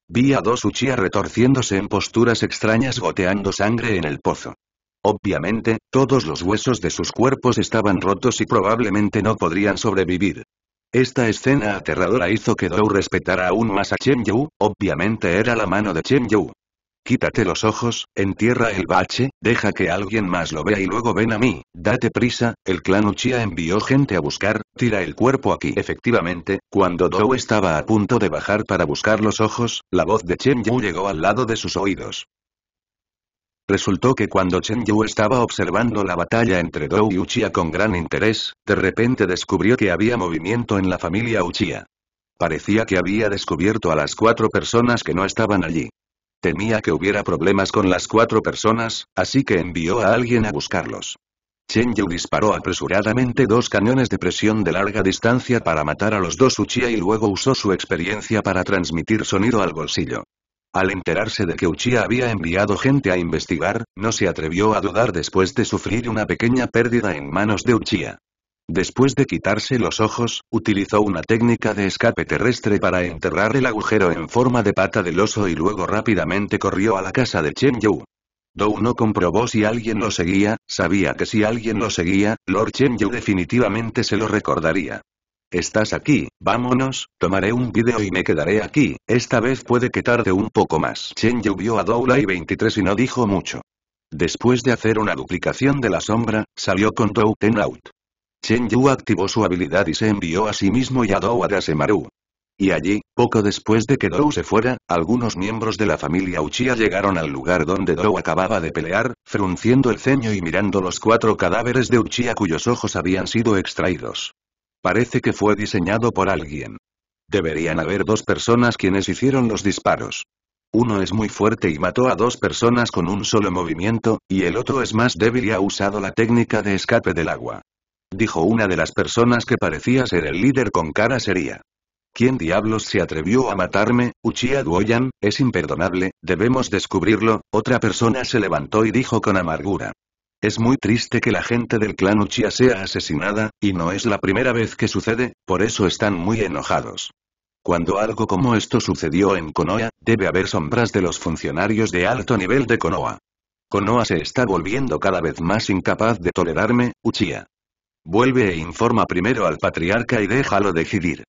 Vi a dos Uchiha retorciéndose en posturas extrañas goteando sangre en el pozo. Obviamente, todos los huesos de sus cuerpos estaban rotos y probablemente no podrían sobrevivir. Esta escena aterradora hizo que Dou respetara aún más a Chen Yu, obviamente era la mano de Chen Yu. Quítate los ojos, entierra el bache, deja que alguien más lo vea y luego ven a mí, date prisa, el clan Uchiha envió gente a buscar, tira el cuerpo aquí. Efectivamente, cuando Dou estaba a punto de bajar para buscar los ojos, la voz de Chen Yu llegó al lado de sus oídos. Resultó que cuando Chen Yu estaba observando la batalla entre Dou y Uchiha con gran interés, de repente descubrió que había movimiento en la familia Uchiha. Parecía que había descubierto a las cuatro personas que no estaban allí. Temía que hubiera problemas con las cuatro personas, así que envió a alguien a buscarlos. Chen Yu disparó apresuradamente dos cañones de presión de larga distancia para matar a los dos Uchiha y luego usó su experiencia para transmitir sonido al bolsillo. Al enterarse de que Uchiha había enviado gente a investigar, no se atrevió a dudar después de sufrir una pequeña pérdida en manos de Uchiha. Después de quitarse los ojos, utilizó una técnica de escape terrestre para enterrar el agujero en forma de pata del oso y luego rápidamente corrió a la casa de Chen Yu. Dou no comprobó si alguien lo seguía, sabía que si alguien lo seguía, Lord Chen Yu definitivamente se lo recordaría. Estás aquí, vámonos, tomaré un vídeo y me quedaré aquí, esta vez puede que tarde un poco más. Chen Yu vio a Dou y 23 y no dijo mucho. Después de hacer una duplicación de la sombra, salió con Dou Ten Out. Shen Yu activó su habilidad y se envió a sí mismo y a Dou a Y allí, poco después de que Dou se fuera, algunos miembros de la familia Uchiha llegaron al lugar donde Dou acababa de pelear, frunciendo el ceño y mirando los cuatro cadáveres de Uchiha cuyos ojos habían sido extraídos. Parece que fue diseñado por alguien. Deberían haber dos personas quienes hicieron los disparos. Uno es muy fuerte y mató a dos personas con un solo movimiento, y el otro es más débil y ha usado la técnica de escape del agua dijo una de las personas que parecía ser el líder con cara seria. ¿Quién diablos se atrevió a matarme, Uchiha Duoyan? Es imperdonable, debemos descubrirlo, otra persona se levantó y dijo con amargura. Es muy triste que la gente del clan Uchiha sea asesinada, y no es la primera vez que sucede, por eso están muy enojados. Cuando algo como esto sucedió en Konoha, debe haber sombras de los funcionarios de alto nivel de Konoha. Konoha se está volviendo cada vez más incapaz de tolerarme, Uchiha. Vuelve e informa primero al patriarca y déjalo decidir.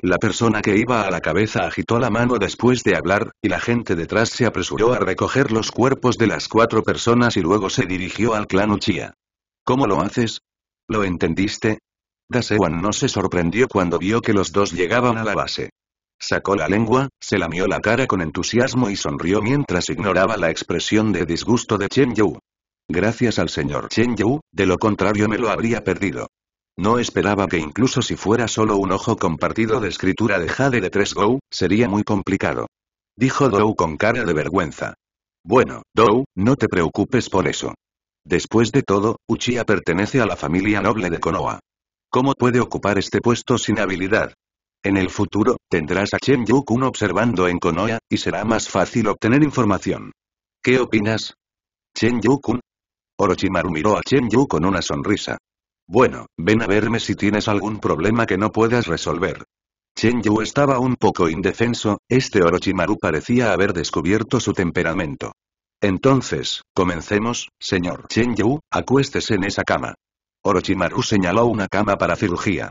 La persona que iba a la cabeza agitó la mano después de hablar, y la gente detrás se apresuró a recoger los cuerpos de las cuatro personas y luego se dirigió al clan Uchiha. ¿Cómo lo haces? ¿Lo entendiste? Dasewan no se sorprendió cuando vio que los dos llegaban a la base. Sacó la lengua, se lamió la cara con entusiasmo y sonrió mientras ignoraba la expresión de disgusto de Chen Yu. Gracias al señor Chen Yu, de lo contrario me lo habría perdido. No esperaba que incluso si fuera solo un ojo compartido de escritura de Jade de 3 Go, sería muy complicado. Dijo Dou con cara de vergüenza. Bueno, Dou, no te preocupes por eso. Después de todo, Uchiha pertenece a la familia noble de Konoha. ¿Cómo puede ocupar este puesto sin habilidad? En el futuro, tendrás a Chen Kun observando en Konoha, y será más fácil obtener información. ¿Qué opinas? Chen Kun? Orochimaru miró a Chenyu con una sonrisa. Bueno, ven a verme si tienes algún problema que no puedas resolver. Chenyu estaba un poco indefenso, este Orochimaru parecía haber descubierto su temperamento. Entonces, comencemos, señor Chenyu, acuéstese en esa cama. Orochimaru señaló una cama para cirugía.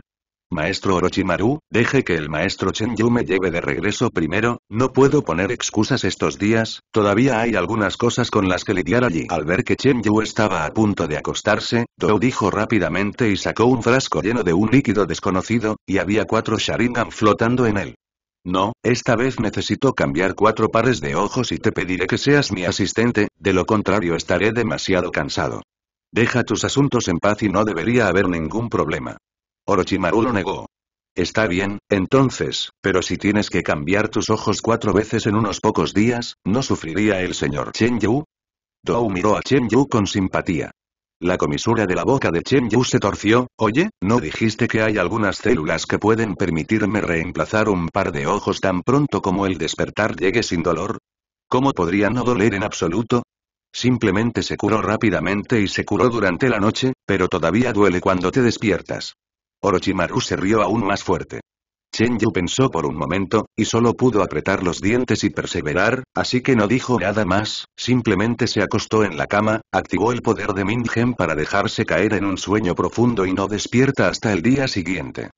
Maestro Orochimaru, deje que el maestro Chenyu me lleve de regreso primero, no puedo poner excusas estos días, todavía hay algunas cosas con las que lidiar allí. Al ver que Chenyu estaba a punto de acostarse, Dou dijo rápidamente y sacó un frasco lleno de un líquido desconocido, y había cuatro Sharingan flotando en él. No, esta vez necesito cambiar cuatro pares de ojos y te pediré que seas mi asistente, de lo contrario estaré demasiado cansado. Deja tus asuntos en paz y no debería haber ningún problema. Orochimaru lo negó. Está bien, entonces, pero si tienes que cambiar tus ojos cuatro veces en unos pocos días, ¿no sufriría el señor Chen Yu? Dou miró a Chen Yu con simpatía. La comisura de la boca de Chen Yu se torció, oye, ¿no dijiste que hay algunas células que pueden permitirme reemplazar un par de ojos tan pronto como el despertar llegue sin dolor? ¿Cómo podría no doler en absoluto? Simplemente se curó rápidamente y se curó durante la noche, pero todavía duele cuando te despiertas. Orochimaru se rió aún más fuerte. Chen Yu pensó por un momento, y solo pudo apretar los dientes y perseverar, así que no dijo nada más, simplemente se acostó en la cama, activó el poder de Mingen para dejarse caer en un sueño profundo y no despierta hasta el día siguiente.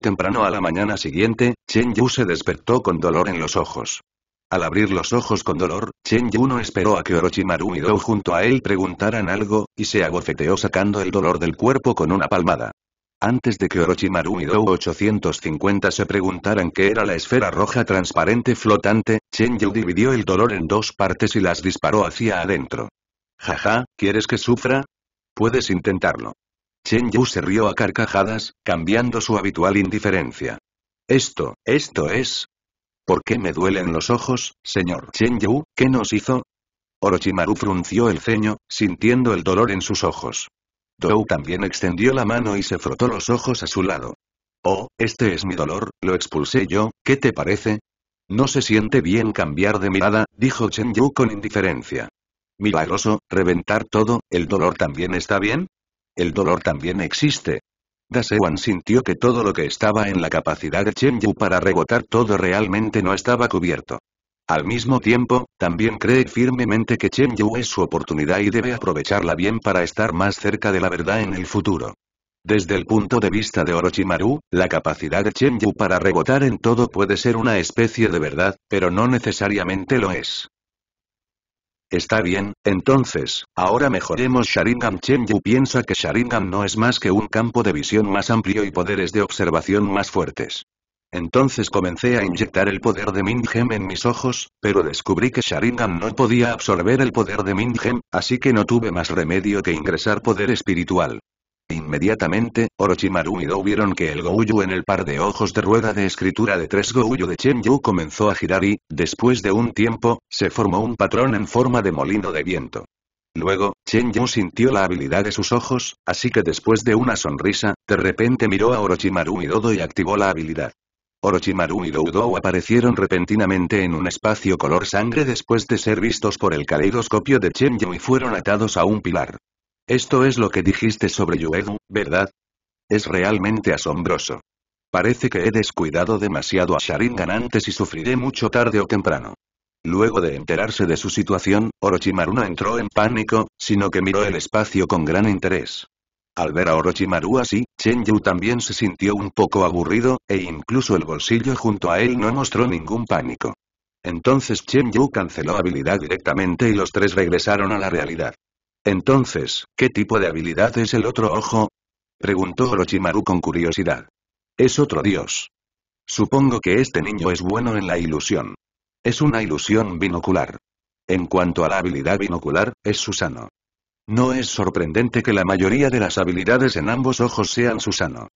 Temprano a la mañana siguiente, Chen Yu se despertó con dolor en los ojos. Al abrir los ojos con dolor, Chen Yu no esperó a que Orochimaru y Dou junto a él preguntaran algo, y se abofeteó sacando el dolor del cuerpo con una palmada. Antes de que Orochimaru y Dou 850 se preguntaran qué era la esfera roja transparente flotante, Chen dividió el dolor en dos partes y las disparó hacia adentro. Jaja, ¿quieres que sufra? Puedes intentarlo. Chen se rió a carcajadas, cambiando su habitual indiferencia. Esto, esto es... ¿Por qué me duelen los ojos, señor Chen qué nos hizo? Orochimaru frunció el ceño, sintiendo el dolor en sus ojos. Dou también extendió la mano y se frotó los ojos a su lado. Oh, este es mi dolor, lo expulsé yo, ¿qué te parece? No se siente bien cambiar de mirada, dijo Chen Yu con indiferencia. Milagroso, reventar todo, ¿el dolor también está bien? El dolor también existe. Dasewan sintió que todo lo que estaba en la capacidad de Chen Yu para rebotar todo realmente no estaba cubierto. Al mismo tiempo, también cree firmemente que Chen es su oportunidad y debe aprovecharla bien para estar más cerca de la verdad en el futuro. Desde el punto de vista de Orochimaru, la capacidad de Chen Yu para rebotar en todo puede ser una especie de verdad, pero no necesariamente lo es. Está bien, entonces, ahora mejoremos Sharingan Chen piensa que Sharingan no es más que un campo de visión más amplio y poderes de observación más fuertes. Entonces comencé a inyectar el poder de Mindgem en mis ojos, pero descubrí que Sharingan no podía absorber el poder de Mindgem, así que no tuve más remedio que ingresar poder espiritual. Inmediatamente, Orochimaru y Dodo vieron que el Gouyu en el par de ojos de rueda de escritura de tres Gouyu de Chenyu comenzó a girar y, después de un tiempo, se formó un patrón en forma de molino de viento. Luego, Chenyu sintió la habilidad de sus ojos, así que después de una sonrisa, de repente miró a Orochimaru y Dodo y activó la habilidad. Orochimaru y Doudou aparecieron repentinamente en un espacio color sangre después de ser vistos por el caleidoscopio de Chenyu y fueron atados a un pilar. Esto es lo que dijiste sobre Yuedu, ¿verdad? Es realmente asombroso. Parece que he descuidado demasiado a Sharingan antes y sufriré mucho tarde o temprano. Luego de enterarse de su situación, Orochimaru no entró en pánico, sino que miró el espacio con gran interés. Al ver a Orochimaru así, Chen Yu también se sintió un poco aburrido, e incluso el bolsillo junto a él no mostró ningún pánico. Entonces Chen Yu canceló habilidad directamente y los tres regresaron a la realidad. Entonces, ¿qué tipo de habilidad es el otro ojo? Preguntó Orochimaru con curiosidad. Es otro dios. Supongo que este niño es bueno en la ilusión. Es una ilusión binocular. En cuanto a la habilidad binocular, es Susano. No es sorprendente que la mayoría de las habilidades en ambos ojos sean Susano.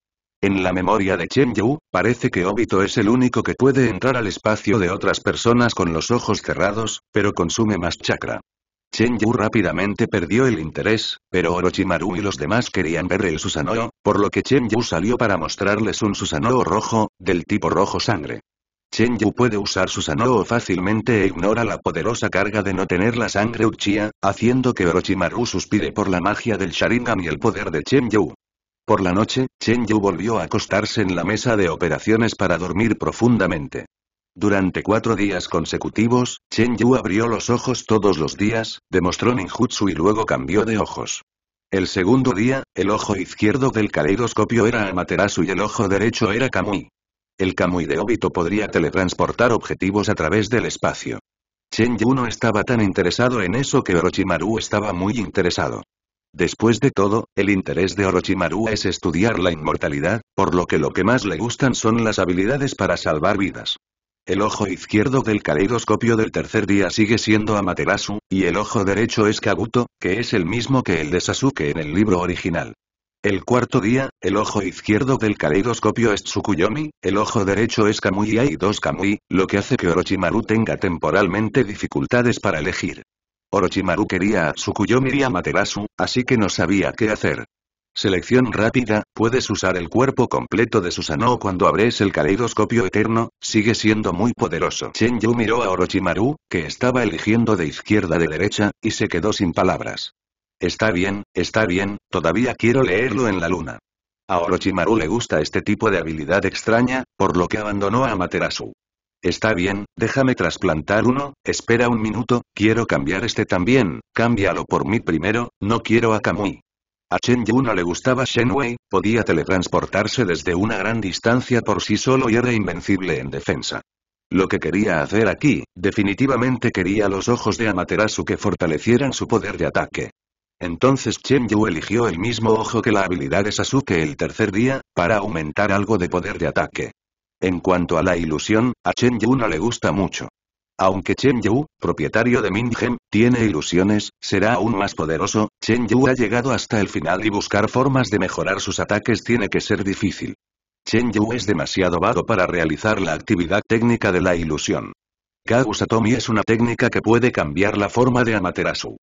En la memoria de Chen Yu, parece que Obito es el único que puede entrar al espacio de otras personas con los ojos cerrados, pero consume más chakra. Chen Yu rápidamente perdió el interés, pero Orochimaru y los demás querían ver el Susanoo, por lo que Chen Yu salió para mostrarles un Susanoo rojo, del tipo rojo sangre. Chen Yu puede usar su o fácilmente e ignora la poderosa carga de no tener la sangre Uchiha, haciendo que Orochimaru suspire por la magia del Sharingan y el poder de Chen Por la noche, Chen Yu volvió a acostarse en la mesa de operaciones para dormir profundamente. Durante cuatro días consecutivos, Chen Yu abrió los ojos todos los días, demostró ninjutsu y luego cambió de ojos. El segundo día, el ojo izquierdo del caleidoscopio era Amaterasu y el ojo derecho era Kamui. El Kamui de Obito podría teletransportar objetivos a través del espacio. Chen Yu no estaba tan interesado en eso que Orochimaru estaba muy interesado. Después de todo, el interés de Orochimaru es estudiar la inmortalidad, por lo que lo que más le gustan son las habilidades para salvar vidas. El ojo izquierdo del caleidoscopio del tercer día sigue siendo Amaterasu, y el ojo derecho es Kabuto, que es el mismo que el de Sasuke en el libro original. El cuarto día, el ojo izquierdo del caleidoscopio es Tsukuyomi, el ojo derecho es Kamui y dos Kamui, lo que hace que Orochimaru tenga temporalmente dificultades para elegir. Orochimaru quería a Tsukuyomi y a Materasu, así que no sabía qué hacer. Selección rápida, puedes usar el cuerpo completo de Susanoo cuando abres el caleidoscopio eterno, sigue siendo muy poderoso. Chenyu miró a Orochimaru, que estaba eligiendo de izquierda de derecha, y se quedó sin palabras. Está bien, está bien, todavía quiero leerlo en la luna. A Orochimaru le gusta este tipo de habilidad extraña, por lo que abandonó a Amaterasu. Está bien, déjame trasplantar uno, espera un minuto, quiero cambiar este también, cámbialo por mí primero, no quiero a Kamui. A Chen no le gustaba Shenwei, podía teletransportarse desde una gran distancia por sí solo y era invencible en defensa. Lo que quería hacer aquí, definitivamente quería los ojos de Amaterasu que fortalecieran su poder de ataque. Entonces Chen Yu eligió el mismo ojo que la habilidad de Sasuke el tercer día, para aumentar algo de poder de ataque. En cuanto a la ilusión, a Chen Yu no le gusta mucho. Aunque Chen Yu, propietario de Minghem, tiene ilusiones, será aún más poderoso, Chen Yu ha llegado hasta el final y buscar formas de mejorar sus ataques tiene que ser difícil. Chen Yu es demasiado vago para realizar la actividad técnica de la ilusión. Satomi es una técnica que puede cambiar la forma de Amaterasu.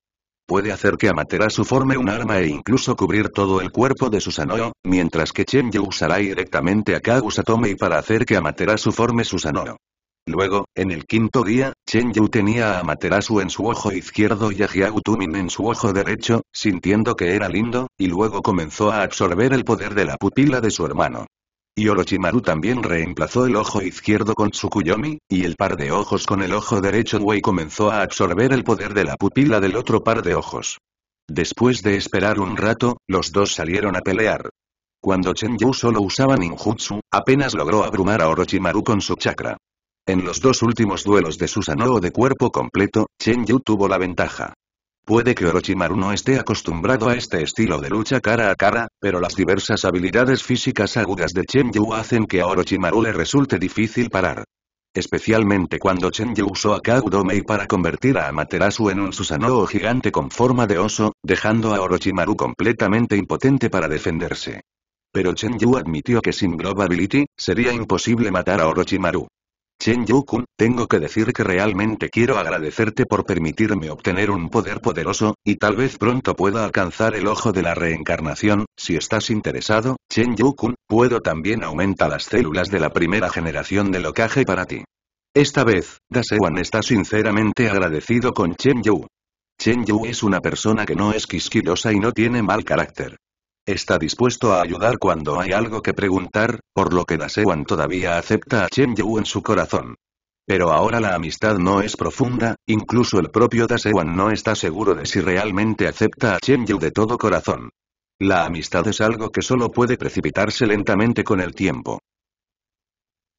Puede hacer que Amaterasu forme un arma e incluso cubrir todo el cuerpo de Susanoo, mientras que Chenyu usará directamente a Kagu y para hacer que Amaterasu forme Susanoo. Luego, en el quinto día, Chen tenía a Amaterasu en su ojo izquierdo y a Hyagutumin en su ojo derecho, sintiendo que era lindo, y luego comenzó a absorber el poder de la pupila de su hermano. Y Orochimaru también reemplazó el ojo izquierdo con Tsukuyomi, y el par de ojos con el ojo derecho Wei comenzó a absorber el poder de la pupila del otro par de ojos. Después de esperar un rato, los dos salieron a pelear. Cuando Chen Yu solo usaba ninjutsu, apenas logró abrumar a Orochimaru con su chakra. En los dos últimos duelos de Susanoo de cuerpo completo, Chen Yu tuvo la ventaja. Puede que Orochimaru no esté acostumbrado a este estilo de lucha cara a cara, pero las diversas habilidades físicas agudas de Chenyu hacen que a Orochimaru le resulte difícil parar. Especialmente cuando Chen usó a Mei para convertir a Amaterasu en un Susanoo gigante con forma de oso, dejando a Orochimaru completamente impotente para defenderse. Pero Chenyu admitió que sin Globability, sería imposible matar a Orochimaru. Chen Yu-kun, tengo que decir que realmente quiero agradecerte por permitirme obtener un poder poderoso, y tal vez pronto pueda alcanzar el ojo de la reencarnación, si estás interesado, Chen Yu-kun, puedo también aumentar las células de la primera generación de locaje para ti. Esta vez, Dasewan está sinceramente agradecido con Chen Yu. Chen Yu es una persona que no es quisquilosa y no tiene mal carácter. Está dispuesto a ayudar cuando hay algo que preguntar, por lo que Dasewan todavía acepta a Chen Yu en su corazón. Pero ahora la amistad no es profunda, incluso el propio Dasewan no está seguro de si realmente acepta a Chen Yu de todo corazón. La amistad es algo que solo puede precipitarse lentamente con el tiempo.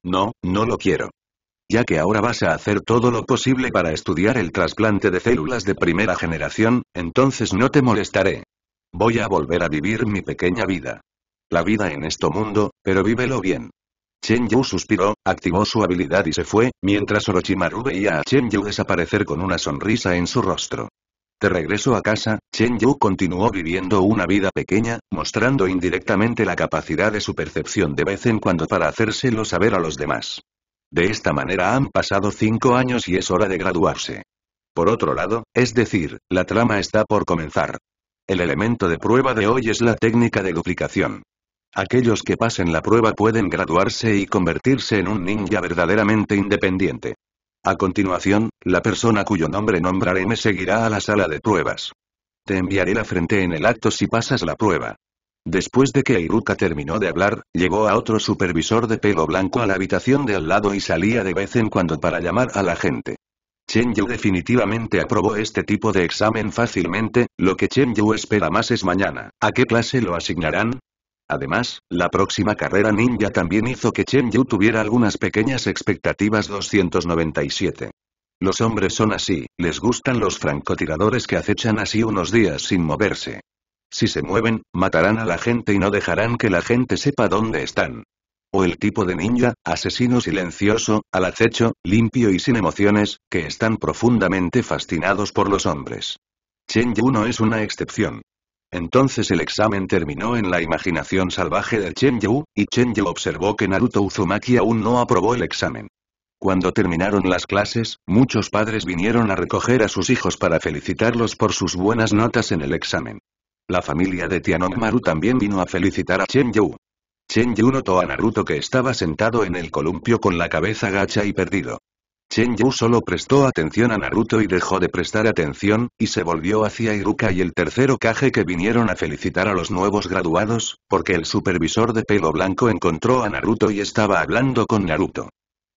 No, no lo quiero. Ya que ahora vas a hacer todo lo posible para estudiar el trasplante de células de primera generación, entonces no te molestaré. Voy a volver a vivir mi pequeña vida. La vida en este mundo, pero vívelo bien. Chen Yu suspiró, activó su habilidad y se fue, mientras Orochimaru veía a Chen Yu desaparecer con una sonrisa en su rostro. De regreso a casa, Chen Yu continuó viviendo una vida pequeña, mostrando indirectamente la capacidad de su percepción de vez en cuando para hacérselo saber a los demás. De esta manera han pasado cinco años y es hora de graduarse. Por otro lado, es decir, la trama está por comenzar. El elemento de prueba de hoy es la técnica de duplicación. Aquellos que pasen la prueba pueden graduarse y convertirse en un ninja verdaderamente independiente. A continuación, la persona cuyo nombre nombraré me seguirá a la sala de pruebas. Te enviaré la frente en el acto si pasas la prueba. Después de que Iruka terminó de hablar, llegó a otro supervisor de pelo blanco a la habitación de al lado y salía de vez en cuando para llamar a la gente. Chen Yu definitivamente aprobó este tipo de examen fácilmente, lo que Chen Yu espera más es mañana. ¿A qué clase lo asignarán? Además, la próxima carrera ninja también hizo que Chen Yu tuviera algunas pequeñas expectativas 297. Los hombres son así, les gustan los francotiradores que acechan así unos días sin moverse. Si se mueven, matarán a la gente y no dejarán que la gente sepa dónde están o el tipo de ninja, asesino silencioso, al acecho, limpio y sin emociones, que están profundamente fascinados por los hombres. Chen Yu no es una excepción. Entonces el examen terminó en la imaginación salvaje de Chen Yu, y Chen Yu observó que Naruto Uzumaki aún no aprobó el examen. Cuando terminaron las clases, muchos padres vinieron a recoger a sus hijos para felicitarlos por sus buenas notas en el examen. La familia de Tianongmaru Maru también vino a felicitar a Chen Yu. Chen notó a Naruto que estaba sentado en el columpio con la cabeza gacha y perdido. Chen solo prestó atención a Naruto y dejó de prestar atención, y se volvió hacia Iruka y el tercero Kage que vinieron a felicitar a los nuevos graduados, porque el supervisor de pelo blanco encontró a Naruto y estaba hablando con Naruto.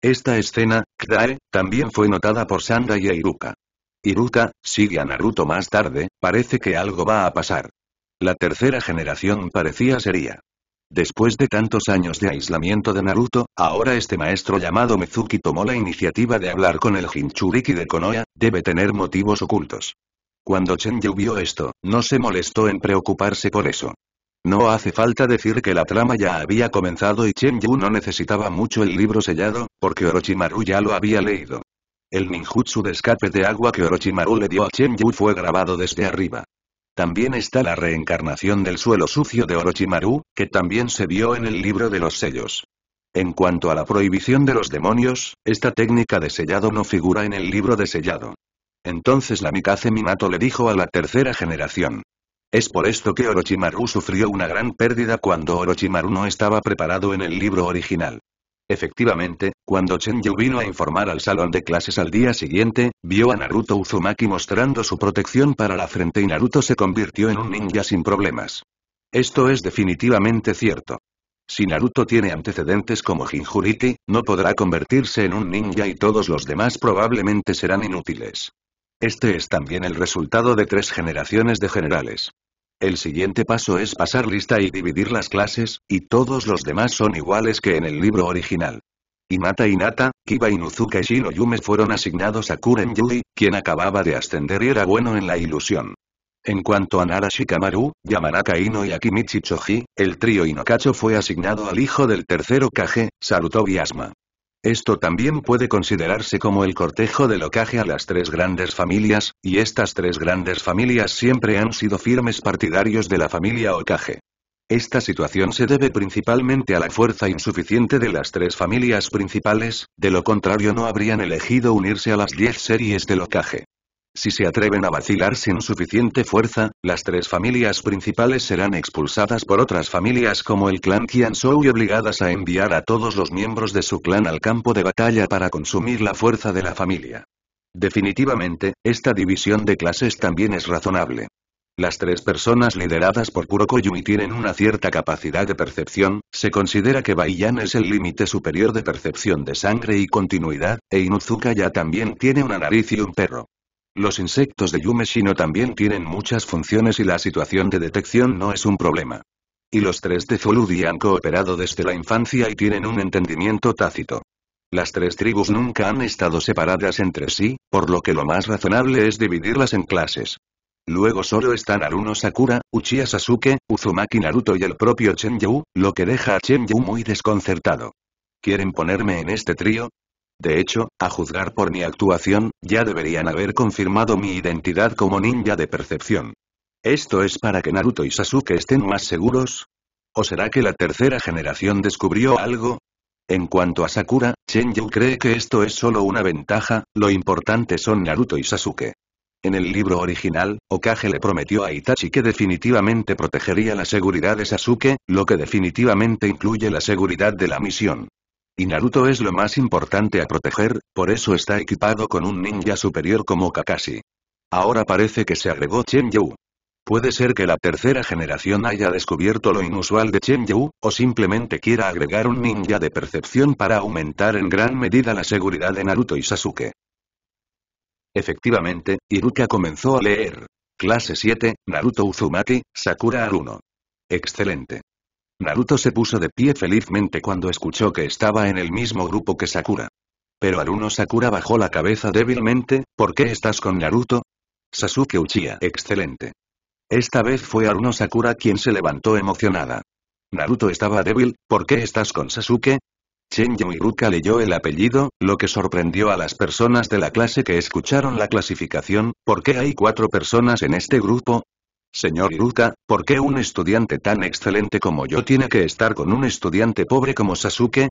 Esta escena, Kdae, también fue notada por Sanda y Iruka. Iruka, sigue a Naruto más tarde, parece que algo va a pasar. La tercera generación parecía sería. Después de tantos años de aislamiento de Naruto, ahora este maestro llamado Mezuki tomó la iniciativa de hablar con el Jinchuriki de Konoha, debe tener motivos ocultos. Cuando Chenyu vio esto, no se molestó en preocuparse por eso. No hace falta decir que la trama ya había comenzado y Chenyu no necesitaba mucho el libro sellado, porque Orochimaru ya lo había leído. El ninjutsu de escape de agua que Orochimaru le dio a Chenyu fue grabado desde arriba. También está la reencarnación del suelo sucio de Orochimaru, que también se vio en el libro de los sellos. En cuanto a la prohibición de los demonios, esta técnica de sellado no figura en el libro de sellado. Entonces la Mikaze Minato le dijo a la tercera generación. Es por esto que Orochimaru sufrió una gran pérdida cuando Orochimaru no estaba preparado en el libro original. Efectivamente, cuando Chen Yu vino a informar al salón de clases al día siguiente, vio a Naruto Uzumaki mostrando su protección para la frente y Naruto se convirtió en un ninja sin problemas. Esto es definitivamente cierto. Si Naruto tiene antecedentes como Jinjuriki, no podrá convertirse en un ninja y todos los demás probablemente serán inútiles. Este es también el resultado de tres generaciones de generales. El siguiente paso es pasar lista y dividir las clases, y todos los demás son iguales que en el libro original. Hinata inata Kiba Inuzuka y Shino Yume fueron asignados a Kuren Yui, quien acababa de ascender y era bueno en la ilusión. En cuanto a Narashikamaru, Shikamaru, Yamanaka Ino y Akimichi Choji, el trío Inokacho fue asignado al hijo del tercero Kage, Sarutobi Asma. Esto también puede considerarse como el cortejo del ocaje a las tres grandes familias, y estas tres grandes familias siempre han sido firmes partidarios de la familia ocaje. Esta situación se debe principalmente a la fuerza insuficiente de las tres familias principales, de lo contrario no habrían elegido unirse a las diez series de ocaje. Si se atreven a vacilar sin suficiente fuerza, las tres familias principales serán expulsadas por otras familias como el clan Tianzhou y obligadas a enviar a todos los miembros de su clan al campo de batalla para consumir la fuerza de la familia. Definitivamente, esta división de clases también es razonable. Las tres personas lideradas por Kurokoyumi tienen una cierta capacidad de percepción, se considera que Baiyan es el límite superior de percepción de sangre y continuidad, e Inuzuka ya también tiene una nariz y un perro. Los insectos de Yumeshino también tienen muchas funciones y la situación de detección no es un problema. Y los tres de Zoludi han cooperado desde la infancia y tienen un entendimiento tácito. Las tres tribus nunca han estado separadas entre sí, por lo que lo más razonable es dividirlas en clases. Luego solo están Aruno Sakura, Uchiha Sasuke, Uzumaki Naruto y el propio Chen lo que deja a Chen muy desconcertado. ¿Quieren ponerme en este trío? De hecho, a juzgar por mi actuación, ya deberían haber confirmado mi identidad como ninja de percepción. ¿Esto es para que Naruto y Sasuke estén más seguros? ¿O será que la tercera generación descubrió algo? En cuanto a Sakura, Chen cree que esto es solo una ventaja, lo importante son Naruto y Sasuke. En el libro original, Okage le prometió a Itachi que definitivamente protegería la seguridad de Sasuke, lo que definitivamente incluye la seguridad de la misión. Y Naruto es lo más importante a proteger, por eso está equipado con un ninja superior como Kakashi. Ahora parece que se agregó Chen Puede ser que la tercera generación haya descubierto lo inusual de Chen o simplemente quiera agregar un ninja de percepción para aumentar en gran medida la seguridad de Naruto y Sasuke. Efectivamente, Iruka comenzó a leer. Clase 7, Naruto Uzumaki, Sakura Aruno. Excelente. Naruto se puso de pie felizmente cuando escuchó que estaba en el mismo grupo que Sakura. Pero Aruno Sakura bajó la cabeza débilmente, ¿por qué estás con Naruto? Sasuke Uchiha, excelente. Esta vez fue Aruno Sakura quien se levantó emocionada. Naruto estaba débil, ¿por qué estás con Sasuke? Chenjo Iruka leyó el apellido, lo que sorprendió a las personas de la clase que escucharon la clasificación, ¿por qué hay cuatro personas en este grupo? Señor Iruka, ¿por qué un estudiante tan excelente como yo tiene que estar con un estudiante pobre como Sasuke?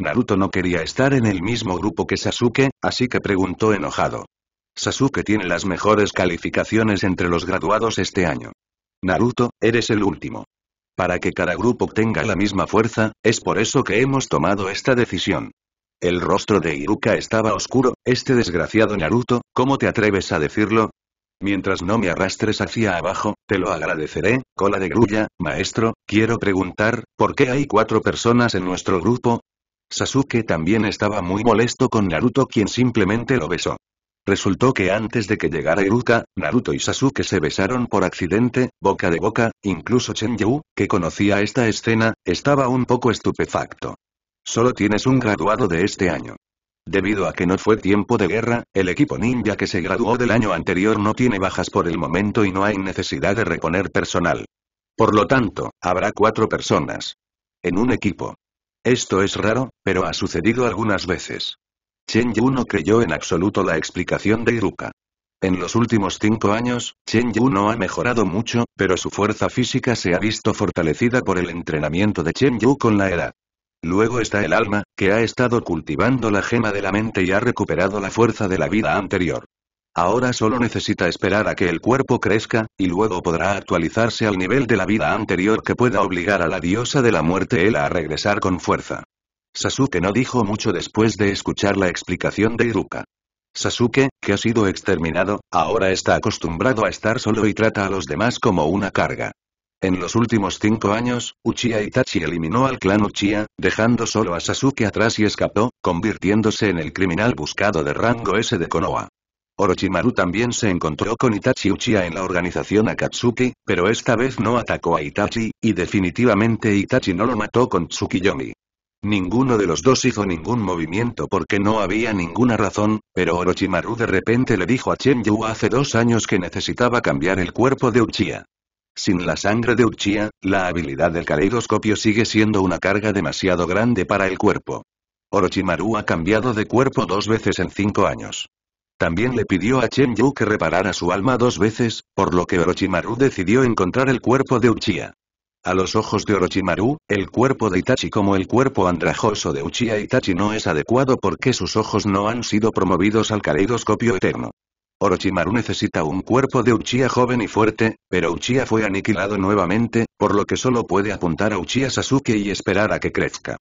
Naruto no quería estar en el mismo grupo que Sasuke, así que preguntó enojado. Sasuke tiene las mejores calificaciones entre los graduados este año. Naruto, eres el último. Para que cada grupo tenga la misma fuerza, es por eso que hemos tomado esta decisión. El rostro de Iruka estaba oscuro, este desgraciado Naruto, ¿cómo te atreves a decirlo? mientras no me arrastres hacia abajo, te lo agradeceré, cola de grulla, maestro, quiero preguntar, ¿por qué hay cuatro personas en nuestro grupo? Sasuke también estaba muy molesto con Naruto quien simplemente lo besó. Resultó que antes de que llegara Iruka, Naruto y Sasuke se besaron por accidente, boca de boca, incluso chen que conocía esta escena, estaba un poco estupefacto. Solo tienes un graduado de este año. Debido a que no fue tiempo de guerra, el equipo ninja que se graduó del año anterior no tiene bajas por el momento y no hay necesidad de reponer personal. Por lo tanto, habrá cuatro personas. En un equipo. Esto es raro, pero ha sucedido algunas veces. Chen Yu no creyó en absoluto la explicación de Iruka. En los últimos cinco años, Chen Yu no ha mejorado mucho, pero su fuerza física se ha visto fortalecida por el entrenamiento de Chen Yu con la edad. Luego está el alma, que ha estado cultivando la gema de la mente y ha recuperado la fuerza de la vida anterior. Ahora solo necesita esperar a que el cuerpo crezca, y luego podrá actualizarse al nivel de la vida anterior que pueda obligar a la diosa de la muerte él a regresar con fuerza. Sasuke no dijo mucho después de escuchar la explicación de Iruka. Sasuke, que ha sido exterminado, ahora está acostumbrado a estar solo y trata a los demás como una carga. En los últimos cinco años, Uchiha Itachi eliminó al clan Uchiha, dejando solo a Sasuke atrás y escapó, convirtiéndose en el criminal buscado de rango S de Konoha. Orochimaru también se encontró con Itachi Uchiha en la organización Akatsuki, pero esta vez no atacó a Itachi, y definitivamente Itachi no lo mató con Tsukiyomi. Ninguno de los dos hizo ningún movimiento porque no había ninguna razón, pero Orochimaru de repente le dijo a Chen hace dos años que necesitaba cambiar el cuerpo de Uchiha. Sin la sangre de Uchiha, la habilidad del caleidoscopio sigue siendo una carga demasiado grande para el cuerpo. Orochimaru ha cambiado de cuerpo dos veces en cinco años. También le pidió a Chen Yu que reparara su alma dos veces, por lo que Orochimaru decidió encontrar el cuerpo de Uchiha. A los ojos de Orochimaru, el cuerpo de Itachi como el cuerpo andrajoso de Uchiha Itachi no es adecuado porque sus ojos no han sido promovidos al caleidoscopio eterno. Orochimaru necesita un cuerpo de Uchiha joven y fuerte, pero Uchiha fue aniquilado nuevamente, por lo que solo puede apuntar a Uchiha Sasuke y esperar a que crezca.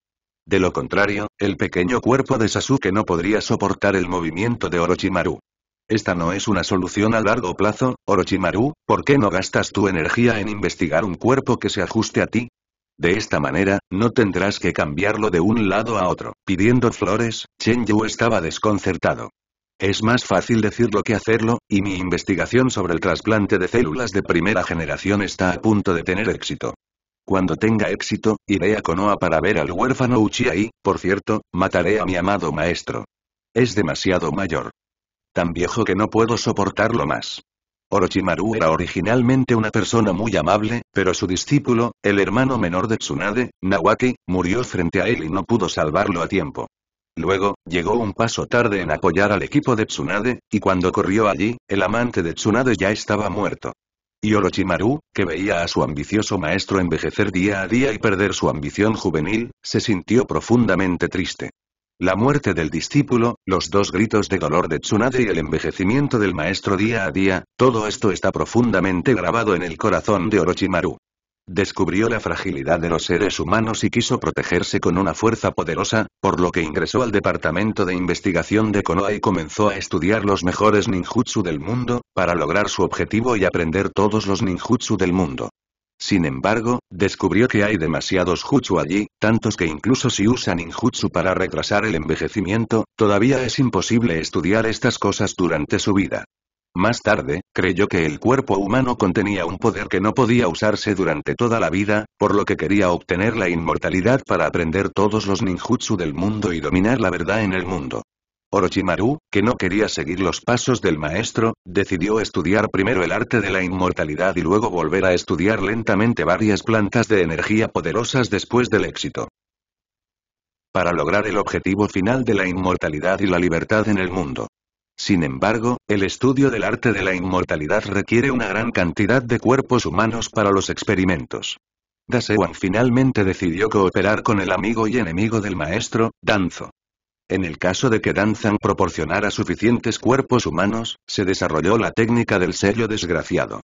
De lo contrario, el pequeño cuerpo de Sasuke no podría soportar el movimiento de Orochimaru. Esta no es una solución a largo plazo, Orochimaru, ¿por qué no gastas tu energía en investigar un cuerpo que se ajuste a ti? De esta manera, no tendrás que cambiarlo de un lado a otro. Pidiendo flores, Chen estaba desconcertado. Es más fácil decirlo que hacerlo, y mi investigación sobre el trasplante de células de primera generación está a punto de tener éxito. Cuando tenga éxito, iré a Konoha para ver al huérfano Uchiha y, por cierto, mataré a mi amado maestro. Es demasiado mayor. Tan viejo que no puedo soportarlo más. Orochimaru era originalmente una persona muy amable, pero su discípulo, el hermano menor de Tsunade, Nawaki, murió frente a él y no pudo salvarlo a tiempo. Luego, llegó un paso tarde en apoyar al equipo de Tsunade, y cuando corrió allí, el amante de Tsunade ya estaba muerto. Y Orochimaru, que veía a su ambicioso maestro envejecer día a día y perder su ambición juvenil, se sintió profundamente triste. La muerte del discípulo, los dos gritos de dolor de Tsunade y el envejecimiento del maestro día a día, todo esto está profundamente grabado en el corazón de Orochimaru. Descubrió la fragilidad de los seres humanos y quiso protegerse con una fuerza poderosa, por lo que ingresó al departamento de investigación de Konoha y comenzó a estudiar los mejores ninjutsu del mundo, para lograr su objetivo y aprender todos los ninjutsu del mundo. Sin embargo, descubrió que hay demasiados jutsu allí, tantos que incluso si usa ninjutsu para retrasar el envejecimiento, todavía es imposible estudiar estas cosas durante su vida. Más tarde, creyó que el cuerpo humano contenía un poder que no podía usarse durante toda la vida, por lo que quería obtener la inmortalidad para aprender todos los ninjutsu del mundo y dominar la verdad en el mundo. Orochimaru, que no quería seguir los pasos del maestro, decidió estudiar primero el arte de la inmortalidad y luego volver a estudiar lentamente varias plantas de energía poderosas después del éxito. Para lograr el objetivo final de la inmortalidad y la libertad en el mundo. Sin embargo, el estudio del arte de la inmortalidad requiere una gran cantidad de cuerpos humanos para los experimentos. Dasewan finalmente decidió cooperar con el amigo y enemigo del maestro, Danzo. En el caso de que Danzan proporcionara suficientes cuerpos humanos, se desarrolló la técnica del sello desgraciado.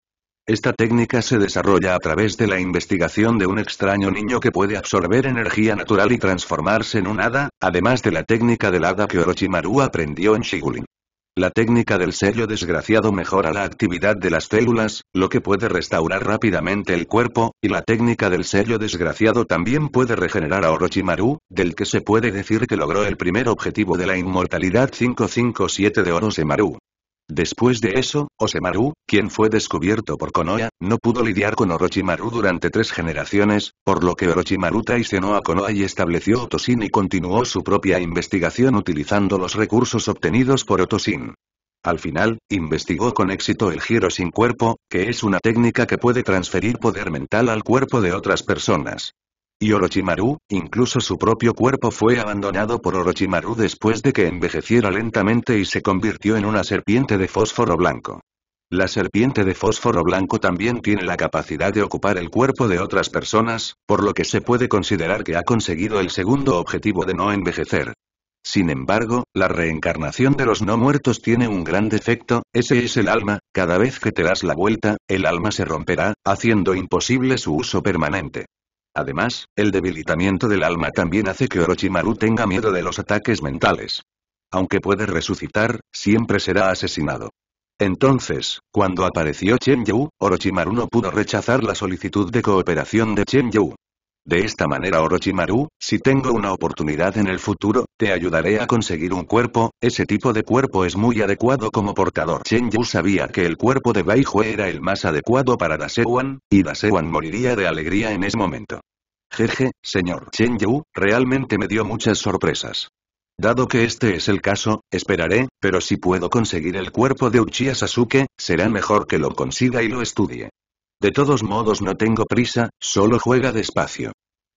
Esta técnica se desarrolla a través de la investigación de un extraño niño que puede absorber energía natural y transformarse en un hada, además de la técnica del hada que Orochimaru aprendió en Shigulin. La técnica del sello desgraciado mejora la actividad de las células, lo que puede restaurar rápidamente el cuerpo, y la técnica del sello desgraciado también puede regenerar a Orochimaru, del que se puede decir que logró el primer objetivo de la inmortalidad 557 de Orochimaru. Después de eso, Osemaru, quien fue descubierto por Konoha, no pudo lidiar con Orochimaru durante tres generaciones, por lo que Orochimaru traicionó a Konoha y estableció Otosin y continuó su propia investigación utilizando los recursos obtenidos por Otosin. Al final, investigó con éxito el giro sin cuerpo, que es una técnica que puede transferir poder mental al cuerpo de otras personas. Y Orochimaru, incluso su propio cuerpo fue abandonado por Orochimaru después de que envejeciera lentamente y se convirtió en una serpiente de fósforo blanco. La serpiente de fósforo blanco también tiene la capacidad de ocupar el cuerpo de otras personas, por lo que se puede considerar que ha conseguido el segundo objetivo de no envejecer. Sin embargo, la reencarnación de los no muertos tiene un gran defecto, ese es el alma, cada vez que te das la vuelta, el alma se romperá, haciendo imposible su uso permanente. Además, el debilitamiento del alma también hace que Orochimaru tenga miedo de los ataques mentales. Aunque puede resucitar, siempre será asesinado. Entonces, cuando apareció Chen Yu, Orochimaru no pudo rechazar la solicitud de cooperación de Chen De esta manera Orochimaru, si tengo una oportunidad en el futuro, te ayudaré a conseguir un cuerpo, ese tipo de cuerpo es muy adecuado como portador. Chen sabía que el cuerpo de Baihue era el más adecuado para Dasewan, y Dasewan moriría de alegría en ese momento. Jeje, señor Chen realmente me dio muchas sorpresas. Dado que este es el caso, esperaré, pero si puedo conseguir el cuerpo de Uchiha Sasuke, será mejor que lo consiga y lo estudie. De todos modos no tengo prisa, solo juega despacio.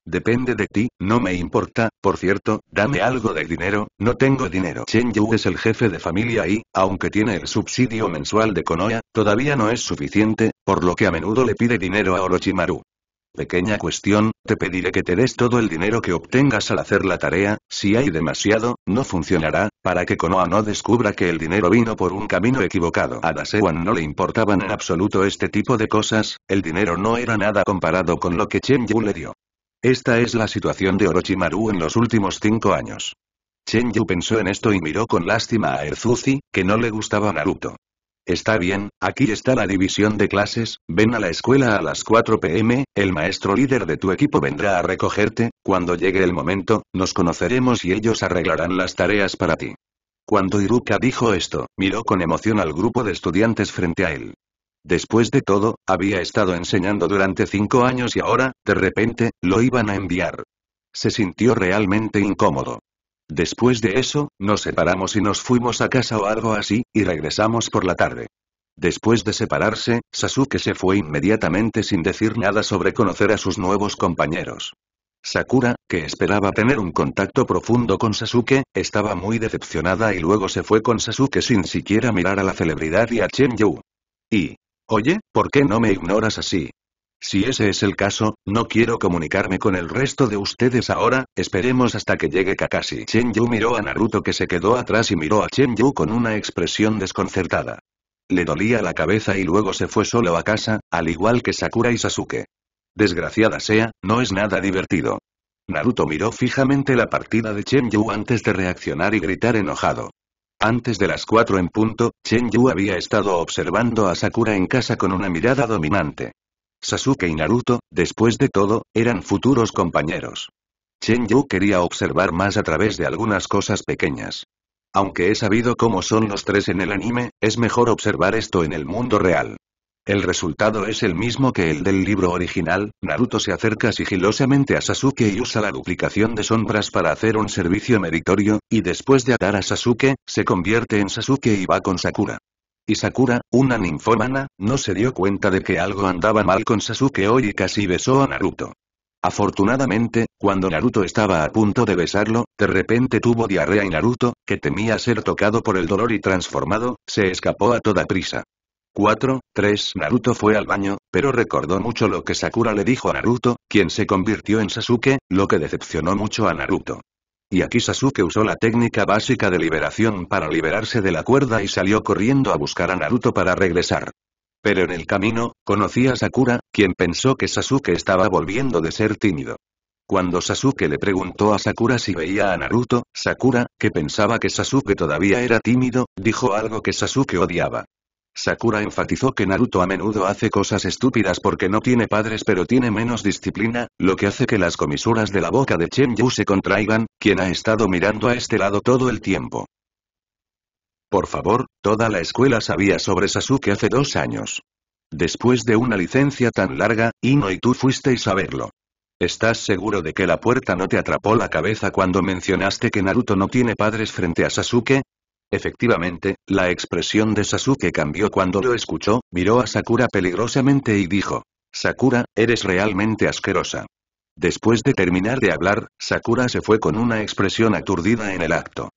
Depende de ti, no me importa, por cierto, dame algo de dinero, no tengo dinero. Chen es el jefe de familia y, aunque tiene el subsidio mensual de Konoya, todavía no es suficiente, por lo que a menudo le pide dinero a Orochimaru pequeña cuestión, te pediré que te des todo el dinero que obtengas al hacer la tarea, si hay demasiado, no funcionará, para que Konoha no descubra que el dinero vino por un camino equivocado. A Dasewan no le importaban en absoluto este tipo de cosas, el dinero no era nada comparado con lo que Chen le dio. Esta es la situación de Orochimaru en los últimos cinco años. Chen Yu pensó en esto y miró con lástima a Erzuzi, que no le gustaba Naruto. Está bien, aquí está la división de clases, ven a la escuela a las 4 pm, el maestro líder de tu equipo vendrá a recogerte, cuando llegue el momento, nos conoceremos y ellos arreglarán las tareas para ti. Cuando Iruka dijo esto, miró con emoción al grupo de estudiantes frente a él. Después de todo, había estado enseñando durante cinco años y ahora, de repente, lo iban a enviar. Se sintió realmente incómodo. Después de eso, nos separamos y nos fuimos a casa o algo así, y regresamos por la tarde. Después de separarse, Sasuke se fue inmediatamente sin decir nada sobre conocer a sus nuevos compañeros. Sakura, que esperaba tener un contacto profundo con Sasuke, estaba muy decepcionada y luego se fue con Sasuke sin siquiera mirar a la celebridad y a Chen Yu. Y, oye, ¿por qué no me ignoras así? Si ese es el caso, no quiero comunicarme con el resto de ustedes ahora, esperemos hasta que llegue Kakashi. Chen miró a Naruto que se quedó atrás y miró a Chen con una expresión desconcertada. Le dolía la cabeza y luego se fue solo a casa, al igual que Sakura y Sasuke. Desgraciada sea, no es nada divertido. Naruto miró fijamente la partida de Chenyu antes de reaccionar y gritar enojado. Antes de las cuatro en punto, Chen había estado observando a Sakura en casa con una mirada dominante. Sasuke y Naruto, después de todo, eran futuros compañeros. Chen Yu quería observar más a través de algunas cosas pequeñas. Aunque he sabido cómo son los tres en el anime, es mejor observar esto en el mundo real. El resultado es el mismo que el del libro original, Naruto se acerca sigilosamente a Sasuke y usa la duplicación de sombras para hacer un servicio meritorio, y después de atar a Sasuke, se convierte en Sasuke y va con Sakura. Y Sakura, una ninfómana, no se dio cuenta de que algo andaba mal con Sasuke hoy y casi besó a Naruto. Afortunadamente, cuando Naruto estaba a punto de besarlo, de repente tuvo diarrea y Naruto, que temía ser tocado por el dolor y transformado, se escapó a toda prisa. 4, 3 Naruto fue al baño, pero recordó mucho lo que Sakura le dijo a Naruto, quien se convirtió en Sasuke, lo que decepcionó mucho a Naruto. Y aquí Sasuke usó la técnica básica de liberación para liberarse de la cuerda y salió corriendo a buscar a Naruto para regresar. Pero en el camino, conocía a Sakura, quien pensó que Sasuke estaba volviendo de ser tímido. Cuando Sasuke le preguntó a Sakura si veía a Naruto, Sakura, que pensaba que Sasuke todavía era tímido, dijo algo que Sasuke odiaba. Sakura enfatizó que Naruto a menudo hace cosas estúpidas porque no tiene padres pero tiene menos disciplina, lo que hace que las comisuras de la boca de Chen-Yu se contraigan, quien ha estado mirando a este lado todo el tiempo. Por favor, toda la escuela sabía sobre Sasuke hace dos años. Después de una licencia tan larga, Ino y tú fuisteis a verlo. ¿Estás seguro de que la puerta no te atrapó la cabeza cuando mencionaste que Naruto no tiene padres frente a Sasuke? Efectivamente, la expresión de Sasuke cambió cuando lo escuchó, miró a Sakura peligrosamente y dijo. Sakura, eres realmente asquerosa. Después de terminar de hablar, Sakura se fue con una expresión aturdida en el acto.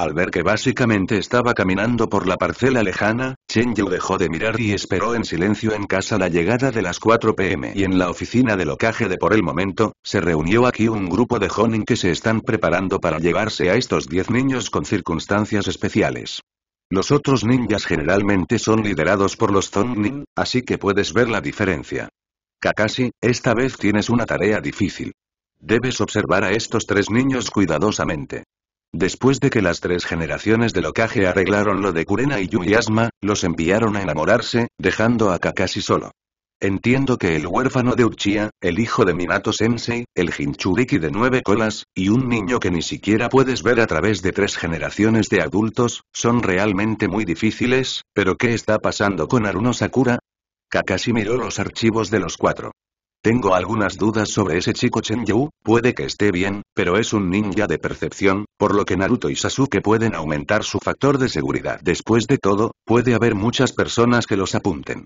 Al ver que básicamente estaba caminando por la parcela lejana, Chen Yu dejó de mirar y esperó en silencio en casa la llegada de las 4 pm y en la oficina del ocaje de por el momento, se reunió aquí un grupo de Honin que se están preparando para llevarse a estos 10 niños con circunstancias especiales. Los otros ninjas generalmente son liderados por los Zongnin, así que puedes ver la diferencia. Kakashi, esta vez tienes una tarea difícil. Debes observar a estos tres niños cuidadosamente. Después de que las tres generaciones de locaje arreglaron lo de Kurena y Yuyasma, los enviaron a enamorarse, dejando a Kakashi solo. Entiendo que el huérfano de Uchiha, el hijo de Minato Sensei, el Jinchuriki de nueve colas, y un niño que ni siquiera puedes ver a través de tres generaciones de adultos, son realmente muy difíciles, pero ¿qué está pasando con Aruno Sakura? Kakashi miró los archivos de los cuatro. Tengo algunas dudas sobre ese chico Chen puede que esté bien, pero es un ninja de percepción, por lo que Naruto y Sasuke pueden aumentar su factor de seguridad. Después de todo, puede haber muchas personas que los apunten.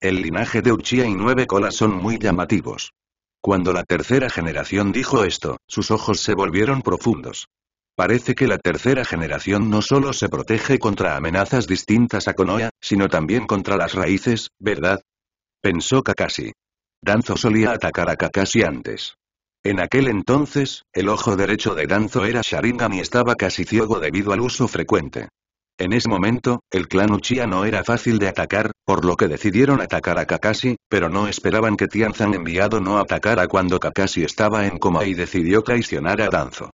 El linaje de Uchiha y Nueve Colas son muy llamativos. Cuando la tercera generación dijo esto, sus ojos se volvieron profundos. Parece que la tercera generación no solo se protege contra amenazas distintas a Konoha, sino también contra las raíces, ¿verdad? Pensó Kakashi. Danzo solía atacar a Kakashi antes. En aquel entonces, el ojo derecho de Danzo era Sharingan y estaba casi ciego debido al uso frecuente. En ese momento, el clan Uchiha no era fácil de atacar, por lo que decidieron atacar a Kakashi, pero no esperaban que Tianzan enviado no atacara cuando Kakashi estaba en coma y decidió traicionar a Danzo.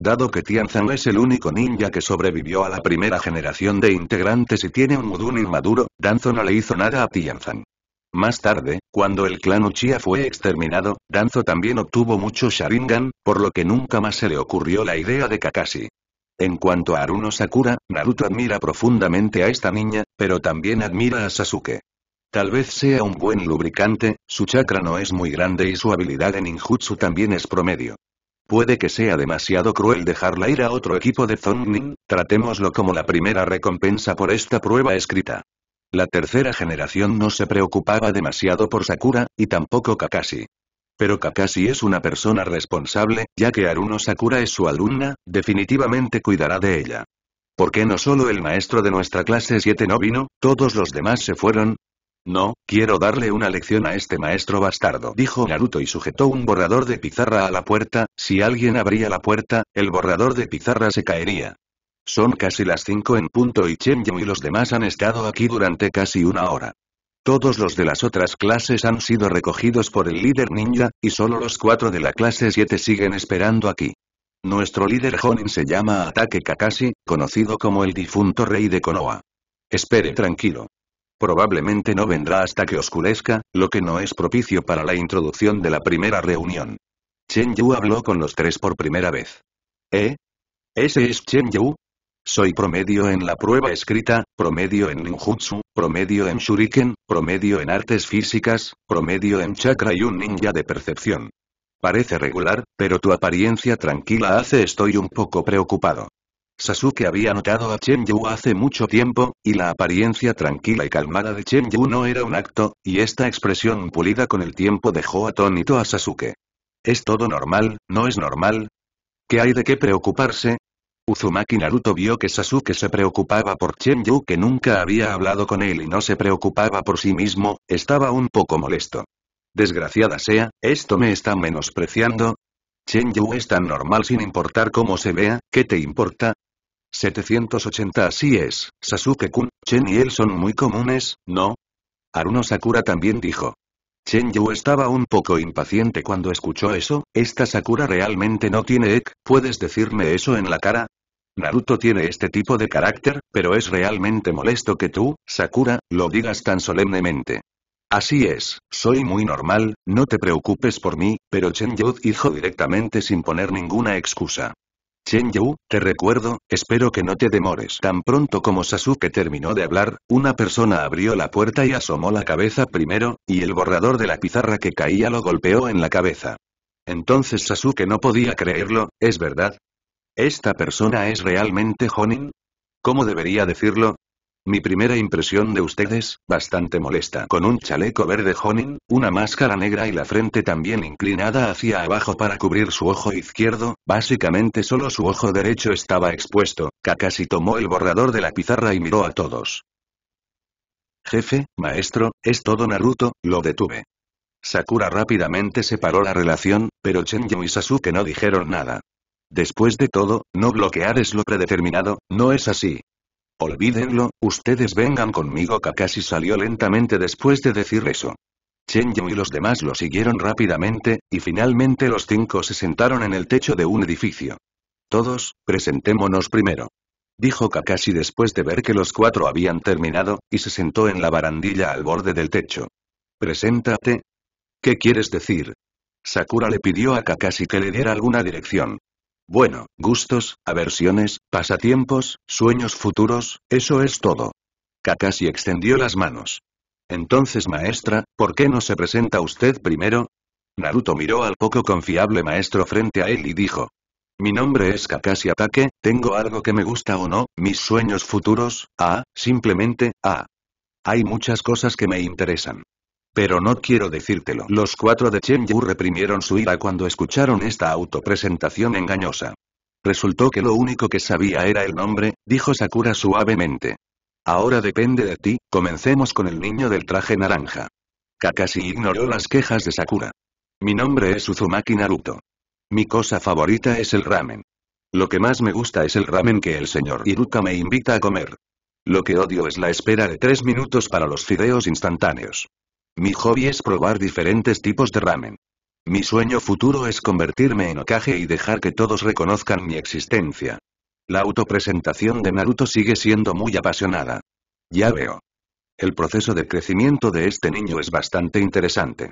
Dado que Tianzan es el único ninja que sobrevivió a la primera generación de integrantes y tiene un Mudun inmaduro, Danzo no le hizo nada a Tianzan. Más tarde, cuando el clan Uchiha fue exterminado, Danzo también obtuvo mucho Sharingan, por lo que nunca más se le ocurrió la idea de Kakashi. En cuanto a Aruno Sakura, Naruto admira profundamente a esta niña, pero también admira a Sasuke. Tal vez sea un buen lubricante, su chakra no es muy grande y su habilidad en ninjutsu también es promedio. Puede que sea demasiado cruel dejarla ir a otro equipo de Zongnin, tratémoslo como la primera recompensa por esta prueba escrita. La tercera generación no se preocupaba demasiado por Sakura, y tampoco Kakashi. Pero Kakashi es una persona responsable, ya que Aruno Sakura es su alumna, definitivamente cuidará de ella. ¿Por qué no solo el maestro de nuestra clase 7 no vino, todos los demás se fueron? No, quiero darle una lección a este maestro bastardo, dijo Naruto y sujetó un borrador de pizarra a la puerta, si alguien abría la puerta, el borrador de pizarra se caería. Son casi las cinco en punto y Chen Yu y los demás han estado aquí durante casi una hora. Todos los de las otras clases han sido recogidos por el líder ninja, y solo los cuatro de la clase 7 siguen esperando aquí. Nuestro líder Honin se llama Ataque Kakashi, conocido como el difunto rey de Konoha. Espere tranquilo. Probablemente no vendrá hasta que oscurezca, lo que no es propicio para la introducción de la primera reunión. Chen Yu habló con los tres por primera vez. ¿Eh? ¿Ese es Chen Yu? Soy promedio en la prueba escrita, promedio en ninjutsu, promedio en shuriken, promedio en artes físicas, promedio en chakra y un ninja de percepción. Parece regular, pero tu apariencia tranquila hace estoy un poco preocupado. Sasuke había notado a Chen hace mucho tiempo, y la apariencia tranquila y calmada de Chen no era un acto, y esta expresión pulida con el tiempo dejó atónito a Sasuke. ¿Es todo normal, no es normal? ¿Qué hay de qué preocuparse? Uzumaki Naruto vio que Sasuke se preocupaba por Chenyu que nunca había hablado con él y no se preocupaba por sí mismo, estaba un poco molesto. Desgraciada sea, ¿esto me está menospreciando? Chenyu es tan normal sin importar cómo se vea, ¿qué te importa? 780 Así es, Sasuke-kun, Chen y él son muy comunes, ¿no? Aruno Sakura también dijo. Chen estaba un poco impaciente cuando escuchó eso, esta Sakura realmente no tiene ek, ¿puedes decirme eso en la cara? Naruto tiene este tipo de carácter, pero es realmente molesto que tú, Sakura, lo digas tan solemnemente. Así es, soy muy normal, no te preocupes por mí, pero Chen dijo directamente sin poner ninguna excusa. Chen te recuerdo, espero que no te demores. Tan pronto como Sasuke terminó de hablar, una persona abrió la puerta y asomó la cabeza primero, y el borrador de la pizarra que caía lo golpeó en la cabeza. Entonces Sasuke no podía creerlo, ¿es verdad? ¿Esta persona es realmente Honin? ¿Cómo debería decirlo? Mi primera impresión de ustedes, bastante molesta, con un chaleco verde Honin, una máscara negra y la frente también inclinada hacia abajo para cubrir su ojo izquierdo, básicamente solo su ojo derecho estaba expuesto, Kakashi tomó el borrador de la pizarra y miró a todos. Jefe, maestro, es todo Naruto, lo detuve. Sakura rápidamente separó la relación, pero Chenjo y Sasuke no dijeron nada. Después de todo, no bloquear es lo predeterminado, ¿no es así? Olvídenlo, ustedes vengan conmigo. Kakashi salió lentamente después de decir eso. Chen y los demás lo siguieron rápidamente, y finalmente los cinco se sentaron en el techo de un edificio. Todos, presentémonos primero. Dijo Kakashi después de ver que los cuatro habían terminado, y se sentó en la barandilla al borde del techo. Preséntate. ¿Qué quieres decir? Sakura le pidió a Kakashi que le diera alguna dirección. Bueno, gustos, aversiones, pasatiempos, sueños futuros, eso es todo. Kakashi extendió las manos. Entonces maestra, ¿por qué no se presenta usted primero? Naruto miró al poco confiable maestro frente a él y dijo. Mi nombre es Kakashi Atake, tengo algo que me gusta o no, mis sueños futuros, ah, simplemente, ah. Hay muchas cosas que me interesan. Pero no quiero decírtelo. Los cuatro de Chenyu reprimieron su ira cuando escucharon esta autopresentación engañosa. Resultó que lo único que sabía era el nombre, dijo Sakura suavemente. Ahora depende de ti, comencemos con el niño del traje naranja. Kakashi ignoró las quejas de Sakura. Mi nombre es Uzumaki Naruto. Mi cosa favorita es el ramen. Lo que más me gusta es el ramen que el señor Iruka me invita a comer. Lo que odio es la espera de tres minutos para los fideos instantáneos. Mi hobby es probar diferentes tipos de ramen. Mi sueño futuro es convertirme en Okage y dejar que todos reconozcan mi existencia. La autopresentación de Naruto sigue siendo muy apasionada. Ya veo. El proceso de crecimiento de este niño es bastante interesante.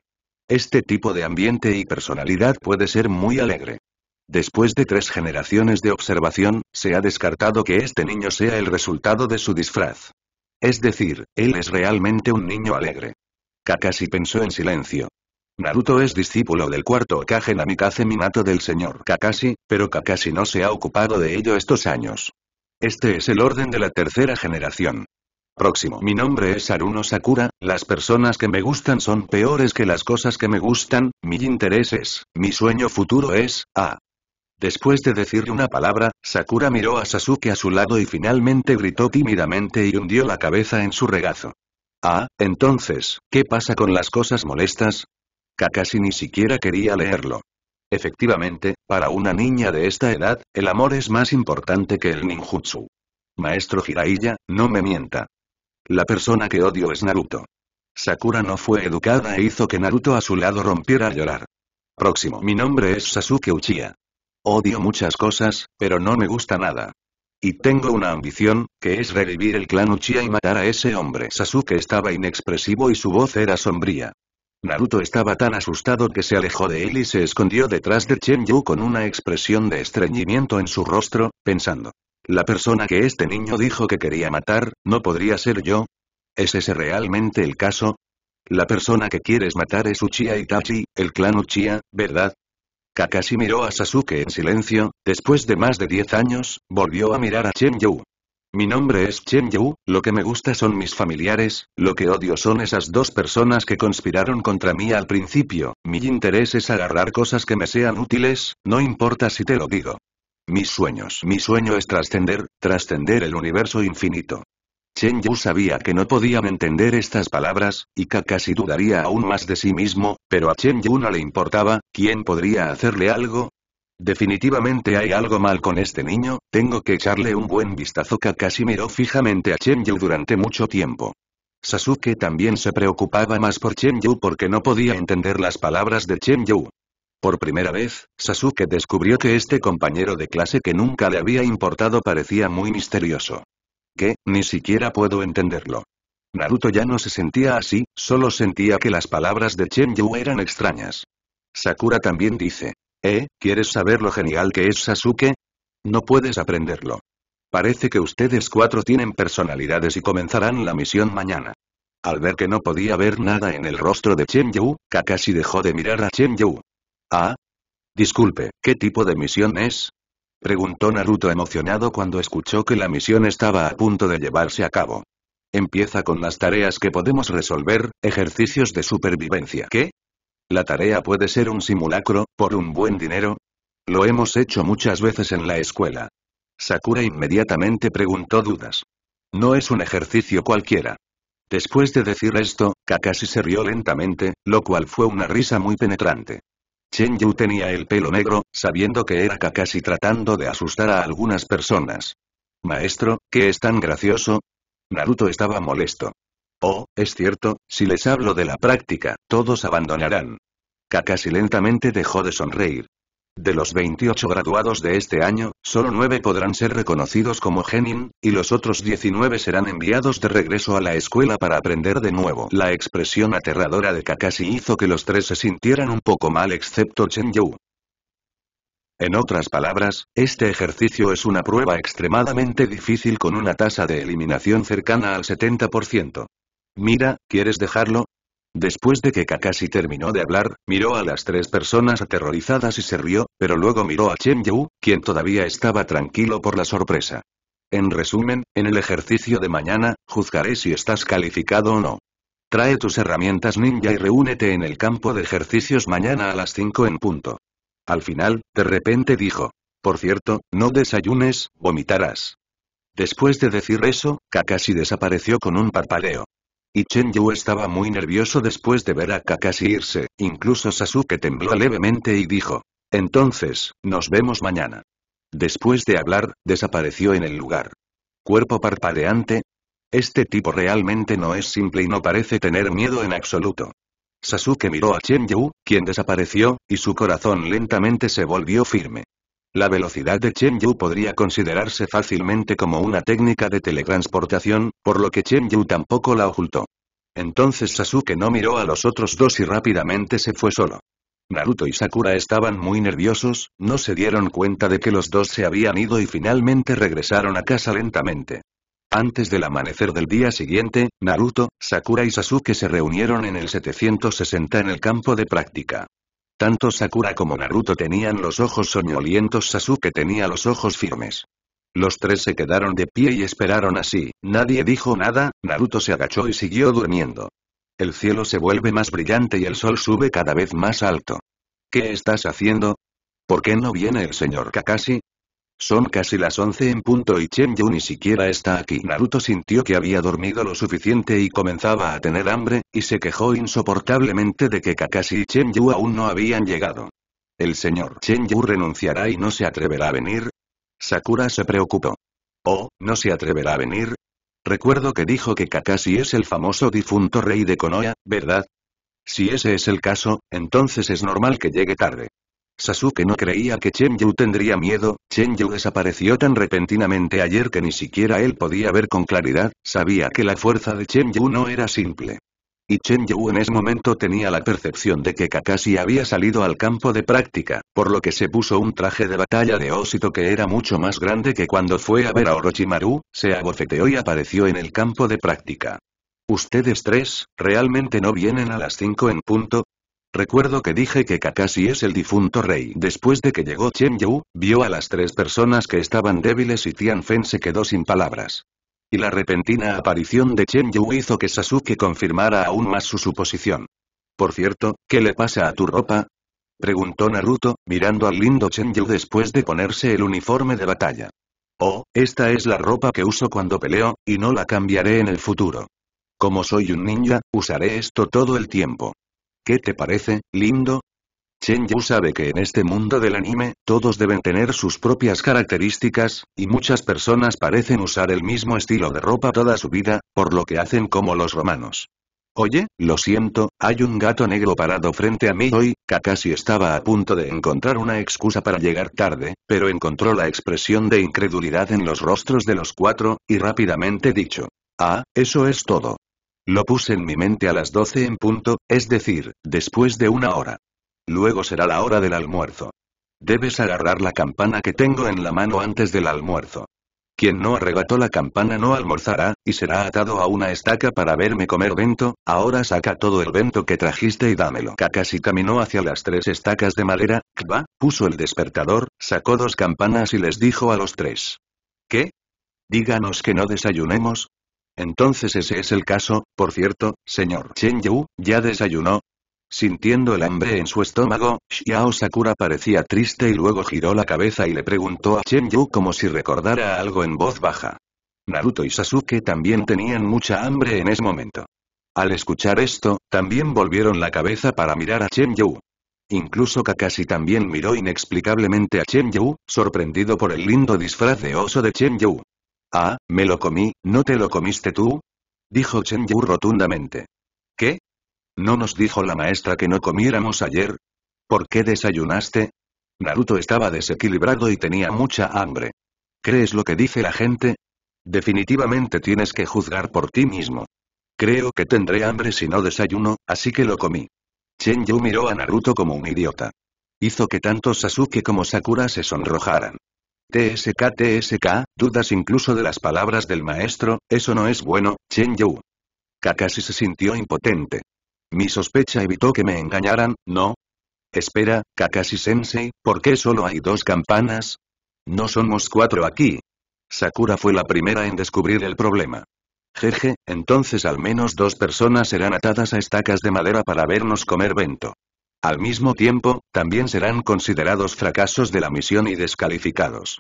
Este tipo de ambiente y personalidad puede ser muy alegre. Después de tres generaciones de observación, se ha descartado que este niño sea el resultado de su disfraz. Es decir, él es realmente un niño alegre. Kakashi pensó en silencio. Naruto es discípulo del cuarto Kage, Namikaze Minato del señor Kakashi, pero Kakashi no se ha ocupado de ello estos años. Este es el orden de la tercera generación. Próximo. Mi nombre es Aruno Sakura, las personas que me gustan son peores que las cosas que me gustan, mi interés es, mi sueño futuro es, ah. Después de decirle una palabra, Sakura miró a Sasuke a su lado y finalmente gritó tímidamente y hundió la cabeza en su regazo. Ah, entonces, ¿qué pasa con las cosas molestas? Kakashi ni siquiera quería leerlo. Efectivamente, para una niña de esta edad, el amor es más importante que el ninjutsu. Maestro Jiraiya, no me mienta. La persona que odio es Naruto. Sakura no fue educada e hizo que Naruto a su lado rompiera a llorar. Próximo. Mi nombre es Sasuke Uchiha. Odio muchas cosas, pero no me gusta nada. Y tengo una ambición, que es revivir el clan Uchiha y matar a ese hombre. Sasuke estaba inexpresivo y su voz era sombría. Naruto estaba tan asustado que se alejó de él y se escondió detrás de Yu con una expresión de estreñimiento en su rostro, pensando. La persona que este niño dijo que quería matar, ¿no podría ser yo? ¿Es ese realmente el caso? La persona que quieres matar es Uchiha Itachi, el clan Uchiha, ¿verdad? Kakashi miró a Sasuke en silencio, después de más de 10 años, volvió a mirar a Chen Yu. Mi nombre es Chen Yu, lo que me gusta son mis familiares, lo que odio son esas dos personas que conspiraron contra mí al principio, mi interés es agarrar cosas que me sean útiles, no importa si te lo digo. Mis sueños. Mi sueño es trascender, trascender el universo infinito. Chen Yu sabía que no podían entender estas palabras, y Kakashi dudaría aún más de sí mismo, pero a Chen Yu no le importaba, ¿quién podría hacerle algo? Definitivamente hay algo mal con este niño, tengo que echarle un buen vistazo. Kakashi miró fijamente a Chen Yu durante mucho tiempo. Sasuke también se preocupaba más por Chen Yu porque no podía entender las palabras de Chen Yu. Por primera vez, Sasuke descubrió que este compañero de clase que nunca le había importado parecía muy misterioso que, ni siquiera puedo entenderlo. Naruto ya no se sentía así, solo sentía que las palabras de Chen Yu eran extrañas. Sakura también dice. ¿Eh? ¿Quieres saber lo genial que es Sasuke? No puedes aprenderlo. Parece que ustedes cuatro tienen personalidades y comenzarán la misión mañana. Al ver que no podía ver nada en el rostro de Chen Yu, Kakashi dejó de mirar a Chen Yu. Ah. Disculpe, ¿qué tipo de misión es? Preguntó Naruto emocionado cuando escuchó que la misión estaba a punto de llevarse a cabo. Empieza con las tareas que podemos resolver, ejercicios de supervivencia. ¿Qué? ¿La tarea puede ser un simulacro, por un buen dinero? Lo hemos hecho muchas veces en la escuela. Sakura inmediatamente preguntó dudas. No es un ejercicio cualquiera. Después de decir esto, Kakashi se rió lentamente, lo cual fue una risa muy penetrante. Chen Yu tenía el pelo negro, sabiendo que era Kakashi tratando de asustar a algunas personas. Maestro, ¿qué es tan gracioso? Naruto estaba molesto. Oh, es cierto, si les hablo de la práctica, todos abandonarán. Kakashi lentamente dejó de sonreír. De los 28 graduados de este año, solo 9 podrán ser reconocidos como genin, y los otros 19 serán enviados de regreso a la escuela para aprender de nuevo. La expresión aterradora de Kakashi hizo que los tres se sintieran un poco mal excepto Chen Yu. En otras palabras, este ejercicio es una prueba extremadamente difícil con una tasa de eliminación cercana al 70%. Mira, ¿quieres dejarlo? Después de que Kakashi terminó de hablar, miró a las tres personas aterrorizadas y se rió, pero luego miró a Chen Yu, quien todavía estaba tranquilo por la sorpresa. En resumen, en el ejercicio de mañana, juzgaré si estás calificado o no. Trae tus herramientas ninja y reúnete en el campo de ejercicios mañana a las 5 en punto. Al final, de repente dijo. Por cierto, no desayunes, vomitarás. Después de decir eso, Kakashi desapareció con un parpadeo. Y Chen Yu estaba muy nervioso después de ver a Kakashi irse, incluso Sasuke tembló levemente y dijo. Entonces, nos vemos mañana. Después de hablar, desapareció en el lugar. Cuerpo parpadeante. Este tipo realmente no es simple y no parece tener miedo en absoluto. Sasuke miró a Chen Yu, quien desapareció, y su corazón lentamente se volvió firme. La velocidad de Chen podría considerarse fácilmente como una técnica de teletransportación, por lo que Chen Yu tampoco la ocultó. Entonces Sasuke no miró a los otros dos y rápidamente se fue solo. Naruto y Sakura estaban muy nerviosos, no se dieron cuenta de que los dos se habían ido y finalmente regresaron a casa lentamente. Antes del amanecer del día siguiente, Naruto, Sakura y Sasuke se reunieron en el 760 en el campo de práctica. Tanto Sakura como Naruto tenían los ojos soñolientos Sasuke tenía los ojos firmes. Los tres se quedaron de pie y esperaron así, nadie dijo nada, Naruto se agachó y siguió durmiendo. El cielo se vuelve más brillante y el sol sube cada vez más alto. ¿Qué estás haciendo? ¿Por qué no viene el señor Kakashi? Son casi las 11 en punto y Chen ni siquiera está aquí. Naruto sintió que había dormido lo suficiente y comenzaba a tener hambre, y se quejó insoportablemente de que Kakashi y Chen aún no habían llegado. ¿El señor Chen renunciará y no se atreverá a venir? Sakura se preocupó. ¿Oh, no se atreverá a venir? Recuerdo que dijo que Kakashi es el famoso difunto rey de Konoha, ¿verdad? Si ese es el caso, entonces es normal que llegue tarde. Sasuke no creía que Chen Yu tendría miedo, Chen Yu desapareció tan repentinamente ayer que ni siquiera él podía ver con claridad, sabía que la fuerza de Chen Yu no era simple. Y Chen Yu en ese momento tenía la percepción de que Kakashi había salido al campo de práctica, por lo que se puso un traje de batalla de ósito que era mucho más grande que cuando fue a ver a Orochimaru, se abofeteó y apareció en el campo de práctica. Ustedes tres, ¿realmente no vienen a las 5 en punto? Recuerdo que dije que Kakashi es el difunto rey. Después de que llegó Chen Yu, vio a las tres personas que estaban débiles y Tian Fen se quedó sin palabras. Y la repentina aparición de Chen Yu hizo que Sasuke confirmara aún más su suposición. Por cierto, ¿qué le pasa a tu ropa? Preguntó Naruto, mirando al lindo Chen Yu después de ponerse el uniforme de batalla. Oh, esta es la ropa que uso cuando peleo, y no la cambiaré en el futuro. Como soy un ninja, usaré esto todo el tiempo. ¿Qué te parece, lindo? Chen Yu sabe que en este mundo del anime, todos deben tener sus propias características, y muchas personas parecen usar el mismo estilo de ropa toda su vida, por lo que hacen como los romanos. Oye, lo siento, hay un gato negro parado frente a mí hoy, Kakashi estaba a punto de encontrar una excusa para llegar tarde, pero encontró la expresión de incredulidad en los rostros de los cuatro, y rápidamente dicho. Ah, eso es todo. Lo puse en mi mente a las 12 en punto, es decir, después de una hora. Luego será la hora del almuerzo. Debes agarrar la campana que tengo en la mano antes del almuerzo. Quien no arrebató la campana no almorzará, y será atado a una estaca para verme comer vento, ahora saca todo el vento que trajiste y dámelo. Kakashi caminó hacia las tres estacas de madera, Kba, puso el despertador, sacó dos campanas y les dijo a los tres. ¿Qué? Díganos que no desayunemos, entonces ese es el caso, por cierto, señor Chen Yu, ¿ya desayunó? Sintiendo el hambre en su estómago, Xiao Sakura parecía triste y luego giró la cabeza y le preguntó a Chen Yu como si recordara algo en voz baja. Naruto y Sasuke también tenían mucha hambre en ese momento. Al escuchar esto, también volvieron la cabeza para mirar a Chen Yu. Incluso Kakashi también miró inexplicablemente a Chen Yu, sorprendido por el lindo disfraz de oso de Chen Yu. Ah, me lo comí, ¿no te lo comiste tú? Dijo Chen Yu rotundamente. ¿Qué? ¿No nos dijo la maestra que no comiéramos ayer? ¿Por qué desayunaste? Naruto estaba desequilibrado y tenía mucha hambre. ¿Crees lo que dice la gente? Definitivamente tienes que juzgar por ti mismo. Creo que tendré hambre si no desayuno, así que lo comí. Chen Yu miró a Naruto como un idiota. Hizo que tanto Sasuke como Sakura se sonrojaran. TSK TSK, dudas incluso de las palabras del maestro, eso no es bueno, Chen Yu. Kakashi se sintió impotente. Mi sospecha evitó que me engañaran, ¿no? Espera, Kakashi-sensei, ¿por qué solo hay dos campanas? No somos cuatro aquí. Sakura fue la primera en descubrir el problema. Jeje, entonces al menos dos personas serán atadas a estacas de madera para vernos comer vento. Al mismo tiempo, también serán considerados fracasos de la misión y descalificados.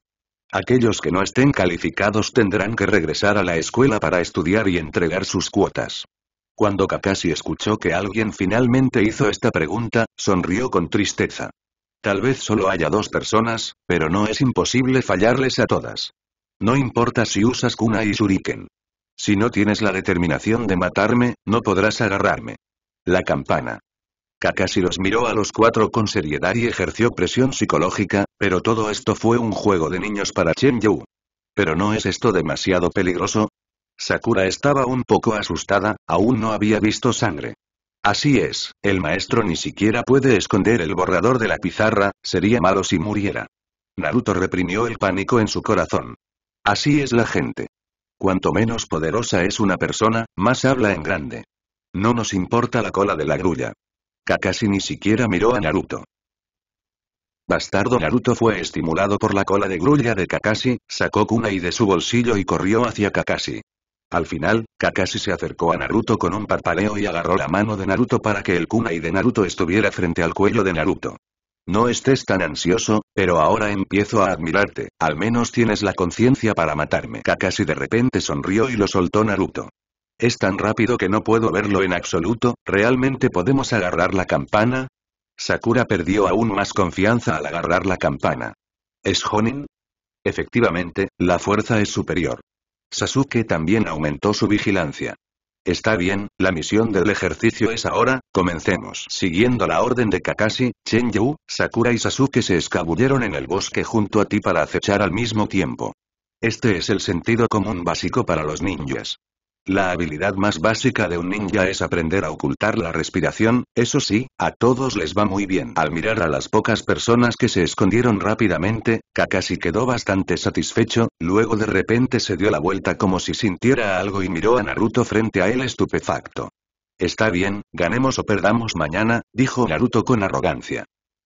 Aquellos que no estén calificados tendrán que regresar a la escuela para estudiar y entregar sus cuotas. Cuando Kakashi escuchó que alguien finalmente hizo esta pregunta, sonrió con tristeza. Tal vez solo haya dos personas, pero no es imposible fallarles a todas. No importa si usas Kuna y Shuriken. Si no tienes la determinación de matarme, no podrás agarrarme. La campana. Kakashi los miró a los cuatro con seriedad y ejerció presión psicológica, pero todo esto fue un juego de niños para Chen Yu. ¿Pero no es esto demasiado peligroso? Sakura estaba un poco asustada, aún no había visto sangre. Así es, el maestro ni siquiera puede esconder el borrador de la pizarra, sería malo si muriera. Naruto reprimió el pánico en su corazón. Así es la gente. Cuanto menos poderosa es una persona, más habla en grande. No nos importa la cola de la grulla. Kakashi ni siquiera miró a Naruto. Bastardo Naruto fue estimulado por la cola de grulla de Kakashi, sacó kunai de su bolsillo y corrió hacia Kakashi. Al final, Kakashi se acercó a Naruto con un parpaleo y agarró la mano de Naruto para que el kunai de Naruto estuviera frente al cuello de Naruto. No estés tan ansioso, pero ahora empiezo a admirarte, al menos tienes la conciencia para matarme. Kakashi de repente sonrió y lo soltó Naruto. Es tan rápido que no puedo verlo en absoluto, ¿realmente podemos agarrar la campana? Sakura perdió aún más confianza al agarrar la campana. ¿Es Honin? Efectivamente, la fuerza es superior. Sasuke también aumentó su vigilancia. Está bien, la misión del ejercicio es ahora, comencemos. Siguiendo la orden de Kakashi, Chen Sakura y Sasuke se escabulleron en el bosque junto a ti para acechar al mismo tiempo. Este es el sentido común básico para los ninjas. La habilidad más básica de un ninja es aprender a ocultar la respiración, eso sí, a todos les va muy bien. Al mirar a las pocas personas que se escondieron rápidamente, Kakashi quedó bastante satisfecho, luego de repente se dio la vuelta como si sintiera algo y miró a Naruto frente a él estupefacto. Está bien, ganemos o perdamos mañana, dijo Naruto con arrogancia.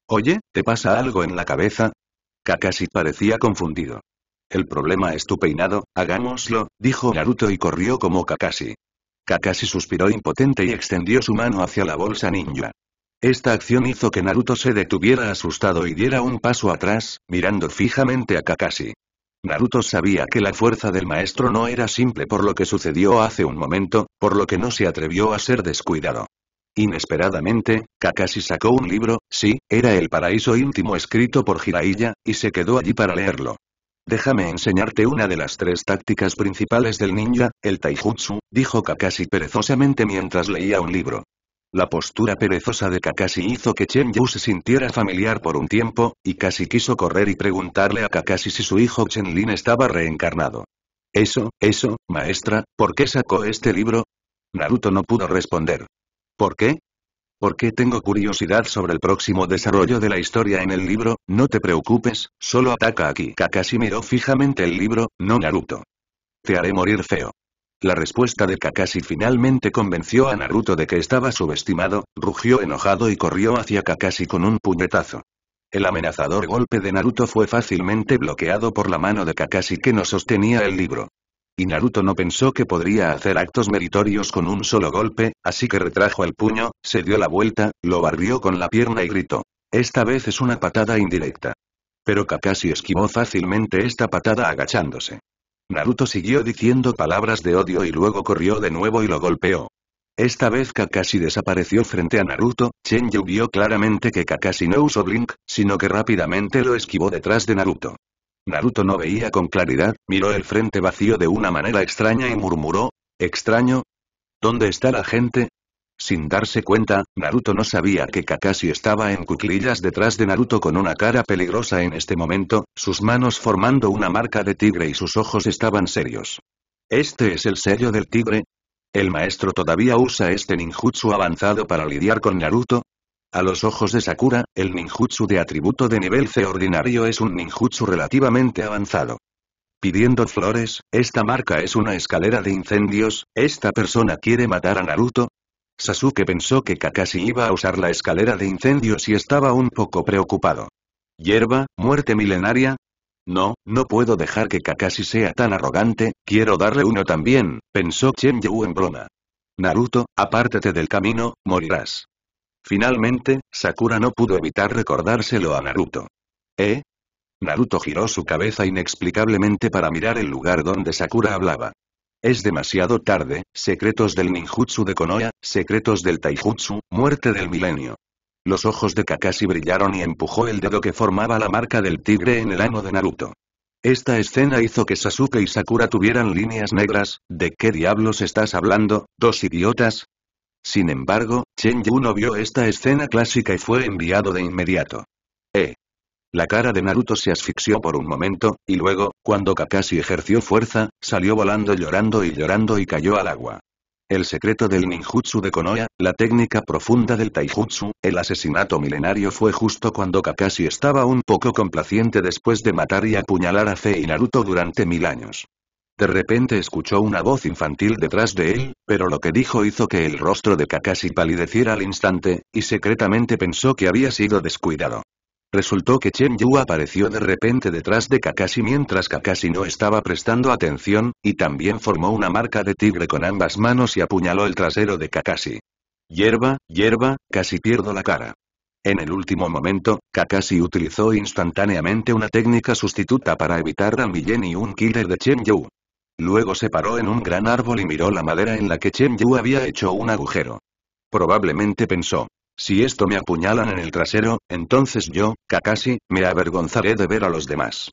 Oye, ¿te pasa algo en la cabeza? Kakashi parecía confundido. El problema es tu peinado, hagámoslo, dijo Naruto y corrió como Kakashi. Kakashi suspiró impotente y extendió su mano hacia la bolsa ninja. Esta acción hizo que Naruto se detuviera asustado y diera un paso atrás, mirando fijamente a Kakashi. Naruto sabía que la fuerza del maestro no era simple por lo que sucedió hace un momento, por lo que no se atrevió a ser descuidado. Inesperadamente, Kakashi sacó un libro, sí, era el paraíso íntimo escrito por Jiraiya, y se quedó allí para leerlo. Déjame enseñarte una de las tres tácticas principales del ninja, el taijutsu, dijo Kakashi perezosamente mientras leía un libro. La postura perezosa de Kakashi hizo que Chen Yu se sintiera familiar por un tiempo, y casi quiso correr y preguntarle a Kakashi si su hijo Chen Lin estaba reencarnado. Eso, eso, maestra, ¿por qué sacó este libro? Naruto no pudo responder. ¿Por qué? Porque tengo curiosidad sobre el próximo desarrollo de la historia en el libro, no te preocupes, solo ataca aquí. Kakashi miró fijamente el libro, no Naruto. Te haré morir feo. La respuesta de Kakashi finalmente convenció a Naruto de que estaba subestimado, rugió enojado y corrió hacia Kakashi con un puñetazo. El amenazador golpe de Naruto fue fácilmente bloqueado por la mano de Kakashi que no sostenía el libro. Y Naruto no pensó que podría hacer actos meritorios con un solo golpe, así que retrajo el puño, se dio la vuelta, lo barrió con la pierna y gritó. Esta vez es una patada indirecta. Pero Kakashi esquivó fácilmente esta patada agachándose. Naruto siguió diciendo palabras de odio y luego corrió de nuevo y lo golpeó. Esta vez Kakashi desapareció frente a Naruto, Chenyu vio claramente que Kakashi no usó Blink, sino que rápidamente lo esquivó detrás de Naruto. Naruto no veía con claridad, miró el frente vacío de una manera extraña y murmuró, ¿extraño? ¿Dónde está la gente? Sin darse cuenta, Naruto no sabía que Kakashi estaba en cuclillas detrás de Naruto con una cara peligrosa en este momento, sus manos formando una marca de tigre y sus ojos estaban serios. ¿Este es el sello del tigre? El maestro todavía usa este ninjutsu avanzado para lidiar con Naruto, a los ojos de Sakura, el ninjutsu de atributo de nivel C ordinario es un ninjutsu relativamente avanzado. Pidiendo flores, esta marca es una escalera de incendios, ¿esta persona quiere matar a Naruto? Sasuke pensó que Kakashi iba a usar la escalera de incendios y estaba un poco preocupado. ¿Hierba, muerte milenaria? No, no puedo dejar que Kakashi sea tan arrogante, quiero darle uno también, pensó Chen Yu en broma. Naruto, apártate del camino, morirás. Finalmente, Sakura no pudo evitar recordárselo a Naruto. ¿Eh? Naruto giró su cabeza inexplicablemente para mirar el lugar donde Sakura hablaba. Es demasiado tarde, secretos del ninjutsu de Konoha, secretos del taijutsu, muerte del milenio. Los ojos de Kakashi brillaron y empujó el dedo que formaba la marca del tigre en el ano de Naruto. Esta escena hizo que Sasuke y Sakura tuvieran líneas negras, ¿de qué diablos estás hablando, dos idiotas? Sin embargo, Chen Yu no vio esta escena clásica y fue enviado de inmediato. Eh. La cara de Naruto se asfixió por un momento, y luego, cuando Kakashi ejerció fuerza, salió volando llorando y llorando y cayó al agua. El secreto del ninjutsu de Konoha, la técnica profunda del taijutsu, el asesinato milenario fue justo cuando Kakashi estaba un poco complaciente después de matar y apuñalar a Fe y Naruto durante mil años. De repente escuchó una voz infantil detrás de él, pero lo que dijo hizo que el rostro de Kakashi palideciera al instante, y secretamente pensó que había sido descuidado. Resultó que Chen Yu apareció de repente detrás de Kakashi mientras Kakashi no estaba prestando atención, y también formó una marca de tigre con ambas manos y apuñaló el trasero de Kakashi. Hierba, hierba, casi pierdo la cara. En el último momento, Kakashi utilizó instantáneamente una técnica sustituta para evitar a Millen y un killer de Chen Yu. Luego se paró en un gran árbol y miró la madera en la que Chen Yu había hecho un agujero. Probablemente pensó, si esto me apuñalan en el trasero, entonces yo, Kakashi, me avergonzaré de ver a los demás.